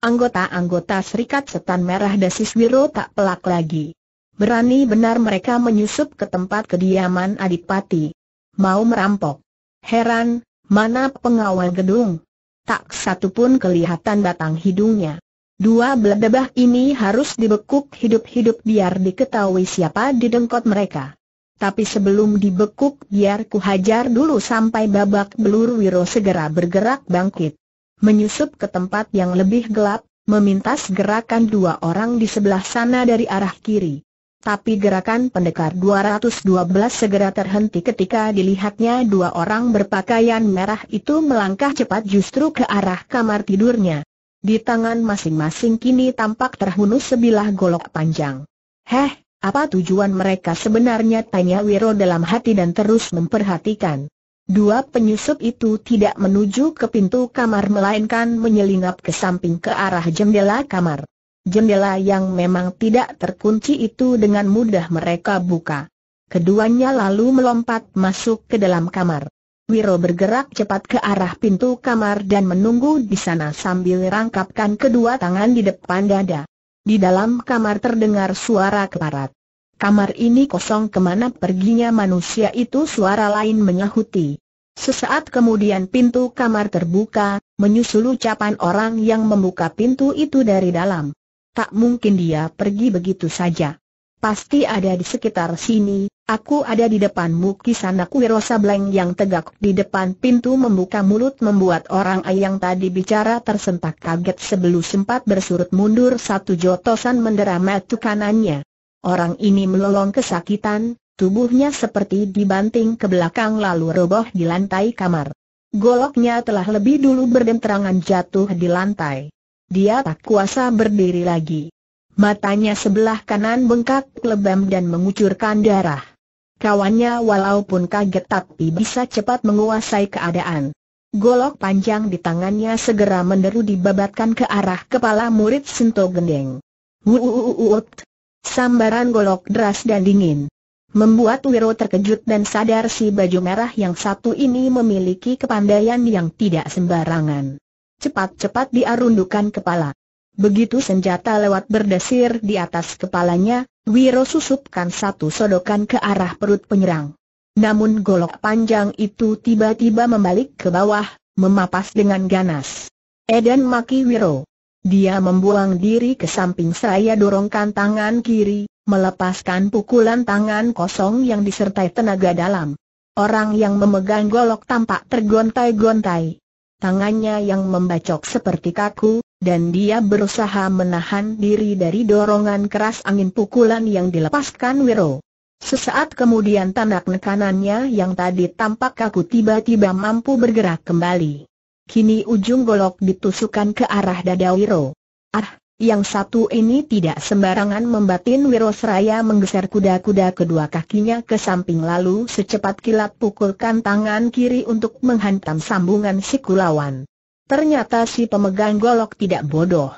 Anggota-anggota Serikat Setan Merah Dasis Wiro tak pelak lagi. Berani benar mereka menyusup ke tempat kediaman Adipati. Mau merampok. Heran, mana pengawal gedung? Tak satu pun kelihatan batang hidungnya. Dua beledebah ini harus dibekuk hidup-hidup biar diketahui siapa didengkot mereka. Tapi sebelum dibekuk biar ku hajar dulu sampai babak belur Wiro segera bergerak bangkit. Menyusup ke tempat yang lebih gelap, memintas gerakan dua orang di sebelah sana dari arah kiri. Tapi gerakan pendekar 212 segera terhenti ketika dilihatnya dua orang berpakaian merah itu melangkah cepat justru ke arah kamar tidurnya. Di tangan masing-masing kini tampak terhunus sebilah golok panjang. Heh, apa tujuan mereka sebenarnya tanya Wiro dalam hati dan terus memperhatikan. Dua penyusup itu tidak menuju ke pintu kamar melainkan menyelinap ke samping ke arah jendela kamar. Jendela yang memang tidak terkunci itu dengan mudah mereka buka. Keduanya lalu melompat masuk ke dalam kamar. Wiro bergerak cepat ke arah pintu kamar dan menunggu di sana sambil rangkapkan kedua tangan di depan dada. Di dalam kamar terdengar suara keparat. Kamar ini kosong kemana perginya manusia itu suara lain menyahuti. Sesaat kemudian pintu kamar terbuka, menyusul ucapan orang yang membuka pintu itu dari dalam. Tak mungkin dia pergi begitu saja. Pasti ada di sekitar sini, Aku ada di depanmu kisana Kuwiro Sableng yang tegak di depan pintu membuka mulut membuat orang ayang tadi bicara tersentak kaget sebelum sempat bersurut mundur satu jotosan mendera matu kanannya. Orang ini melolong kesakitan, tubuhnya seperti dibanting ke belakang lalu roboh di lantai kamar. Goloknya telah lebih dulu berdenterangan jatuh di lantai. Dia tak kuasa berdiri lagi. Matanya sebelah kanan bengkak, lebam dan mengucurkan darah. Kawannya walaupun kaget tapi bisa cepat menguasai keadaan. Golok panjang di tangannya segera menderu dibabatkan ke arah kepala murid Sinto Gendeng. Wuuuut! Sambaran golok deras dan dingin. Membuat Wiro terkejut dan sadar si baju merah yang satu ini memiliki kepandaian yang tidak sembarangan. Cepat-cepat diarundukan kepala. Begitu senjata lewat berdesir di atas kepalanya, Wiro susupkan satu sodokan ke arah perut penyerang. Namun golok panjang itu tiba-tiba membalik ke bawah, memapas dengan ganas. Eden maki Wiro. Dia membuang diri ke samping saya, dorongkan tangan kiri, melepaskan pukulan tangan kosong yang disertai tenaga dalam. Orang yang memegang golok tampak tergontai-gontai. Tangannya yang membacok seperti kaku, dan dia berusaha menahan diri dari dorongan keras angin pukulan yang dilepaskan Wiro. Sesaat kemudian tanak nekanannya yang tadi tampak kaku tiba-tiba mampu bergerak kembali. Kini ujung golok ditusukan ke arah dada Wiro. Ah, yang satu ini tidak sembarangan membatin Wiro seraya menggeser kuda-kuda kedua kakinya ke samping lalu secepat kilat pukulkan tangan kiri untuk menghantam sambungan siku lawan. Ternyata si pemegang golok tidak bodoh.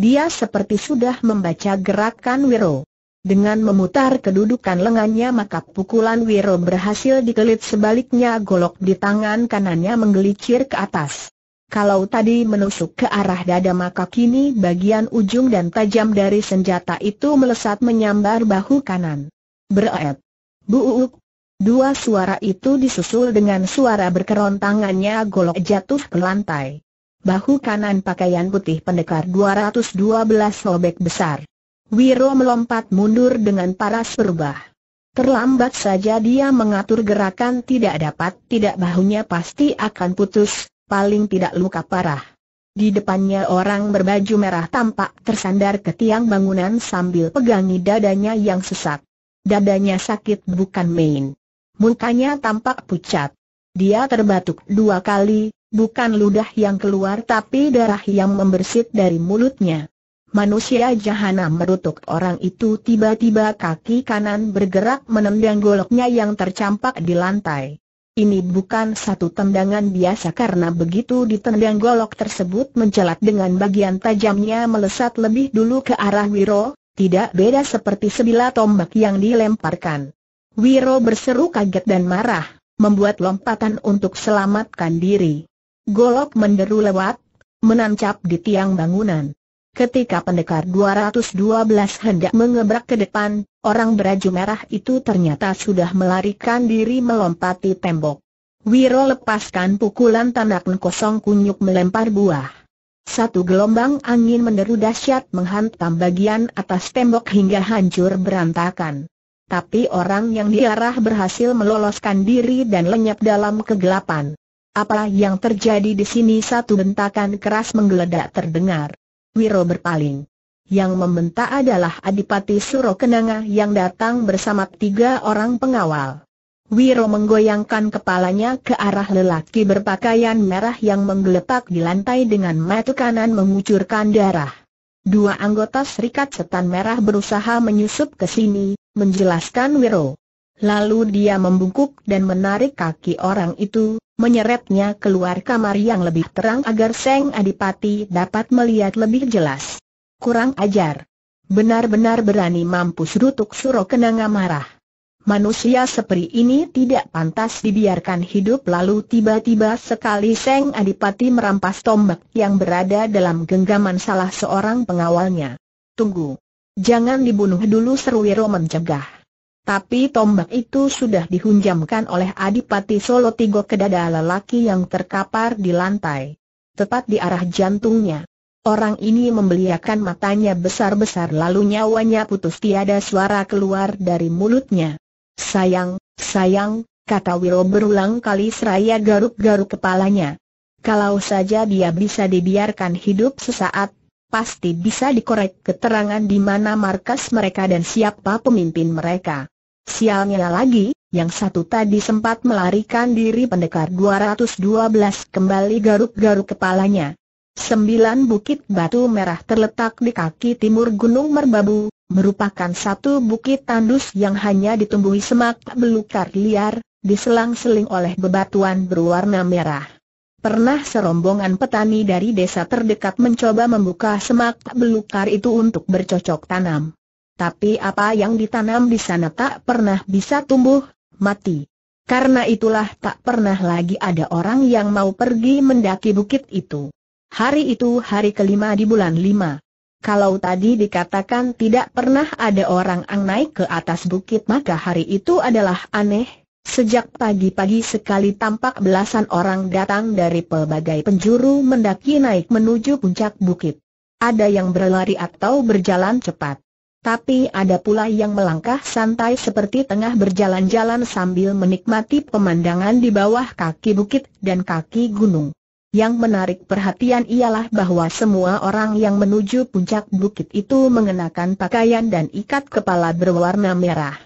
Dia seperti sudah membaca gerakan Wiro. Dengan memutar kedudukan lengannya maka pukulan Wiro berhasil dikelit sebaliknya golok di tangan kanannya menggelicir ke atas. Kalau tadi menusuk ke arah dada maka kini bagian ujung dan tajam dari senjata itu melesat menyambar bahu kanan. Bereet. Buuk. Dua suara itu disusul dengan suara berkerontangannya golok jatuh ke lantai bahu kanan pakaian putih pendekar 212 sobek besar. Wiro melompat mundur dengan paras berubah. Terlambat saja dia mengatur gerakan tidak dapat tidak bahunya pasti akan putus, paling tidak luka parah. Di depannya orang berbaju merah tampak tersandar ke tiang bangunan sambil pegangi dadanya yang sesak. Dadanya sakit bukan main. Mukanya tampak pucat. Dia terbatuk dua kali, Bukan ludah yang keluar tapi darah yang membersit dari mulutnya. Manusia jahanam merutuk orang itu tiba-tiba kaki kanan bergerak menendang goloknya yang tercampak di lantai. Ini bukan satu tendangan biasa karena begitu ditendang golok tersebut mencelat dengan bagian tajamnya melesat lebih dulu ke arah Wiro, tidak beda seperti sebilah tombak yang dilemparkan. Wiro berseru kaget dan marah, membuat lompatan untuk selamatkan diri. Golok menderu lewat, menancap di tiang bangunan. Ketika pendekar 212 hendak mengebrak ke depan, orang beraju merah itu ternyata sudah melarikan diri melompati tembok. Wiro lepaskan pukulan tanak kosong kunyuk melempar buah. Satu gelombang angin menderu dahsyat menghantam bagian atas tembok hingga hancur berantakan. Tapi orang yang diarah berhasil meloloskan diri dan lenyap dalam kegelapan. Apa yang terjadi di sini satu bentakan keras menggeledak terdengar. Wiro berpaling. Yang membentak adalah Adipati Suro Kenanga yang datang bersama tiga orang pengawal. Wiro menggoyangkan kepalanya ke arah lelaki berpakaian merah yang menggeletak di lantai dengan mata kanan mengucurkan darah. Dua anggota Serikat Setan Merah berusaha menyusup ke sini, menjelaskan Wiro. Lalu dia membungkuk dan menarik kaki orang itu, menyeretnya keluar kamar yang lebih terang agar Seng Adipati dapat melihat lebih jelas. Kurang ajar. Benar-benar berani mampus rutuk Suro Kenanga marah. Manusia seperti ini tidak pantas dibiarkan hidup lalu tiba-tiba sekali Seng Adipati merampas tombak yang berada dalam genggaman salah seorang pengawalnya. Tunggu. Jangan dibunuh dulu Wiro mencegah. Tapi tombak itu sudah dihunjamkan oleh Adipati Solo Tigo ke dada lelaki yang terkapar di lantai. Tepat di arah jantungnya. Orang ini membeliakan matanya besar-besar lalu nyawanya putus tiada suara keluar dari mulutnya. Sayang, sayang, kata Wiro berulang kali seraya garuk-garuk kepalanya. Kalau saja dia bisa dibiarkan hidup sesaat, pasti bisa dikorek keterangan di mana markas mereka dan siapa pemimpin mereka. Sialnya lagi, yang satu tadi sempat melarikan diri pendekar 212 kembali garuk-garuk kepalanya. Sembilan bukit batu merah terletak di kaki timur Gunung Merbabu, merupakan satu bukit tandus yang hanya ditumbuhi semak belukar liar, diselang-seling oleh bebatuan berwarna merah. Pernah serombongan petani dari desa terdekat mencoba membuka semak belukar itu untuk bercocok tanam tapi apa yang ditanam di sana tak pernah bisa tumbuh, mati. Karena itulah tak pernah lagi ada orang yang mau pergi mendaki bukit itu. Hari itu hari kelima di bulan lima. Kalau tadi dikatakan tidak pernah ada orang ang naik ke atas bukit maka hari itu adalah aneh. Sejak pagi-pagi sekali tampak belasan orang datang dari pelbagai penjuru mendaki naik menuju puncak bukit. Ada yang berlari atau berjalan cepat. Tapi ada pula yang melangkah santai seperti tengah berjalan-jalan sambil menikmati pemandangan di bawah kaki bukit dan kaki gunung. Yang menarik perhatian ialah bahwa semua orang yang menuju puncak bukit itu mengenakan pakaian dan ikat kepala berwarna merah.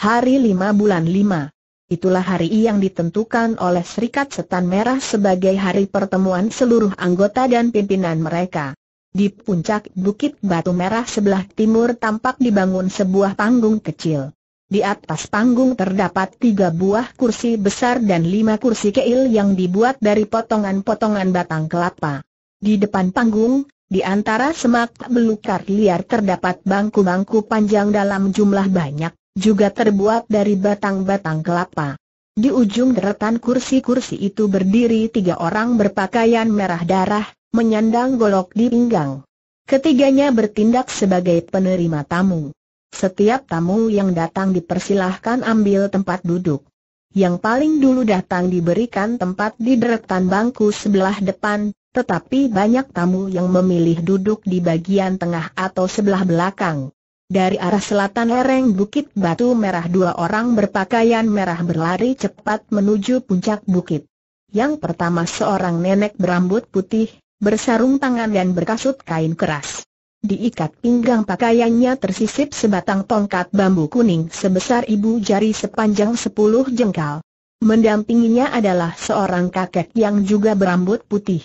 Hari 5 bulan 5 Itulah hari yang ditentukan oleh Serikat Setan Merah sebagai hari pertemuan seluruh anggota dan pimpinan mereka. Di puncak Bukit Batu Merah sebelah timur tampak dibangun sebuah panggung kecil. Di atas panggung terdapat tiga buah kursi besar dan lima kursi keil yang dibuat dari potongan-potongan batang kelapa. Di depan panggung, di antara semak belukar liar terdapat bangku-bangku panjang dalam jumlah banyak, juga terbuat dari batang-batang kelapa. Di ujung deretan kursi-kursi itu berdiri tiga orang berpakaian merah darah, menyandang golok di pinggang. Ketiganya bertindak sebagai penerima tamu. Setiap tamu yang datang dipersilahkan ambil tempat duduk. Yang paling dulu datang diberikan tempat di deretan bangku sebelah depan, tetapi banyak tamu yang memilih duduk di bagian tengah atau sebelah belakang. Dari arah selatan lereng Bukit Batu Merah dua orang berpakaian merah berlari cepat menuju puncak bukit. Yang pertama seorang nenek berambut putih, bersarung tangan dan berkasut kain keras. Diikat pinggang pakaiannya tersisip sebatang tongkat bambu kuning sebesar ibu jari sepanjang sepuluh jengkal. Mendampinginya adalah seorang kakek yang juga berambut putih.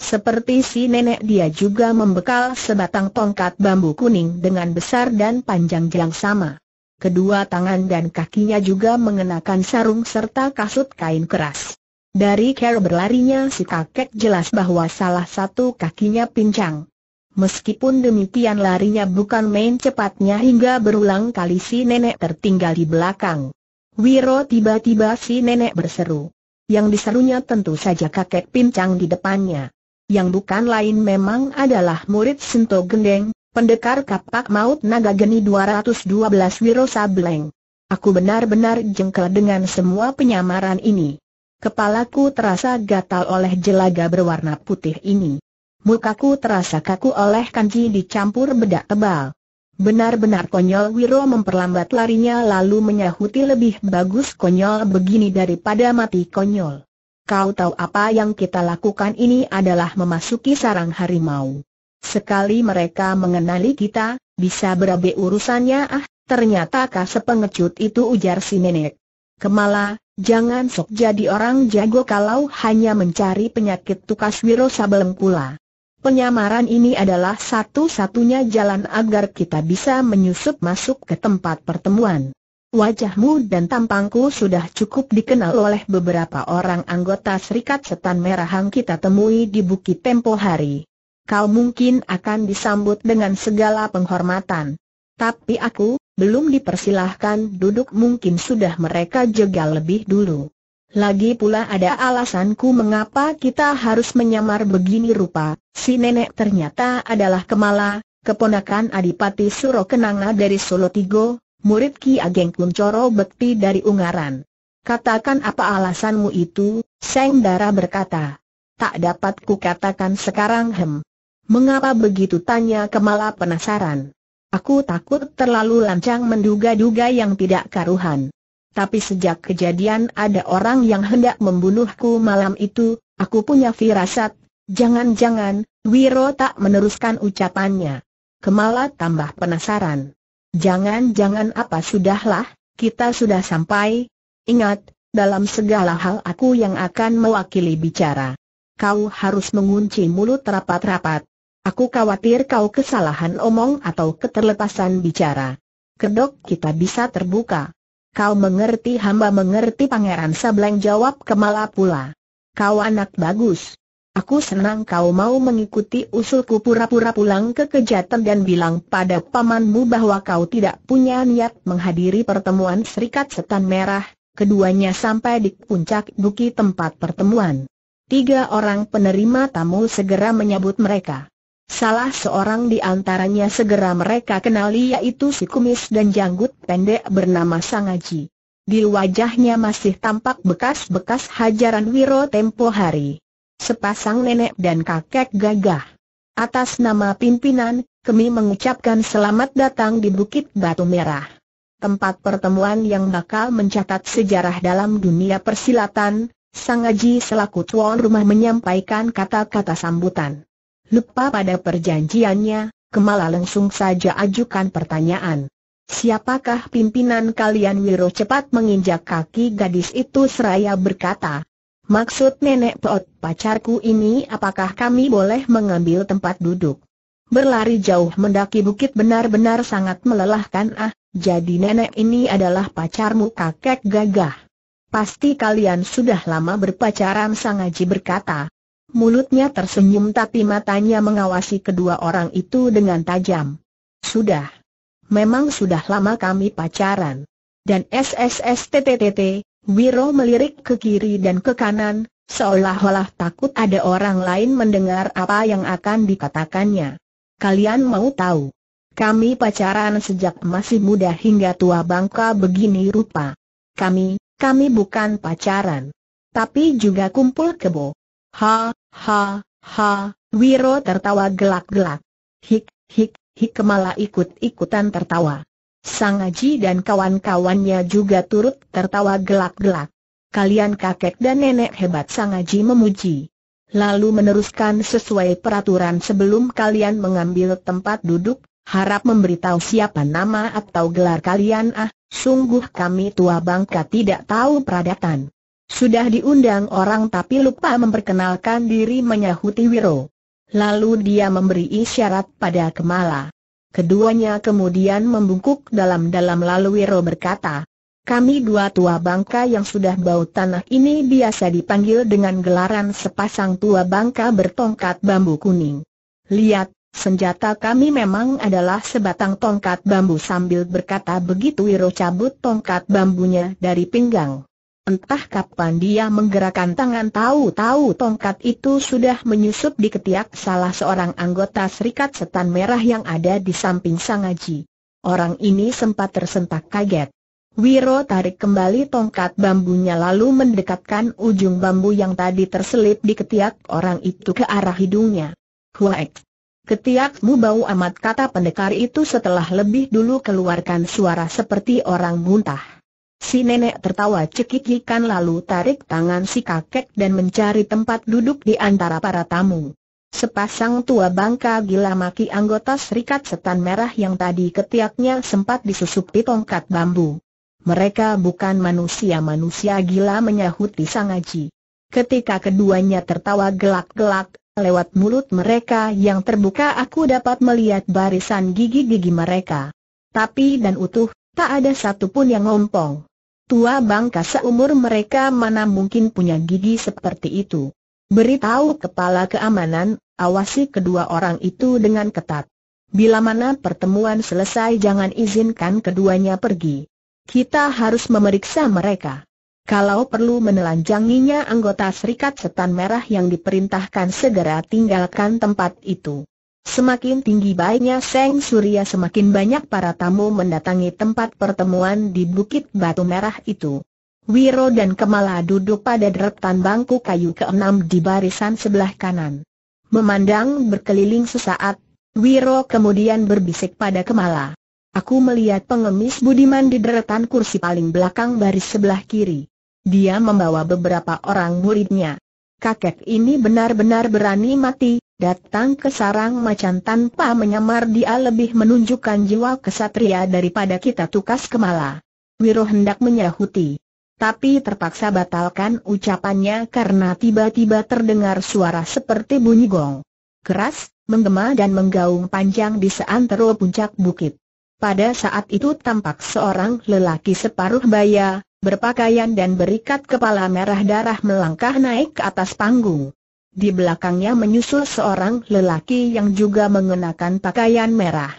Seperti si nenek dia juga membekal sebatang tongkat bambu kuning dengan besar dan panjang yang sama. Kedua tangan dan kakinya juga mengenakan sarung serta kasut kain keras. Dari cara berlarinya si kakek jelas bahwa salah satu kakinya pincang. Meskipun demikian larinya bukan main cepatnya hingga berulang kali si nenek tertinggal di belakang. Wiro tiba-tiba si nenek berseru. Yang diserunya tentu saja kakek pincang di depannya. Yang bukan lain memang adalah murid sento Gendeng, pendekar kapak maut naga geni 212 Wiro Sableng. Aku benar-benar jengkel dengan semua penyamaran ini. Kepalaku terasa gatal oleh jelaga berwarna putih ini. Mukaku terasa kaku oleh kanji dicampur bedak tebal. Benar-benar konyol Wiro memperlambat larinya lalu menyahuti lebih bagus konyol begini daripada mati konyol. Kau tahu apa yang kita lakukan ini adalah memasuki sarang harimau. Sekali mereka mengenali kita, bisa berabe urusannya ah, ternyata kah sepengecut itu ujar si nenek. Kemala, Jangan sok jadi orang jago kalau hanya mencari penyakit tukas wiro pula. Penyamaran ini adalah satu-satunya jalan agar kita bisa menyusup masuk ke tempat pertemuan. Wajahmu dan tampangku sudah cukup dikenal oleh beberapa orang anggota Serikat Setan Merah yang kita temui di Bukit Tempo Hari. Kau mungkin akan disambut dengan segala penghormatan. Tapi aku, belum dipersilahkan duduk mungkin sudah mereka jegal lebih dulu. Lagi pula ada alasanku mengapa kita harus menyamar begini rupa, si nenek ternyata adalah Kemala, keponakan Adipati Suro Kenanga dari Tigo, murid Ki Ageng Kuncoro Bekti dari Ungaran. Katakan apa alasanmu itu, Seng Dara berkata. Tak dapat katakan sekarang hem. Mengapa begitu tanya Kemala penasaran. Aku takut terlalu lancang menduga-duga yang tidak karuhan. Tapi sejak kejadian ada orang yang hendak membunuhku malam itu, aku punya firasat, jangan-jangan, Wiro tak meneruskan ucapannya. Kemala tambah penasaran. Jangan-jangan apa sudahlah, kita sudah sampai. Ingat, dalam segala hal aku yang akan mewakili bicara. Kau harus mengunci mulut rapat-rapat. Aku khawatir kau kesalahan omong atau keterlepasan bicara. Kedok kita bisa terbuka. Kau mengerti hamba mengerti Pangeran Sableng jawab Kemala pula. Kau anak bagus. Aku senang kau mau mengikuti usulku pura-pura pulang ke kejatan dan bilang pada pamanmu bahwa kau tidak punya niat menghadiri pertemuan Serikat Setan Merah, keduanya sampai di puncak bukit tempat pertemuan. Tiga orang penerima tamu segera menyambut mereka. Salah seorang di antaranya segera mereka kenali yaitu si kumis dan janggut pendek bernama Sangaji. Di wajahnya masih tampak bekas-bekas hajaran Wiro tempo hari. Sepasang nenek dan kakek gagah. Atas nama pimpinan, kami mengucapkan selamat datang di Bukit Batu Merah. Tempat pertemuan yang bakal mencatat sejarah dalam dunia persilatan, Sangaji selaku tuan rumah menyampaikan kata-kata sambutan. Lupa pada perjanjiannya, Kemala langsung saja ajukan pertanyaan. Siapakah pimpinan kalian Wiro cepat menginjak kaki gadis itu seraya berkata. Maksud nenek pot pacarku ini apakah kami boleh mengambil tempat duduk? Berlari jauh mendaki bukit benar-benar sangat melelahkan ah, jadi nenek ini adalah pacarmu kakek gagah. Pasti kalian sudah lama berpacaran sang Haji berkata. Mulutnya tersenyum tapi matanya mengawasi kedua orang itu dengan tajam. Sudah. Memang sudah lama kami pacaran. Dan SSSTTTT, Wiro melirik ke kiri dan ke kanan, seolah-olah takut ada orang lain mendengar apa yang akan dikatakannya. Kalian mau tahu? Kami pacaran sejak masih muda hingga tua bangka begini rupa. Kami, kami bukan pacaran. Tapi juga kumpul kebo. Ha, Ha, ha, Wiro tertawa gelak-gelak. Hik, hik, hik kemala ikut-ikutan tertawa. Sang Aji dan kawan-kawannya juga turut tertawa gelak-gelak. Kalian kakek dan nenek hebat Sang Aji memuji. Lalu meneruskan sesuai peraturan sebelum kalian mengambil tempat duduk, harap memberitahu siapa nama atau gelar kalian ah, sungguh kami tua bangka tidak tahu peradatan. Sudah diundang orang tapi lupa memperkenalkan diri menyahuti Wiro. Lalu dia memberi isyarat pada Kemala. Keduanya kemudian membungkuk dalam-dalam lalu Wiro berkata, kami dua tua bangka yang sudah bau tanah ini biasa dipanggil dengan gelaran sepasang tua bangka bertongkat bambu kuning. Lihat, senjata kami memang adalah sebatang tongkat bambu sambil berkata begitu Wiro cabut tongkat bambunya dari pinggang. Entah kapan dia menggerakkan tangan tahu-tahu tongkat itu sudah menyusup di ketiak salah seorang anggota serikat setan merah yang ada di samping sang aji. Orang ini sempat tersentak kaget. Wiro tarik kembali tongkat bambunya lalu mendekatkan ujung bambu yang tadi terselip di ketiak orang itu ke arah hidungnya. Huaek, Ketiakmu bau amat kata pendekar itu setelah lebih dulu keluarkan suara seperti orang muntah. Si nenek tertawa cekikikan lalu tarik tangan si kakek dan mencari tempat duduk di antara para tamu. Sepasang tua bangka gila maki anggota serikat setan merah yang tadi ketiaknya sempat disusupi tongkat bambu. Mereka bukan manusia-manusia gila menyahuti sang aji. Ketika keduanya tertawa gelak-gelak, Lewat mulut mereka yang terbuka aku dapat melihat barisan gigi-gigi mereka. Tapi dan utuh, Tak ada satupun yang ngompong. Tua bangka seumur mereka mana mungkin punya gigi seperti itu. Beritahu kepala keamanan, awasi kedua orang itu dengan ketat. Bila mana pertemuan selesai jangan izinkan keduanya pergi. Kita harus memeriksa mereka. Kalau perlu menelanjanginya anggota Serikat Setan Merah yang diperintahkan segera tinggalkan tempat itu. Semakin tinggi baiknya Seng Surya semakin banyak para tamu mendatangi tempat pertemuan di Bukit Batu Merah itu. Wiro dan Kemala duduk pada deretan bangku kayu keenam di barisan sebelah kanan. Memandang berkeliling sesaat, Wiro kemudian berbisik pada Kemala. Aku melihat pengemis Budiman di deretan kursi paling belakang baris sebelah kiri. Dia membawa beberapa orang muridnya kakek ini benar-benar berani mati, datang ke sarang macan tanpa menyamar dia lebih menunjukkan jiwa kesatria daripada kita tukas kemala. Wiro hendak menyahuti. Tapi terpaksa batalkan ucapannya karena tiba-tiba terdengar suara seperti bunyi gong. Keras, menggema dan menggaung panjang di seantero puncak bukit. Pada saat itu tampak seorang lelaki separuh baya, berpakaian dan berikat kepala merah darah melangkah naik ke atas panggung. Di belakangnya menyusul seorang lelaki yang juga mengenakan pakaian merah.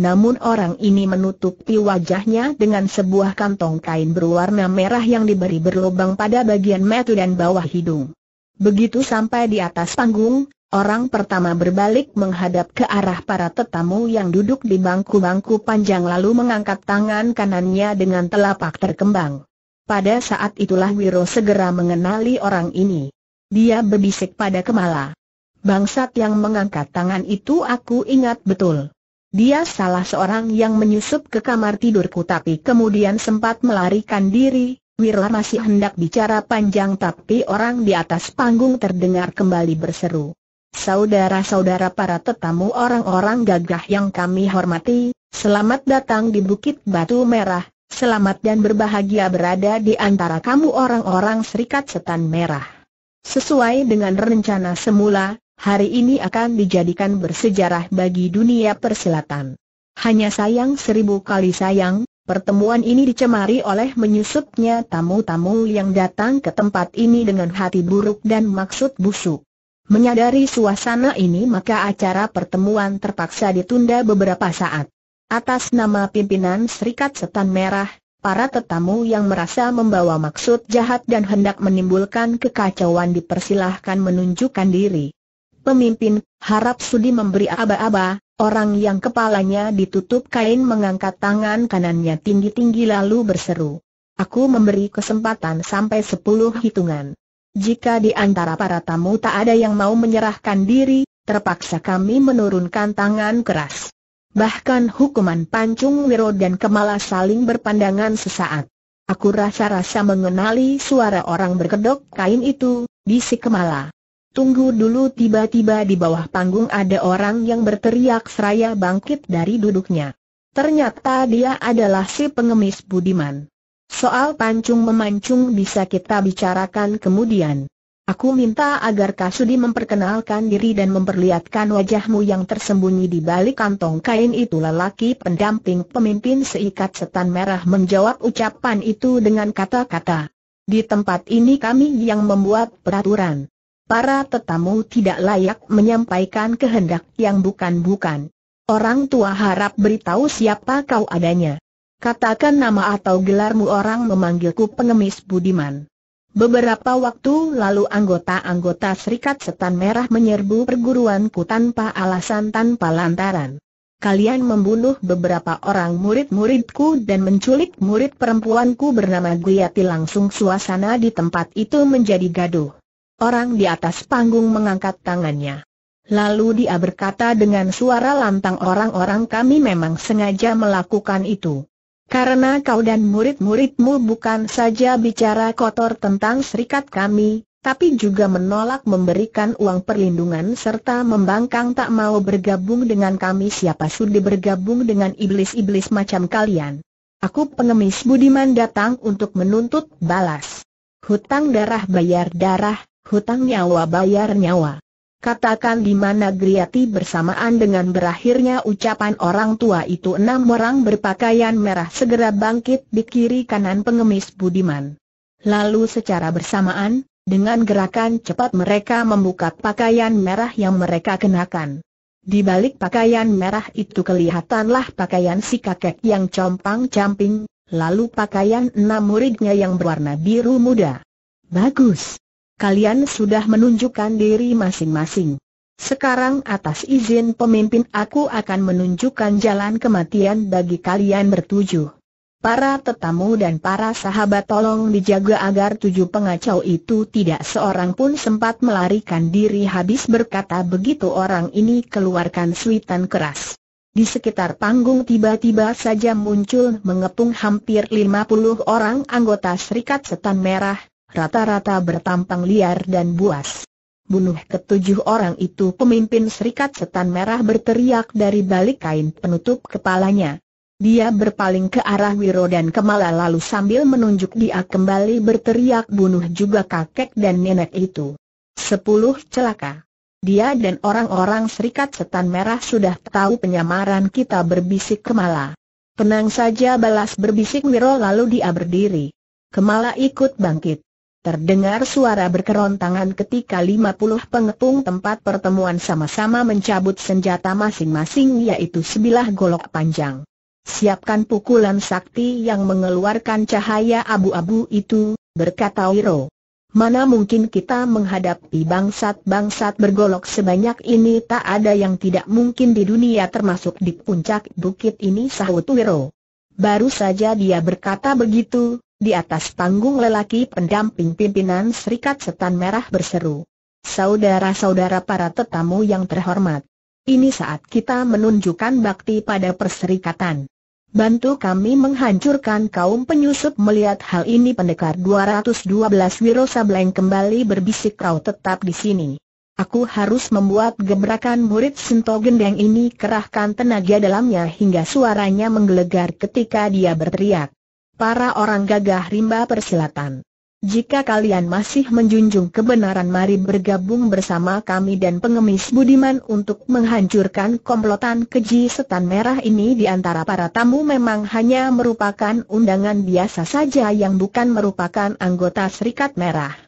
Namun orang ini menutupi wajahnya dengan sebuah kantong kain berwarna merah yang diberi berlubang pada bagian metu dan bawah hidung. Begitu sampai di atas panggung, orang pertama berbalik menghadap ke arah para tetamu yang duduk di bangku-bangku panjang lalu mengangkat tangan kanannya dengan telapak terkembang. Pada saat itulah Wiro segera mengenali orang ini. Dia berbisik pada Kemala. Bangsat yang mengangkat tangan itu aku ingat betul. Dia salah seorang yang menyusup ke kamar tidurku tapi kemudian sempat melarikan diri. Wiro masih hendak bicara panjang tapi orang di atas panggung terdengar kembali berseru. Saudara-saudara para tetamu orang-orang gagah yang kami hormati, selamat datang di Bukit Batu Merah, Selamat dan berbahagia berada di antara kamu orang-orang Serikat Setan Merah. Sesuai dengan rencana semula, hari ini akan dijadikan bersejarah bagi dunia persilatan. Hanya sayang seribu kali sayang, pertemuan ini dicemari oleh menyusupnya tamu-tamu yang datang ke tempat ini dengan hati buruk dan maksud busuk. Menyadari suasana ini maka acara pertemuan terpaksa ditunda beberapa saat. Atas nama pimpinan Serikat Setan Merah, para tetamu yang merasa membawa maksud jahat dan hendak menimbulkan kekacauan dipersilahkan menunjukkan diri. Pemimpin, harap sudi memberi aba-aba, orang yang kepalanya ditutup kain mengangkat tangan kanannya tinggi-tinggi lalu berseru. Aku memberi kesempatan sampai sepuluh hitungan. Jika di antara para tamu tak ada yang mau menyerahkan diri, terpaksa kami menurunkan tangan keras. Bahkan hukuman Pancung Wiro dan Kemala saling berpandangan sesaat. Aku rasa-rasa mengenali suara orang berkedok kain itu, bisik Kemala. Tunggu dulu tiba-tiba di bawah panggung ada orang yang berteriak seraya bangkit dari duduknya. Ternyata dia adalah si pengemis Budiman. Soal pancung memancung bisa kita bicarakan kemudian. Aku minta agar Kasudi memperkenalkan diri dan memperlihatkan wajahmu yang tersembunyi di balik kantong kain itu lelaki pendamping pemimpin seikat setan merah menjawab ucapan itu dengan kata-kata. Di tempat ini kami yang membuat peraturan. Para tetamu tidak layak menyampaikan kehendak yang bukan-bukan. Orang tua harap beritahu siapa kau adanya. Katakan nama atau gelarmu orang memanggilku pengemis Budiman. Beberapa waktu lalu anggota-anggota Serikat Setan Merah menyerbu perguruanku tanpa alasan tanpa lantaran. Kalian membunuh beberapa orang murid-muridku dan menculik murid perempuanku bernama Guyati langsung suasana di tempat itu menjadi gaduh. Orang di atas panggung mengangkat tangannya. Lalu dia berkata dengan suara lantang orang-orang kami memang sengaja melakukan itu. Karena kau dan murid-muridmu bukan saja bicara kotor tentang serikat kami, tapi juga menolak memberikan uang perlindungan serta membangkang tak mau bergabung dengan kami siapa sudi bergabung dengan iblis-iblis macam kalian. Aku pengemis budiman datang untuk menuntut balas. Hutang darah bayar darah, hutang nyawa bayar nyawa. Katakan di mana Griati bersamaan dengan berakhirnya ucapan orang tua itu enam orang berpakaian merah segera bangkit di kiri kanan pengemis Budiman. Lalu secara bersamaan, dengan gerakan cepat mereka membuka pakaian merah yang mereka kenakan. Di balik pakaian merah itu kelihatanlah pakaian si kakek yang compang-camping, lalu pakaian enam muridnya yang berwarna biru muda. Bagus! kalian sudah menunjukkan diri masing-masing. Sekarang atas izin pemimpin aku akan menunjukkan jalan kematian bagi kalian bertujuh. Para tetamu dan para sahabat tolong dijaga agar tujuh pengacau itu tidak seorang pun sempat melarikan diri habis berkata begitu orang ini keluarkan suitan keras. Di sekitar panggung tiba-tiba saja muncul mengepung hampir lima puluh orang anggota Serikat Setan Merah, rata-rata bertampang liar dan buas. Bunuh ketujuh orang itu pemimpin serikat setan merah berteriak dari balik kain penutup kepalanya. Dia berpaling ke arah Wiro dan Kemala lalu sambil menunjuk dia kembali berteriak bunuh juga kakek dan nenek itu. Sepuluh celaka. Dia dan orang-orang serikat setan merah sudah tahu penyamaran kita berbisik Kemala. Tenang saja balas berbisik Wiro lalu dia berdiri. Kemala ikut bangkit. Terdengar suara berkerontangan ketika 50 pengepung tempat pertemuan sama-sama mencabut senjata masing-masing yaitu sebilah golok panjang. Siapkan pukulan sakti yang mengeluarkan cahaya abu-abu itu, berkata Wiro. Mana mungkin kita menghadapi bangsat-bangsat bergolok sebanyak ini tak ada yang tidak mungkin di dunia termasuk di puncak bukit ini sahut Wiro. Baru saja dia berkata begitu, di atas panggung lelaki pendamping pimpinan Serikat Setan Merah berseru. Saudara-saudara para tetamu yang terhormat. Ini saat kita menunjukkan bakti pada perserikatan. Bantu kami menghancurkan kaum penyusup melihat hal ini pendekar 212 Wiro Sableng kembali berbisik kau tetap di sini. Aku harus membuat gebrakan murid Sinto Gendeng ini kerahkan tenaga dalamnya hingga suaranya menggelegar ketika dia berteriak para orang gagah rimba persilatan. Jika kalian masih menjunjung kebenaran mari bergabung bersama kami dan pengemis Budiman untuk menghancurkan komplotan keji setan merah ini di antara para tamu memang hanya merupakan undangan biasa saja yang bukan merupakan anggota Serikat Merah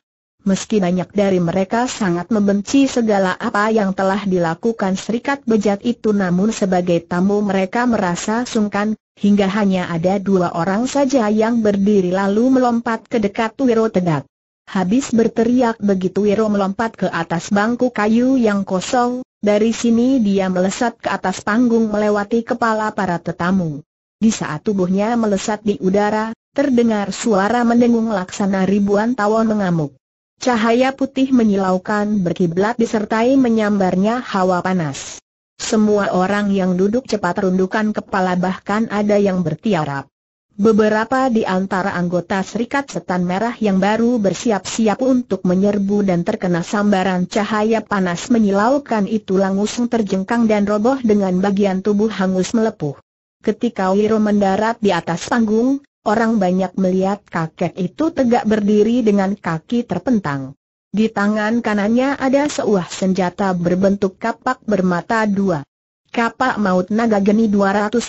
meski banyak dari mereka sangat membenci segala apa yang telah dilakukan serikat bejat itu namun sebagai tamu mereka merasa sungkan, hingga hanya ada dua orang saja yang berdiri lalu melompat ke dekat Wiro Tegak. Habis berteriak begitu Wiro melompat ke atas bangku kayu yang kosong, dari sini dia melesat ke atas panggung melewati kepala para tetamu. Di saat tubuhnya melesat di udara, terdengar suara mendengung laksana ribuan tawon mengamuk. Cahaya putih menyilaukan berkiblat disertai menyambarnya hawa panas. Semua orang yang duduk cepat rundukan kepala bahkan ada yang bertiarap. Beberapa di antara anggota Serikat Setan Merah yang baru bersiap-siap untuk menyerbu dan terkena sambaran cahaya panas menyilaukan itu langsung terjengkang dan roboh dengan bagian tubuh hangus melepuh. Ketika Wiro mendarat di atas panggung, Orang banyak melihat kakek itu tegak berdiri dengan kaki terpentang. Di tangan kanannya ada sebuah senjata berbentuk kapak bermata dua. Kapak maut naga geni 212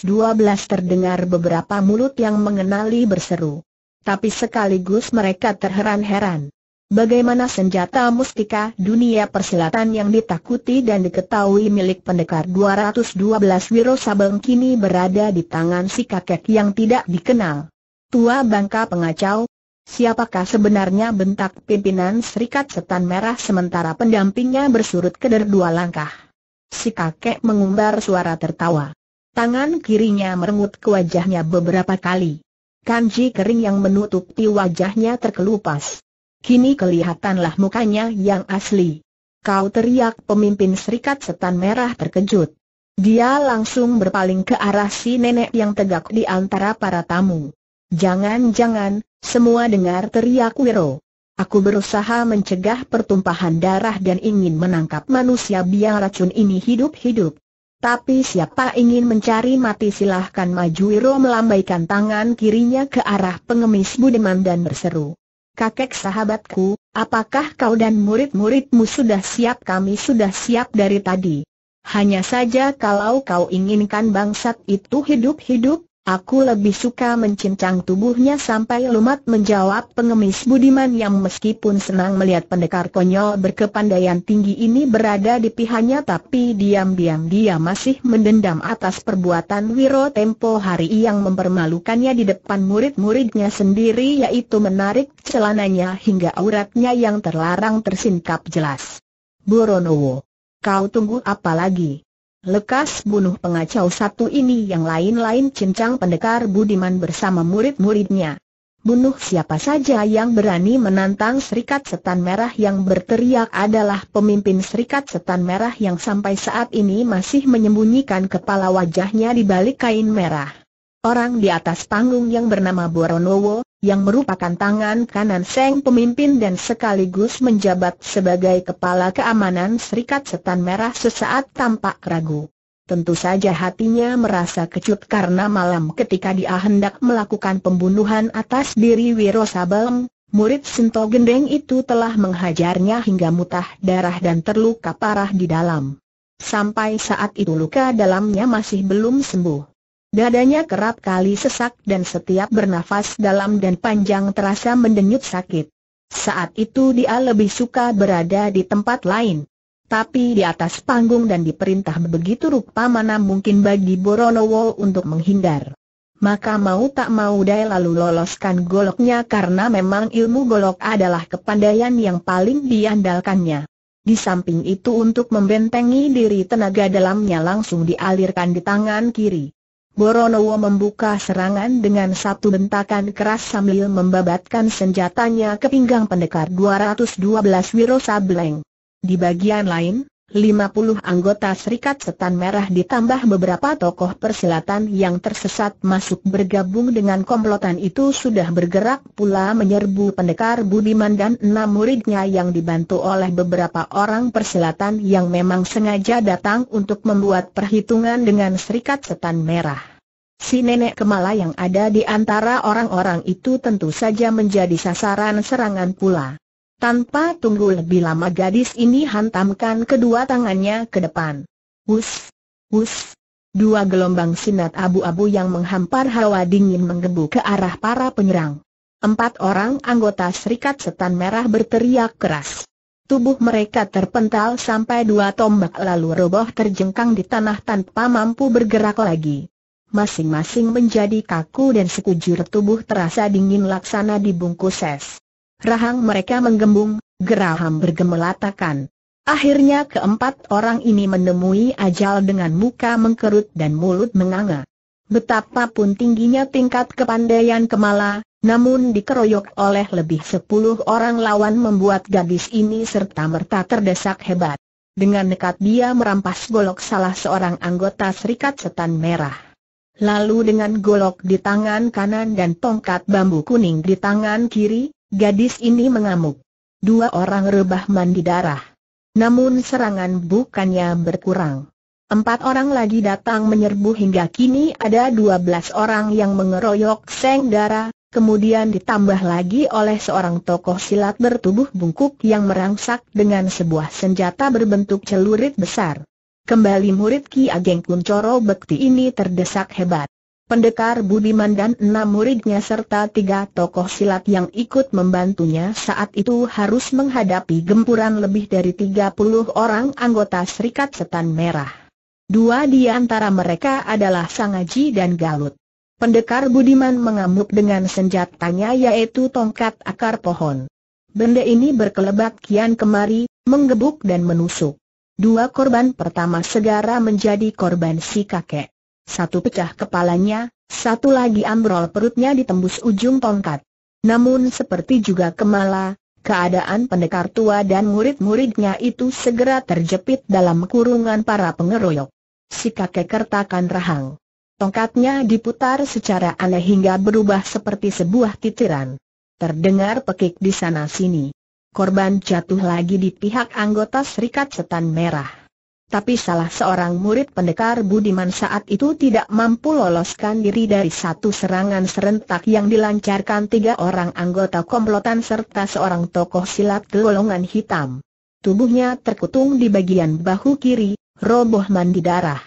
terdengar beberapa mulut yang mengenali berseru. Tapi sekaligus mereka terheran-heran. Bagaimana senjata mustika dunia persilatan yang ditakuti dan diketahui milik pendekar 212 Wiro Sabeng kini berada di tangan si kakek yang tidak dikenal. Tua bangka pengacau, siapakah sebenarnya bentak pimpinan Serikat Setan Merah sementara pendampingnya bersurut keder dua langkah. Si kakek mengumbar suara tertawa. Tangan kirinya merengut ke wajahnya beberapa kali. Kanji kering yang menutupi wajahnya terkelupas. Kini kelihatanlah mukanya yang asli. Kau teriak pemimpin Serikat Setan Merah terkejut. Dia langsung berpaling ke arah si nenek yang tegak di antara para tamu. Jangan-jangan, semua dengar teriak Wiro. Aku berusaha mencegah pertumpahan darah dan ingin menangkap manusia biang racun ini hidup-hidup. Tapi siapa ingin mencari mati silahkan maju Wiro melambaikan tangan kirinya ke arah pengemis Budeman dan berseru. Kakek sahabatku, apakah kau dan murid-muridmu sudah siap kami sudah siap dari tadi? Hanya saja kalau kau inginkan bangsat itu hidup-hidup, Aku lebih suka mencincang tubuhnya sampai lumat menjawab pengemis Budiman yang meskipun senang melihat pendekar konyol berkepandaian tinggi ini berada di pihaknya tapi diam-diam dia masih mendendam atas perbuatan Wiro Tempo hari yang mempermalukannya di depan murid-muridnya sendiri yaitu menarik celananya hingga auratnya yang terlarang tersingkap jelas. Boronowo, kau tunggu apa lagi? Lekas bunuh pengacau satu ini yang lain-lain cincang pendekar Budiman bersama murid-muridnya. Bunuh siapa saja yang berani menantang Serikat Setan Merah yang berteriak adalah pemimpin Serikat Setan Merah yang sampai saat ini masih menyembunyikan kepala wajahnya di balik kain merah. Orang di atas panggung yang bernama Boronowo, yang merupakan tangan kanan Seng pemimpin dan sekaligus menjabat sebagai kepala keamanan Serikat Setan Merah sesaat tampak ragu. Tentu saja hatinya merasa kecut karena malam ketika dia hendak melakukan pembunuhan atas diri Wiro Sabeleng, murid Sinto Gendeng itu telah menghajarnya hingga mutah darah dan terluka parah di dalam. Sampai saat itu luka dalamnya masih belum sembuh. Dadanya kerap kali sesak dan setiap bernafas dalam dan panjang terasa mendenyut sakit. Saat itu dia lebih suka berada di tempat lain. Tapi di atas panggung dan diperintah begitu rupa mana mungkin bagi Boronowo untuk menghindar. Maka mau tak mau dia lalu loloskan goloknya karena memang ilmu golok adalah kepandaian yang paling diandalkannya. Di samping itu untuk membentengi diri tenaga dalamnya langsung dialirkan di tangan kiri. Boronowo membuka serangan dengan satu bentakan keras sambil membabatkan senjatanya ke pinggang pendekar 212 Wiro Sableng. Di bagian lain, 50 anggota Serikat Setan Merah ditambah beberapa tokoh persilatan yang tersesat masuk bergabung dengan komplotan itu sudah bergerak pula menyerbu pendekar Budiman dan enam muridnya yang dibantu oleh beberapa orang persilatan yang memang sengaja datang untuk membuat perhitungan dengan Serikat Setan Merah. Si nenek Kemala yang ada di antara orang-orang itu tentu saja menjadi sasaran serangan pula. Tanpa tunggu lebih lama gadis ini hantamkan kedua tangannya ke depan. Hus! Hus! Dua gelombang sinar abu-abu yang menghampar hawa dingin menggebu ke arah para penyerang. Empat orang anggota Serikat Setan Merah berteriak keras. Tubuh mereka terpental sampai dua tombak lalu roboh terjengkang di tanah tanpa mampu bergerak lagi. Masing-masing menjadi kaku dan sekujur tubuh terasa dingin laksana dibungkus es. Rahang mereka menggembung, geraham bergemelatakan. Akhirnya keempat orang ini menemui ajal dengan muka mengkerut dan mulut menganga. Betapapun tingginya tingkat kepandaian Kemala, namun dikeroyok oleh lebih sepuluh orang lawan membuat gadis ini serta-merta terdesak hebat. Dengan nekat dia merampas golok salah seorang anggota Serikat Setan Merah. Lalu dengan golok di tangan kanan dan tongkat bambu kuning di tangan kiri, Gadis ini mengamuk. Dua orang rebah mandi darah. Namun serangan bukannya berkurang. Empat orang lagi datang menyerbu hingga kini ada dua belas orang yang mengeroyok Seng darah, kemudian ditambah lagi oleh seorang tokoh silat bertubuh bungkuk yang merangsak dengan sebuah senjata berbentuk celurit besar. Kembali murid Ki Ageng Kuncoro Bekti ini terdesak hebat. Pendekar Budiman dan enam muridnya serta tiga tokoh silat yang ikut membantunya saat itu harus menghadapi gempuran lebih dari 30 orang anggota Serikat Setan Merah. Dua di antara mereka adalah Sangaji dan Galut. Pendekar Budiman mengamuk dengan senjatanya yaitu tongkat akar pohon. Benda ini berkelebat kian kemari, menggebuk dan menusuk. Dua korban pertama segera menjadi korban si kakek satu pecah kepalanya, satu lagi ambrol perutnya ditembus ujung tongkat. Namun seperti juga Kemala, keadaan pendekar tua dan murid-muridnya itu segera terjepit dalam kurungan para pengeroyok. Si kakek kertakan rahang. Tongkatnya diputar secara aneh hingga berubah seperti sebuah titiran. Terdengar pekik di sana-sini. Korban jatuh lagi di pihak anggota Serikat Setan Merah tapi salah seorang murid pendekar Budiman saat itu tidak mampu loloskan diri dari satu serangan serentak yang dilancarkan tiga orang anggota komplotan serta seorang tokoh silat golongan hitam. Tubuhnya terkutung di bagian bahu kiri, roboh mandi darah.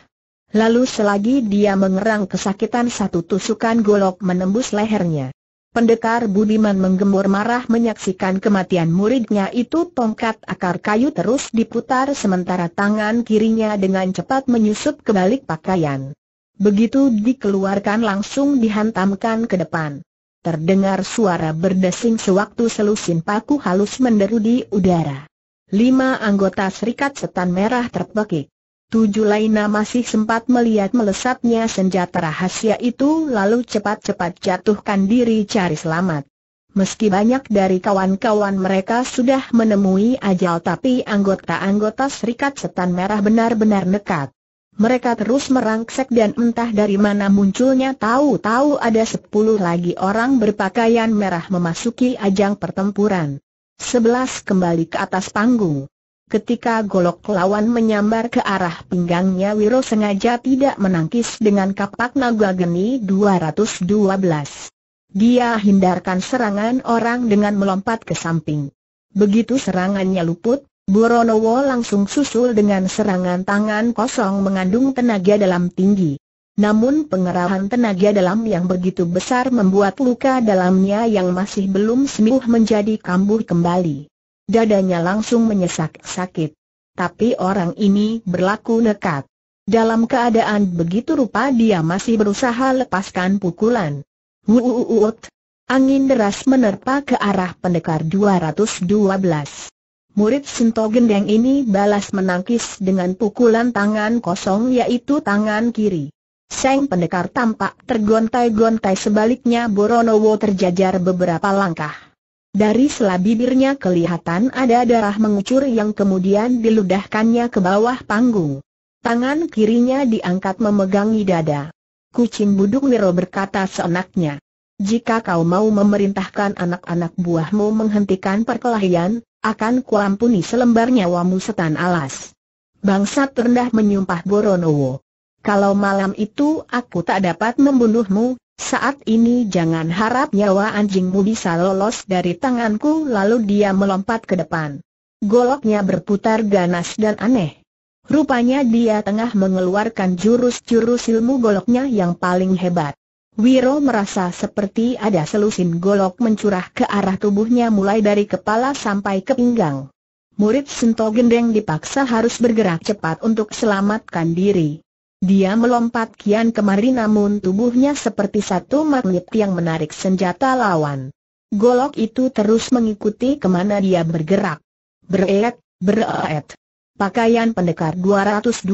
Lalu selagi dia mengerang kesakitan satu tusukan golok menembus lehernya. Pendekar Budiman menggembur marah menyaksikan kematian muridnya itu tongkat akar kayu terus diputar sementara tangan kirinya dengan cepat menyusup ke balik pakaian. Begitu dikeluarkan langsung dihantamkan ke depan. Terdengar suara berdesing sewaktu selusin paku halus menderu di udara. Lima anggota serikat setan merah terpekik. Tujuh lainnya masih sempat melihat melesatnya senjata rahasia itu lalu cepat-cepat jatuhkan diri cari selamat. Meski banyak dari kawan-kawan mereka sudah menemui ajal tapi anggota-anggota Serikat Setan Merah benar-benar nekat. Mereka terus merangsek dan entah dari mana munculnya tahu-tahu ada sepuluh lagi orang berpakaian merah memasuki ajang pertempuran. Sebelas kembali ke atas panggung. Ketika golok lawan menyambar ke arah pinggangnya Wiro sengaja tidak menangkis dengan kapak naga geni 212. Dia hindarkan serangan orang dengan melompat ke samping. Begitu serangannya luput, Boronowo langsung susul dengan serangan tangan kosong mengandung tenaga dalam tinggi. Namun pengerahan tenaga dalam yang begitu besar membuat luka dalamnya yang masih belum sembuh menjadi kambuh kembali. Dadanya langsung menyesak sakit. Tapi orang ini berlaku nekat. Dalam keadaan begitu rupa dia masih berusaha lepaskan pukulan. Wuuuut. Angin deras menerpa ke arah pendekar 212. Murid Sinto Gendeng ini balas menangkis dengan pukulan tangan kosong yaitu tangan kiri. Seng pendekar tampak tergontai-gontai sebaliknya Boronowo terjajar beberapa langkah. Dari sela bibirnya kelihatan ada darah mengucur yang kemudian diludahkannya ke bawah panggung. Tangan kirinya diangkat memegangi dada. Kucing buduk Nero berkata seenaknya. Jika kau mau memerintahkan anak-anak buahmu menghentikan perkelahian, akan kuampuni selembar nyawamu setan alas. Bangsa terendah menyumpah Boronowo. Kalau malam itu aku tak dapat membunuhmu, saat ini jangan harap nyawa anjingmu bisa lolos dari tanganku lalu dia melompat ke depan. Goloknya berputar ganas dan aneh. Rupanya dia tengah mengeluarkan jurus-jurus ilmu goloknya yang paling hebat. Wiro merasa seperti ada selusin golok mencurah ke arah tubuhnya mulai dari kepala sampai ke pinggang. Murid Sento Gendeng dipaksa harus bergerak cepat untuk selamatkan diri. Dia melompat kian kemari namun tubuhnya seperti satu magnet yang menarik senjata lawan. Golok itu terus mengikuti kemana dia bergerak. Bereet, bereet. Pakaian pendekar 212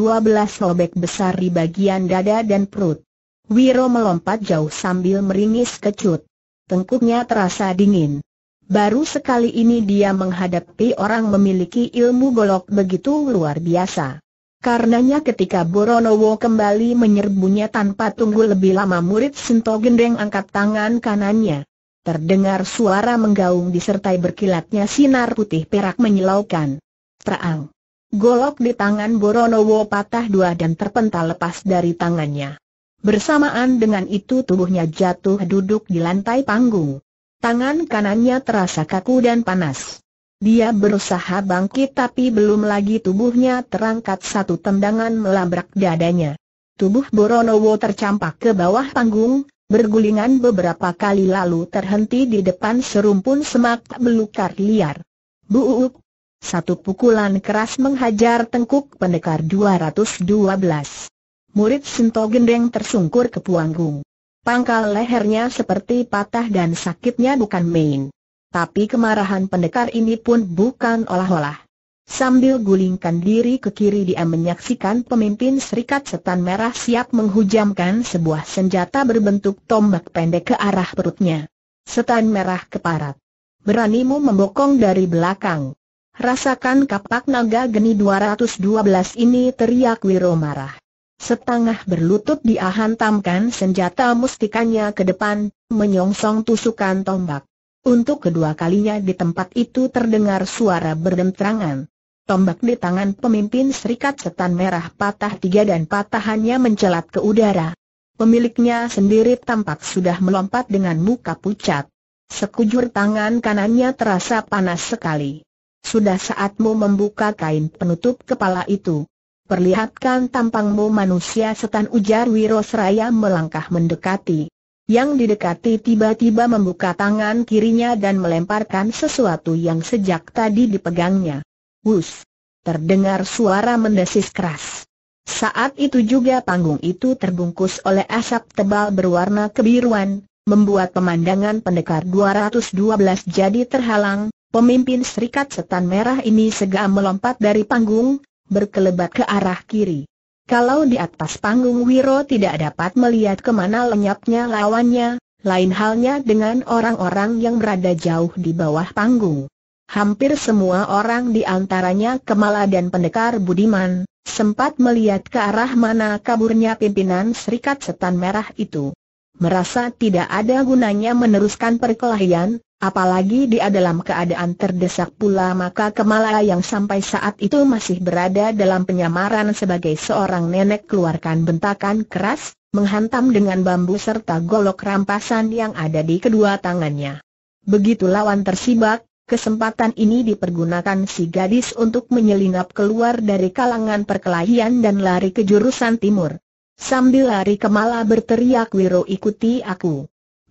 robek besar di bagian dada dan perut. Wiro melompat jauh sambil meringis kecut. Tengkuknya terasa dingin. Baru sekali ini dia menghadapi orang memiliki ilmu golok begitu luar biasa. Karenanya ketika Boronowo kembali menyerbunya tanpa tunggu lebih lama murid Sinto Gendeng angkat tangan kanannya. Terdengar suara menggaung disertai berkilatnya sinar putih perak menyilaukan. Terang. Golok di tangan Boronowo patah dua dan terpental lepas dari tangannya. Bersamaan dengan itu tubuhnya jatuh duduk di lantai panggung. Tangan kanannya terasa kaku dan panas. Dia berusaha bangkit tapi belum lagi tubuhnya terangkat satu tendangan melabrak dadanya. Tubuh Boronowo tercampak ke bawah panggung, bergulingan beberapa kali lalu terhenti di depan serumpun semak belukar liar. Buuk! Satu pukulan keras menghajar tengkuk pendekar 212. Murid Sinto Gendeng tersungkur ke puanggung. Pangkal lehernya seperti patah dan sakitnya bukan main. Tapi kemarahan pendekar ini pun bukan olah-olah. Sambil gulingkan diri ke kiri dia menyaksikan pemimpin serikat setan merah siap menghujamkan sebuah senjata berbentuk tombak pendek ke arah perutnya. Setan merah keparat. Beranimu membokong dari belakang. Rasakan kapak naga geni 212 ini teriak Wiro marah. Setengah berlutut dia hantamkan senjata mustikanya ke depan, menyongsong tusukan tombak. Untuk kedua kalinya di tempat itu terdengar suara berdentrangan. Tombak di tangan pemimpin serikat setan merah patah tiga dan patahannya mencelat ke udara. Pemiliknya sendiri tampak sudah melompat dengan muka pucat. Sekujur tangan kanannya terasa panas sekali. Sudah saatmu membuka kain penutup kepala itu. Perlihatkan tampangmu manusia setan ujar Wiro Seraya melangkah mendekati yang didekati tiba-tiba membuka tangan kirinya dan melemparkan sesuatu yang sejak tadi dipegangnya. Wus! Terdengar suara mendesis keras. Saat itu juga panggung itu terbungkus oleh asap tebal berwarna kebiruan, membuat pemandangan pendekar 212 jadi terhalang, pemimpin serikat setan merah ini segera melompat dari panggung, berkelebat ke arah kiri. Kalau di atas panggung Wiro tidak dapat melihat kemana lenyapnya lawannya, lain halnya dengan orang-orang yang berada jauh di bawah panggung. Hampir semua orang di antaranya Kemala dan Pendekar Budiman, sempat melihat ke arah mana kaburnya pimpinan Serikat Setan Merah itu. Merasa tidak ada gunanya meneruskan perkelahian, Apalagi dia dalam keadaan terdesak pula maka Kemala yang sampai saat itu masih berada dalam penyamaran sebagai seorang nenek keluarkan bentakan keras, menghantam dengan bambu serta golok rampasan yang ada di kedua tangannya. Begitu lawan tersibak, kesempatan ini dipergunakan si gadis untuk menyelinap keluar dari kalangan perkelahian dan lari ke jurusan timur. Sambil lari Kemala berteriak Wiro ikuti aku.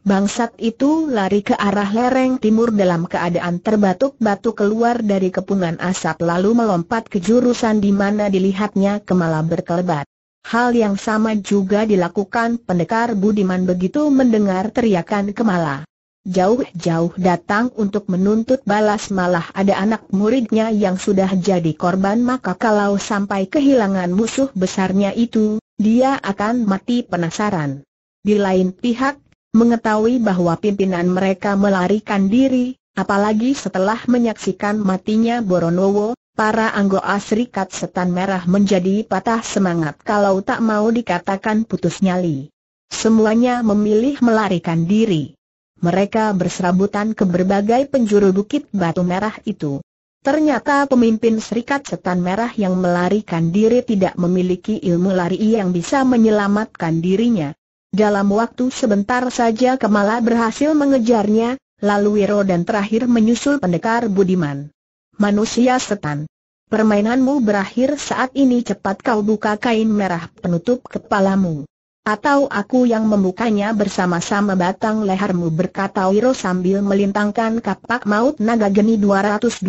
Bangsat itu lari ke arah lereng timur dalam keadaan terbatuk-batuk keluar dari kepungan asap lalu melompat ke jurusan di mana dilihatnya kemala berkelebat. Hal yang sama juga dilakukan pendekar Budiman begitu mendengar teriakan kemala. Jauh-jauh datang untuk menuntut balas malah ada anak muridnya yang sudah jadi korban maka kalau sampai kehilangan musuh besarnya itu, dia akan mati penasaran. Di lain pihak, mengetahui bahwa pimpinan mereka melarikan diri, apalagi setelah menyaksikan matinya Boronowo, para anggota Serikat Setan Merah menjadi patah semangat kalau tak mau dikatakan putus nyali. Semuanya memilih melarikan diri. Mereka berserabutan ke berbagai penjuru bukit batu merah itu. Ternyata pemimpin Serikat Setan Merah yang melarikan diri tidak memiliki ilmu lari yang bisa menyelamatkan dirinya. Dalam waktu sebentar saja Kemala berhasil mengejarnya, lalu Wiro dan terakhir menyusul pendekar Budiman. Manusia setan. Permainanmu berakhir saat ini cepat kau buka kain merah penutup kepalamu. Atau aku yang membukanya bersama-sama batang lehermu berkata Wiro sambil melintangkan kapak maut naga geni 212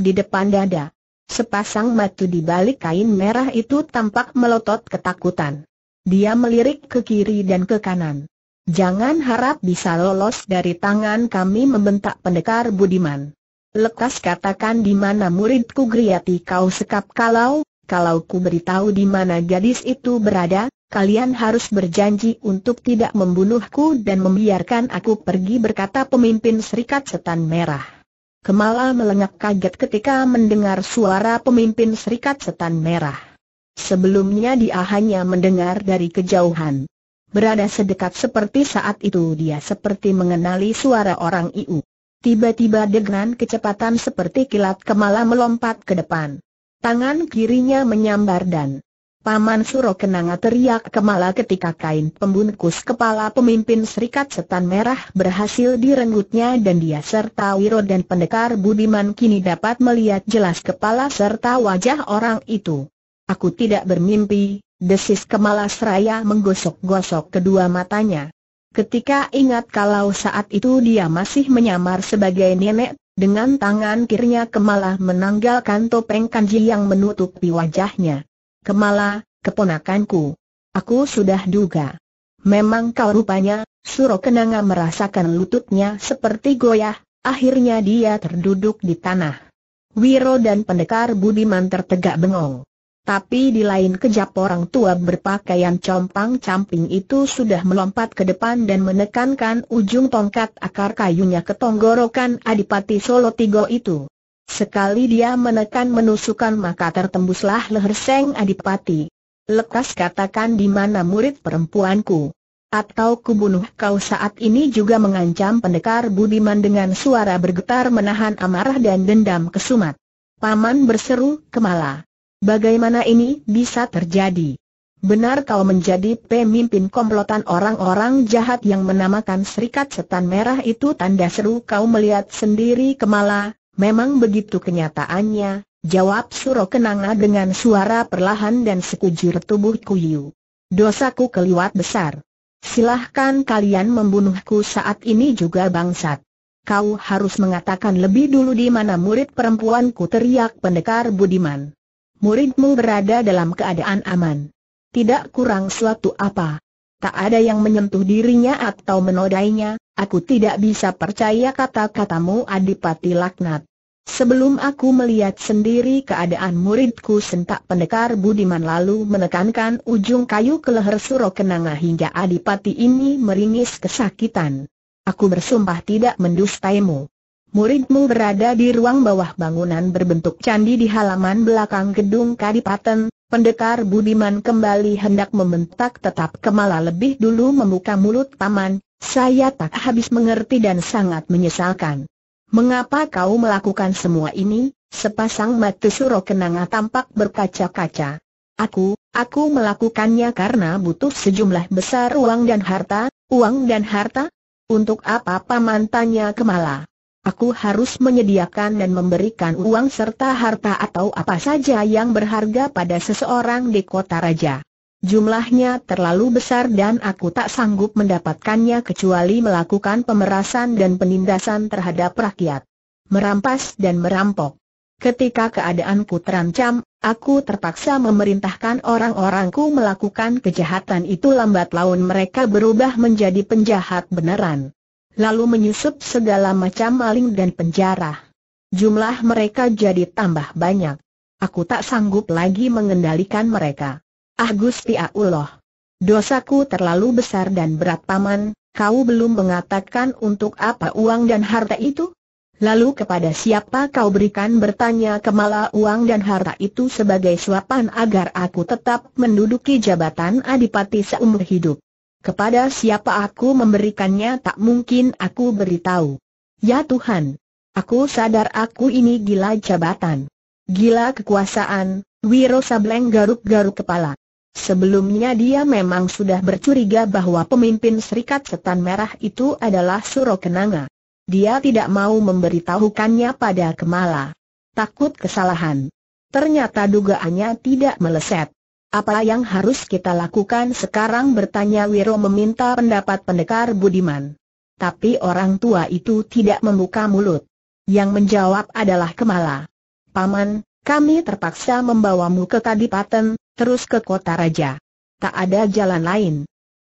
di depan dada. Sepasang mata di balik kain merah itu tampak melotot ketakutan. Dia melirik ke kiri dan ke kanan. Jangan harap bisa lolos dari tangan kami membentak pendekar Budiman. Lekas katakan di mana muridku Griyati kau sekap kalau, kalau ku beritahu di mana gadis itu berada, kalian harus berjanji untuk tidak membunuhku dan membiarkan aku pergi berkata pemimpin serikat setan merah. Kemala melengak kaget ketika mendengar suara pemimpin serikat setan merah. Sebelumnya dia hanya mendengar dari kejauhan. Berada sedekat seperti saat itu dia seperti mengenali suara orang Iu. Tiba-tiba dengan kecepatan seperti kilat kemala melompat ke depan. Tangan kirinya menyambar dan Paman Suro Kenanga teriak kemala ketika kain pembungkus kepala pemimpin Serikat Setan Merah berhasil direnggutnya dan dia serta Wiro dan pendekar Budiman kini dapat melihat jelas kepala serta wajah orang itu. Aku tidak bermimpi, desis kemalas raya menggosok-gosok kedua matanya. Ketika ingat kalau saat itu dia masih menyamar sebagai nenek, dengan tangan kirinya Kemala menanggalkan topeng kanji yang menutupi wajahnya. Kemala, keponakanku. Aku sudah duga. Memang kau rupanya, Suro Kenanga merasakan lututnya seperti goyah, akhirnya dia terduduk di tanah. Wiro dan pendekar Budiman tertegak bengong. Tapi di lain kejap orang tua berpakaian compang-camping itu sudah melompat ke depan dan menekankan ujung tongkat akar kayunya ke tonggorokan Adipati Solo Tigo itu. Sekali dia menekan menusukan maka tertembuslah leher Seng Adipati. Lekas katakan di mana murid perempuanku. Atau kubunuh kau saat ini juga mengancam pendekar Budiman dengan suara bergetar menahan amarah dan dendam kesumat. Paman berseru, Kemala. Bagaimana ini bisa terjadi? Benar kau menjadi pemimpin komplotan orang-orang jahat yang menamakan Serikat Setan Merah itu tanda seru kau melihat sendiri Kemala, memang begitu kenyataannya, jawab Suro Kenanga dengan suara perlahan dan sekujur tubuh Kuyu. Dosaku keliwat besar. Silahkan kalian membunuhku saat ini juga bangsat. Kau harus mengatakan lebih dulu di mana murid perempuanku teriak pendekar Budiman muridmu berada dalam keadaan aman. Tidak kurang suatu apa. Tak ada yang menyentuh dirinya atau menodainya, aku tidak bisa percaya kata-katamu Adipati Laknat. Sebelum aku melihat sendiri keadaan muridku sentak pendekar Budiman lalu menekankan ujung kayu ke leher kenanga hingga Adipati ini meringis kesakitan. Aku bersumpah tidak mendustaimu. Muridmu berada di ruang bawah bangunan berbentuk candi di halaman belakang gedung Kadipaten, Pendekar Budiman kembali hendak membentak tetap Kemala lebih dulu membuka mulut paman, saya tak habis mengerti dan sangat menyesalkan. Mengapa kau melakukan semua ini? Sepasang mata suro kenanga tampak berkaca-kaca. Aku, aku melakukannya karena butuh sejumlah besar uang dan harta, uang dan harta? Untuk apa paman tanya Kemala? aku harus menyediakan dan memberikan uang serta harta atau apa saja yang berharga pada seseorang di kota raja. Jumlahnya terlalu besar dan aku tak sanggup mendapatkannya kecuali melakukan pemerasan dan penindasan terhadap rakyat. Merampas dan merampok. Ketika keadaanku terancam, aku terpaksa memerintahkan orang-orangku melakukan kejahatan itu lambat laun mereka berubah menjadi penjahat beneran lalu menyusup segala macam maling dan penjara. Jumlah mereka jadi tambah banyak. Aku tak sanggup lagi mengendalikan mereka. Ah Gusti Allah, dosaku terlalu besar dan berat paman, kau belum mengatakan untuk apa uang dan harta itu? Lalu kepada siapa kau berikan bertanya kemala uang dan harta itu sebagai suapan agar aku tetap menduduki jabatan adipati seumur hidup. Kepada siapa aku memberikannya tak mungkin aku beritahu. Ya Tuhan, aku sadar aku ini gila jabatan. Gila kekuasaan, Wiro Sableng garuk-garuk kepala. Sebelumnya dia memang sudah bercuriga bahwa pemimpin Serikat Setan Merah itu adalah Suro Kenanga. Dia tidak mau memberitahukannya pada Kemala. Takut kesalahan. Ternyata dugaannya tidak meleset. Apa yang harus kita lakukan sekarang bertanya Wiro meminta pendapat pendekar Budiman. Tapi orang tua itu tidak membuka mulut. Yang menjawab adalah Kemala. Paman, kami terpaksa membawamu ke Kadipaten, terus ke kota raja. Tak ada jalan lain.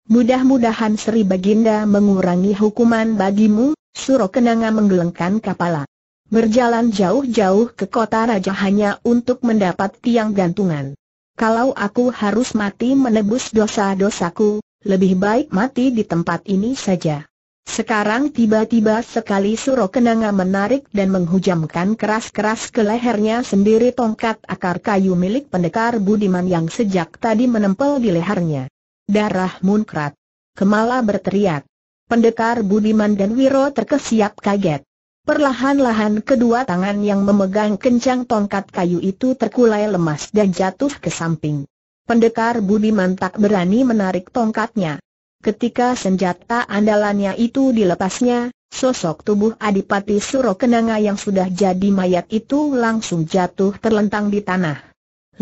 Mudah-mudahan Sri Baginda mengurangi hukuman bagimu, Suro Kenanga menggelengkan kepala. Berjalan jauh-jauh ke kota raja hanya untuk mendapat tiang gantungan. Kalau aku harus mati menebus dosa-dosaku, lebih baik mati di tempat ini saja. Sekarang tiba-tiba sekali Suro kenanga menarik dan menghujamkan keras-keras ke lehernya sendiri tongkat akar kayu milik pendekar Budiman yang sejak tadi menempel di lehernya. Darah munkrat. Kemala berteriak. Pendekar Budiman dan Wiro terkesiap kaget. Perlahan-lahan kedua tangan yang memegang kencang tongkat kayu itu terkulai lemas dan jatuh ke samping. Pendekar Budiman tak berani menarik tongkatnya. Ketika senjata andalannya itu dilepasnya, sosok tubuh Adipati Suro Kenanga yang sudah jadi mayat itu langsung jatuh terlentang di tanah.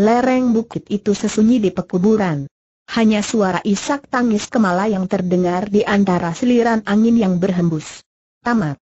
Lereng bukit itu sesunyi di pekuburan. Hanya suara isak tangis kemala yang terdengar di antara seliran angin yang berhembus. Tamat.